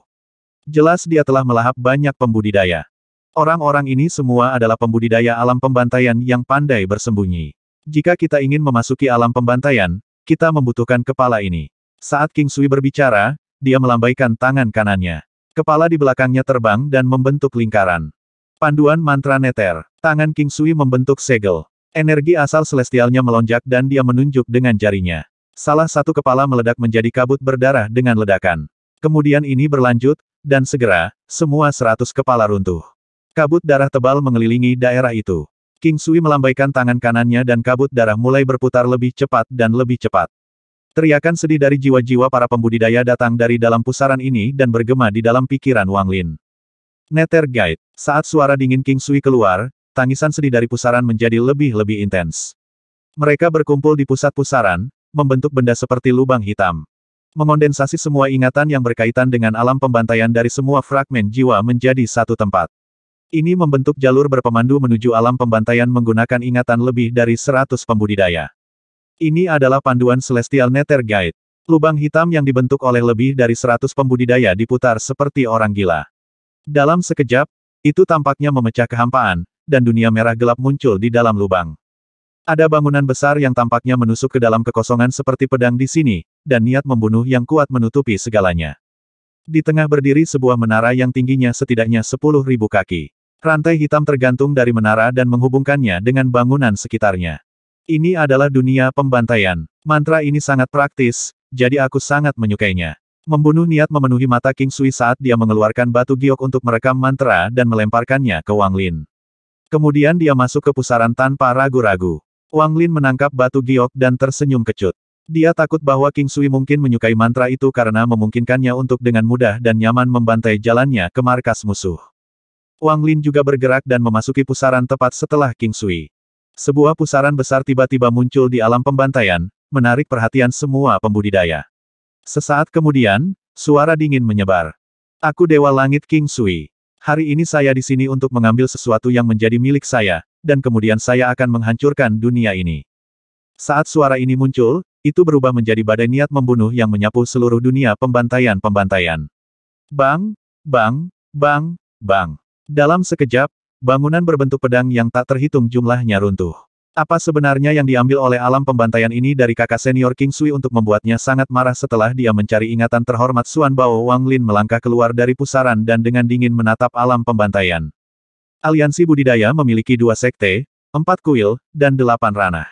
Jelas dia telah melahap banyak pembudidaya. Orang-orang ini semua adalah pembudidaya alam pembantaian yang pandai bersembunyi. Jika kita ingin memasuki alam pembantaian, kita membutuhkan kepala ini. Saat King Sui berbicara, dia melambaikan tangan kanannya. Kepala di belakangnya terbang dan membentuk lingkaran. Panduan mantra neter. Tangan King Sui membentuk segel. Energi asal celestialnya melonjak dan dia menunjuk dengan jarinya. Salah satu kepala meledak menjadi kabut berdarah dengan ledakan. Kemudian ini berlanjut, dan segera, semua seratus kepala runtuh. Kabut darah tebal mengelilingi daerah itu. King Sui melambaikan tangan kanannya dan kabut darah mulai berputar lebih cepat dan lebih cepat. Teriakan sedih dari jiwa-jiwa para pembudidaya datang dari dalam pusaran ini dan bergema di dalam pikiran Wang Lin. Nether Guide. Saat suara dingin King Sui keluar, tangisan sedih dari pusaran menjadi lebih-lebih intens. Mereka berkumpul di pusat pusaran, membentuk benda seperti lubang hitam. Mengondensasi semua ingatan yang berkaitan dengan alam pembantaian dari semua fragmen jiwa menjadi satu tempat. Ini membentuk jalur berpemandu menuju alam pembantaian menggunakan ingatan lebih dari seratus pembudidaya. Ini adalah panduan Celestial Nether Guide. Lubang hitam yang dibentuk oleh lebih dari seratus pembudidaya diputar seperti orang gila. Dalam sekejap, itu tampaknya memecah kehampaan, dan dunia merah gelap muncul di dalam lubang. Ada bangunan besar yang tampaknya menusuk ke dalam kekosongan seperti pedang di sini, dan niat membunuh yang kuat menutupi segalanya. Di tengah berdiri sebuah menara yang tingginya setidaknya 10.000 kaki. Rantai hitam tergantung dari menara dan menghubungkannya dengan bangunan sekitarnya. Ini adalah dunia pembantaian. Mantra ini sangat praktis, jadi aku sangat menyukainya. Membunuh niat memenuhi mata King Sui saat dia mengeluarkan batu giok untuk merekam mantra dan melemparkannya ke Wang Lin. Kemudian dia masuk ke pusaran tanpa ragu-ragu. Wang Lin menangkap batu giok dan tersenyum kecut. Dia takut bahwa King Sui mungkin menyukai mantra itu karena memungkinkannya untuk dengan mudah dan nyaman membantai jalannya ke markas musuh. Wang Lin juga bergerak dan memasuki pusaran tepat setelah King Sui. Sebuah pusaran besar tiba-tiba muncul di alam pembantaian, menarik perhatian semua pembudidaya. Sesaat kemudian, suara dingin menyebar. Aku Dewa Langit King Sui. Hari ini saya di sini untuk mengambil sesuatu yang menjadi milik saya, dan kemudian saya akan menghancurkan dunia ini. Saat suara ini muncul, itu berubah menjadi badai niat membunuh yang menyapu seluruh dunia pembantaian-pembantaian. Bang, bang, bang, bang. Dalam sekejap, bangunan berbentuk pedang yang tak terhitung jumlahnya runtuh. Apa sebenarnya yang diambil oleh alam pembantaian ini dari kakak senior King Sui untuk membuatnya sangat marah setelah dia mencari ingatan terhormat Suan Bao Wang Lin melangkah keluar dari pusaran dan dengan dingin menatap alam pembantaian. Aliansi budidaya memiliki dua sekte, empat kuil, dan delapan ranah.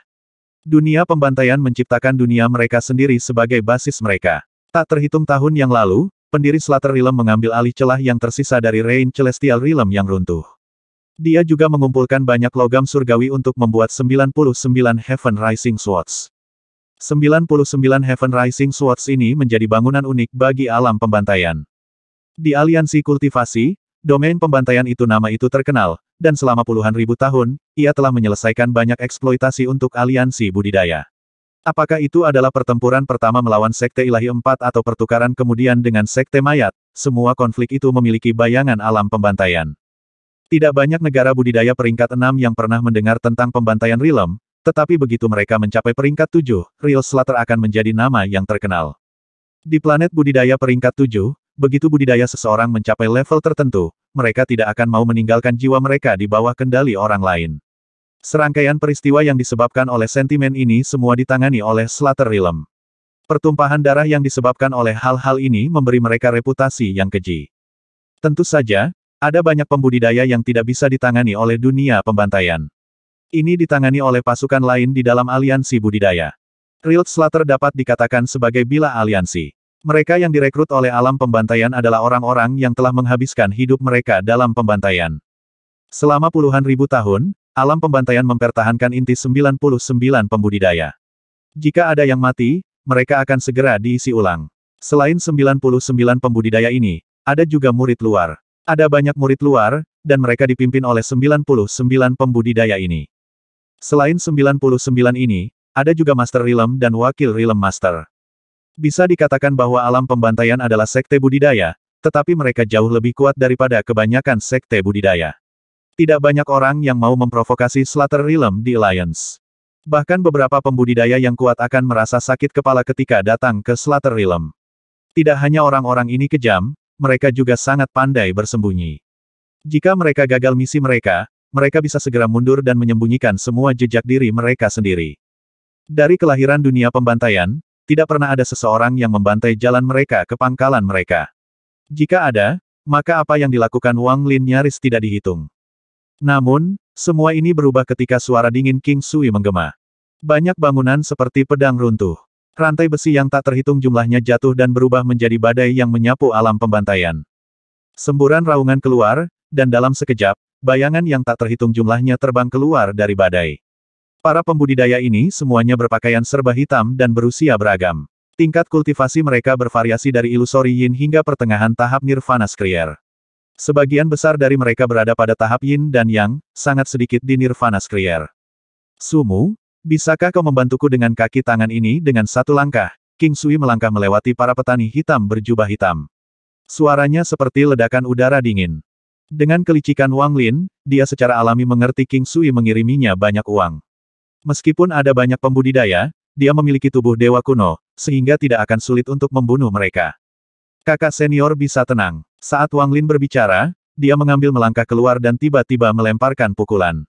Dunia pembantaian menciptakan dunia mereka sendiri sebagai basis mereka. Tak terhitung tahun yang lalu, pendiri Slater Realm mengambil alih celah yang tersisa dari Rain Celestial Realm yang runtuh. Dia juga mengumpulkan banyak logam surgawi untuk membuat 99 Heaven Rising Swords. 99 Heaven Rising Swords ini menjadi bangunan unik bagi alam pembantaian. Di aliansi kultivasi, domain pembantaian itu nama itu terkenal, dan selama puluhan ribu tahun, ia telah menyelesaikan banyak eksploitasi untuk aliansi budidaya. Apakah itu adalah pertempuran pertama melawan Sekte Ilahi empat atau pertukaran kemudian dengan Sekte Mayat, semua konflik itu memiliki bayangan alam pembantaian. Tidak banyak negara budidaya peringkat 6 yang pernah mendengar tentang pembantaian Rilem, tetapi begitu mereka mencapai peringkat 7, Real Slater akan menjadi nama yang terkenal. Di planet budidaya peringkat 7, begitu budidaya seseorang mencapai level tertentu, mereka tidak akan mau meninggalkan jiwa mereka di bawah kendali orang lain. Serangkaian peristiwa yang disebabkan oleh sentimen ini semua ditangani oleh Slater Rilem. Pertumpahan darah yang disebabkan oleh hal-hal ini memberi mereka reputasi yang keji. Tentu saja, ada banyak pembudidaya yang tidak bisa ditangani oleh dunia pembantaian. Ini ditangani oleh pasukan lain di dalam aliansi budidaya. Rilt Slater dapat dikatakan sebagai bila aliansi. Mereka yang direkrut oleh alam pembantaian adalah orang-orang yang telah menghabiskan hidup mereka dalam pembantaian. Selama puluhan ribu tahun, alam pembantaian mempertahankan inti 99 pembudidaya. Jika ada yang mati, mereka akan segera diisi ulang. Selain 99 pembudidaya ini, ada juga murid luar. Ada banyak murid luar, dan mereka dipimpin oleh 99 pembudidaya ini. Selain 99 ini, ada juga Master rilem dan Wakil rilem Master. Bisa dikatakan bahwa alam pembantaian adalah sekte budidaya, tetapi mereka jauh lebih kuat daripada kebanyakan sekte budidaya. Tidak banyak orang yang mau memprovokasi Slater rilem di Alliance. Bahkan beberapa pembudidaya yang kuat akan merasa sakit kepala ketika datang ke Slater rilem. Tidak hanya orang-orang ini kejam, mereka juga sangat pandai bersembunyi. Jika mereka gagal misi mereka, mereka bisa segera mundur dan menyembunyikan semua jejak diri mereka sendiri. Dari kelahiran dunia pembantaian, tidak pernah ada seseorang yang membantai jalan mereka ke pangkalan mereka. Jika ada, maka apa yang dilakukan Wang Lin nyaris tidak dihitung. Namun, semua ini berubah ketika suara dingin King Sui menggema. Banyak bangunan seperti pedang runtuh. Rantai besi yang tak terhitung jumlahnya jatuh dan berubah menjadi badai yang menyapu alam pembantaian. Semburan raungan keluar, dan dalam sekejap, bayangan yang tak terhitung jumlahnya terbang keluar dari badai. Para pembudidaya ini semuanya berpakaian serba hitam dan berusia beragam. Tingkat kultivasi mereka bervariasi dari ilusori yin hingga pertengahan tahap nirvana skrier. Sebagian besar dari mereka berada pada tahap yin dan yang, sangat sedikit di nirvana skrier. Sumu, Bisakah kau membantuku dengan kaki tangan ini dengan satu langkah? King Sui melangkah melewati para petani hitam berjubah hitam. Suaranya seperti ledakan udara dingin. Dengan kelicikan Wang Lin, dia secara alami mengerti King Sui mengiriminya banyak uang. Meskipun ada banyak pembudidaya, dia memiliki tubuh dewa kuno, sehingga tidak akan sulit untuk membunuh mereka. Kakak senior bisa tenang. Saat Wang Lin berbicara, dia mengambil melangkah keluar dan tiba-tiba melemparkan pukulan.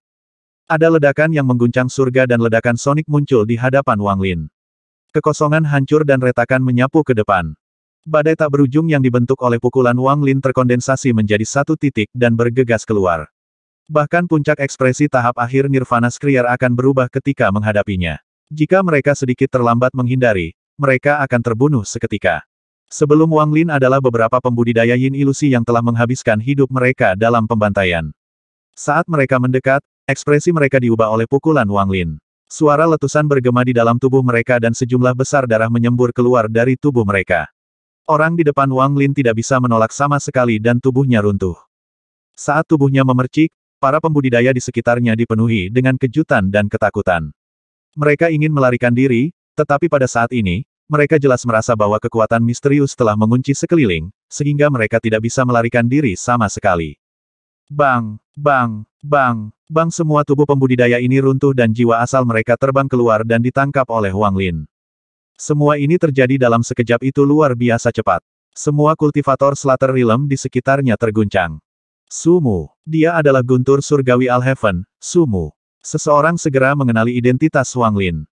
Ada ledakan yang mengguncang surga dan ledakan sonik muncul di hadapan Wang Lin. Kekosongan hancur dan retakan menyapu ke depan. Badai tak berujung yang dibentuk oleh pukulan Wang Lin terkondensasi menjadi satu titik dan bergegas keluar. Bahkan puncak ekspresi tahap akhir Nirvana Skriar akan berubah ketika menghadapinya. Jika mereka sedikit terlambat menghindari, mereka akan terbunuh seketika. Sebelum Wang Lin adalah beberapa pembudidaya yin ilusi yang telah menghabiskan hidup mereka dalam pembantaian. Saat mereka mendekat, Ekspresi mereka diubah oleh pukulan Wang Lin. Suara letusan bergema di dalam tubuh mereka dan sejumlah besar darah menyembur keluar dari tubuh mereka. Orang di depan Wang Lin tidak bisa menolak sama sekali dan tubuhnya runtuh. Saat tubuhnya memercik, para pembudidaya di sekitarnya dipenuhi dengan kejutan dan ketakutan. Mereka ingin melarikan diri, tetapi pada saat ini, mereka jelas merasa bahwa kekuatan misterius telah mengunci sekeliling, sehingga mereka tidak bisa melarikan diri sama sekali. Bang, bang, bang, bang semua tubuh pembudidaya ini runtuh dan jiwa asal mereka terbang keluar dan ditangkap oleh Wang Lin. Semua ini terjadi dalam sekejap itu luar biasa cepat. Semua kultivator Slater Realm di sekitarnya terguncang. Sumu. Dia adalah guntur surgawi Alheaven, Sumu. Seseorang segera mengenali identitas Wang Lin.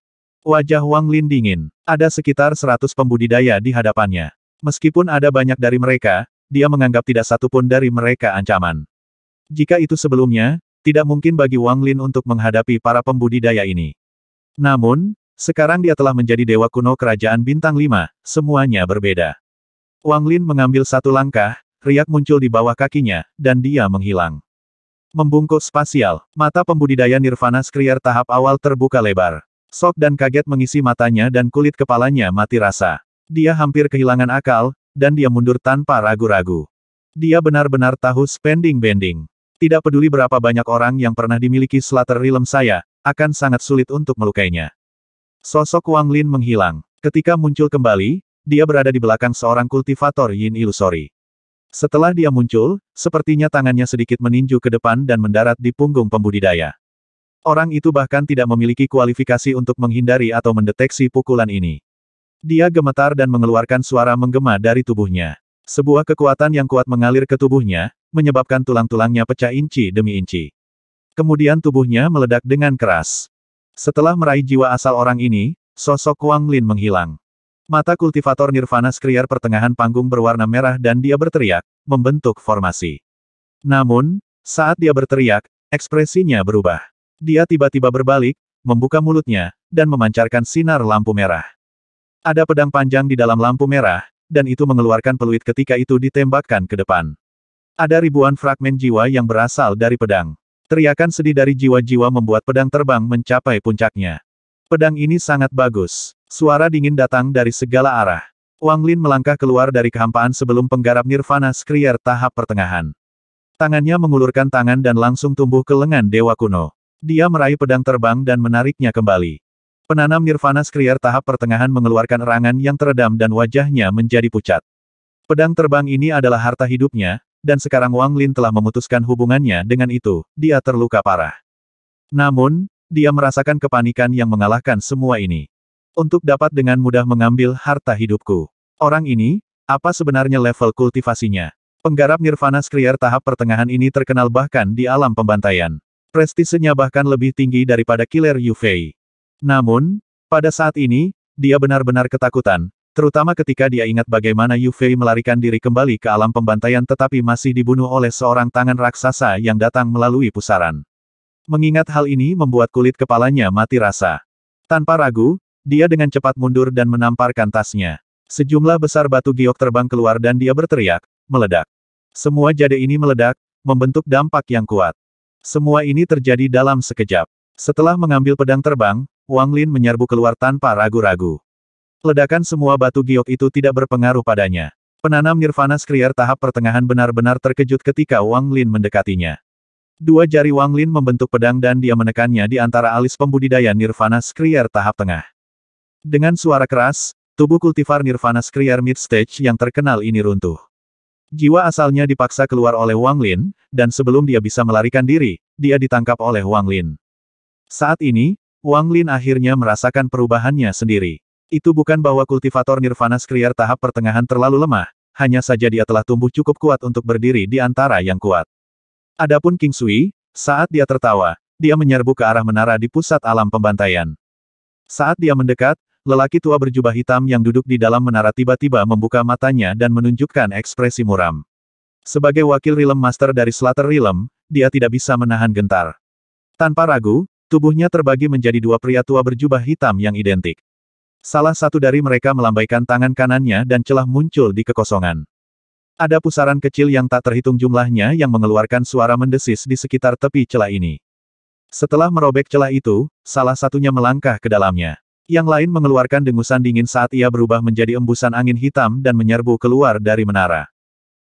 Wajah Wang Lin dingin. Ada sekitar 100 pembudidaya di hadapannya. Meskipun ada banyak dari mereka, dia menganggap tidak satu pun dari mereka ancaman. Jika itu sebelumnya, tidak mungkin bagi Wang Lin untuk menghadapi para pembudidaya ini. Namun, sekarang dia telah menjadi dewa kuno kerajaan bintang lima, semuanya berbeda. Wang Lin mengambil satu langkah, riak muncul di bawah kakinya, dan dia menghilang. Membungkuk spasial, mata pembudidaya Nirvana Skriar tahap awal terbuka lebar. Sok dan kaget mengisi matanya dan kulit kepalanya mati rasa. Dia hampir kehilangan akal, dan dia mundur tanpa ragu-ragu. Dia benar-benar tahu spending bending. Tidak peduli berapa banyak orang yang pernah dimiliki Slater Realm saya, akan sangat sulit untuk melukainya. Sosok Wang Lin menghilang. Ketika muncul kembali, dia berada di belakang seorang kultivator Yin Ilusori. Setelah dia muncul, sepertinya tangannya sedikit meninju ke depan dan mendarat di punggung pembudidaya. Orang itu bahkan tidak memiliki kualifikasi untuk menghindari atau mendeteksi pukulan ini. Dia gemetar dan mengeluarkan suara menggema dari tubuhnya. Sebuah kekuatan yang kuat mengalir ke tubuhnya, menyebabkan tulang-tulangnya pecah inci demi inci. Kemudian tubuhnya meledak dengan keras. Setelah meraih jiwa asal orang ini, sosok Wang Lin menghilang. Mata kultivator Nirvana Skriar pertengahan panggung berwarna merah dan dia berteriak, membentuk formasi. Namun, saat dia berteriak, ekspresinya berubah. Dia tiba-tiba berbalik, membuka mulutnya, dan memancarkan sinar lampu merah. Ada pedang panjang di dalam lampu merah, dan itu mengeluarkan peluit ketika itu ditembakkan ke depan. Ada ribuan fragmen jiwa yang berasal dari pedang. Teriakan sedih dari jiwa-jiwa membuat pedang terbang mencapai puncaknya. Pedang ini sangat bagus. Suara dingin datang dari segala arah. Wang Lin melangkah keluar dari kehampaan sebelum penggarap Nirvana Skrier tahap pertengahan. Tangannya mengulurkan tangan dan langsung tumbuh ke lengan Dewa Kuno. Dia meraih pedang terbang dan menariknya kembali. Penanam Nirvana Skrier tahap pertengahan mengeluarkan erangan yang teredam dan wajahnya menjadi pucat. Pedang terbang ini adalah harta hidupnya, dan sekarang Wang Lin telah memutuskan hubungannya dengan itu, dia terluka parah. Namun, dia merasakan kepanikan yang mengalahkan semua ini. Untuk dapat dengan mudah mengambil harta hidupku. Orang ini, apa sebenarnya level kultivasinya? Penggarap Nirvana Skriar tahap pertengahan ini terkenal bahkan di alam pembantaian. Prestisenya bahkan lebih tinggi daripada Killer Yufei. Namun, pada saat ini, dia benar-benar ketakutan, terutama ketika dia ingat bagaimana Yu Fei melarikan diri kembali ke alam pembantaian tetapi masih dibunuh oleh seorang tangan raksasa yang datang melalui pusaran. Mengingat hal ini membuat kulit kepalanya mati rasa. Tanpa ragu, dia dengan cepat mundur dan menamparkan tasnya. Sejumlah besar batu giok terbang keluar dan dia berteriak, meledak. Semua jade ini meledak, membentuk dampak yang kuat. Semua ini terjadi dalam sekejap. Setelah mengambil pedang terbang, Wang Lin menyerbu keluar tanpa ragu-ragu. Ledakan semua batu giok itu tidak berpengaruh padanya. Penanam Nirvana Skriar tahap pertengahan benar-benar terkejut ketika Wang Lin mendekatinya. Dua jari Wang Lin membentuk pedang dan dia menekannya di antara alis pembudidaya Nirvana Skriar tahap tengah. Dengan suara keras, tubuh kultivar Nirvana Skriar mid-stage yang terkenal ini runtuh. Jiwa asalnya dipaksa keluar oleh Wang Lin, dan sebelum dia bisa melarikan diri, dia ditangkap oleh Wang Lin. Saat ini, Wang Lin akhirnya merasakan perubahannya sendiri. Itu bukan bahwa kultivator Nirvana Skriar tahap pertengahan terlalu lemah, hanya saja dia telah tumbuh cukup kuat untuk berdiri di antara yang kuat. Adapun King Sui, saat dia tertawa, dia menyerbu ke arah menara di pusat alam pembantaian. Saat dia mendekat, lelaki tua berjubah hitam yang duduk di dalam menara tiba-tiba membuka matanya dan menunjukkan ekspresi muram. Sebagai wakil Rilem Master dari Slater Rilem, dia tidak bisa menahan gentar. Tanpa ragu, tubuhnya terbagi menjadi dua pria tua berjubah hitam yang identik. Salah satu dari mereka melambaikan tangan kanannya dan celah muncul di kekosongan. Ada pusaran kecil yang tak terhitung jumlahnya yang mengeluarkan suara mendesis di sekitar tepi celah ini. Setelah merobek celah itu, salah satunya melangkah ke dalamnya. Yang lain mengeluarkan dengusan dingin saat ia berubah menjadi embusan angin hitam dan menyerbu keluar dari menara.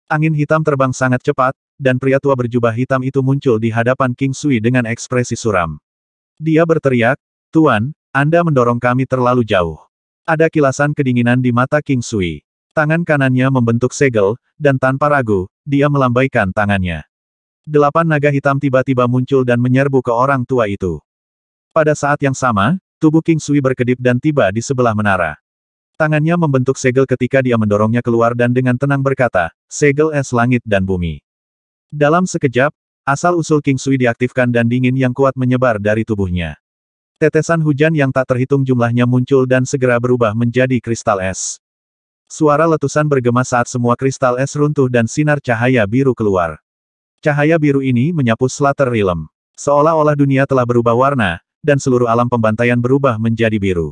Angin hitam terbang sangat cepat, dan pria tua berjubah hitam itu muncul di hadapan King Sui dengan ekspresi suram. Dia berteriak, Tuan, Anda mendorong kami terlalu jauh. Ada kilasan kedinginan di mata King Sui. Tangan kanannya membentuk segel, dan tanpa ragu, dia melambaikan tangannya. Delapan naga hitam tiba-tiba muncul dan menyerbu ke orang tua itu. Pada saat yang sama, tubuh King Sui berkedip dan tiba di sebelah menara. Tangannya membentuk segel ketika dia mendorongnya keluar dan dengan tenang berkata, segel es langit dan bumi. Dalam sekejap, asal-usul King Sui diaktifkan dan dingin yang kuat menyebar dari tubuhnya. Tetesan hujan yang tak terhitung jumlahnya muncul dan segera berubah menjadi kristal es. Suara letusan bergema saat semua kristal es runtuh dan sinar cahaya biru keluar. Cahaya biru ini menyapu Slater Realm. Seolah-olah dunia telah berubah warna, dan seluruh alam pembantaian berubah menjadi biru.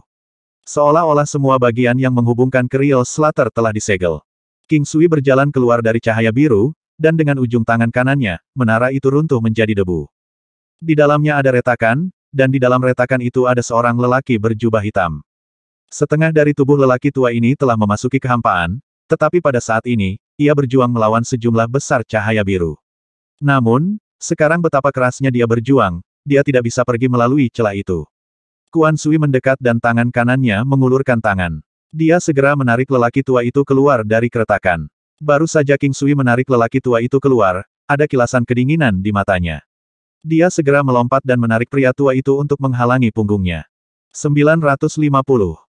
Seolah-olah semua bagian yang menghubungkan keril Slater telah disegel. King Sui berjalan keluar dari cahaya biru, dan dengan ujung tangan kanannya, menara itu runtuh menjadi debu. Di dalamnya ada retakan, dan di dalam retakan itu ada seorang lelaki berjubah hitam. Setengah dari tubuh lelaki tua ini telah memasuki kehampaan, tetapi pada saat ini, ia berjuang melawan sejumlah besar cahaya biru. Namun, sekarang betapa kerasnya dia berjuang, dia tidak bisa pergi melalui celah itu. Kuan Sui mendekat dan tangan kanannya mengulurkan tangan. Dia segera menarik lelaki tua itu keluar dari keretakan. Baru saja King Sui menarik lelaki tua itu keluar, ada kilasan kedinginan di matanya. Dia segera melompat dan menarik pria tua itu untuk menghalangi punggungnya. 950.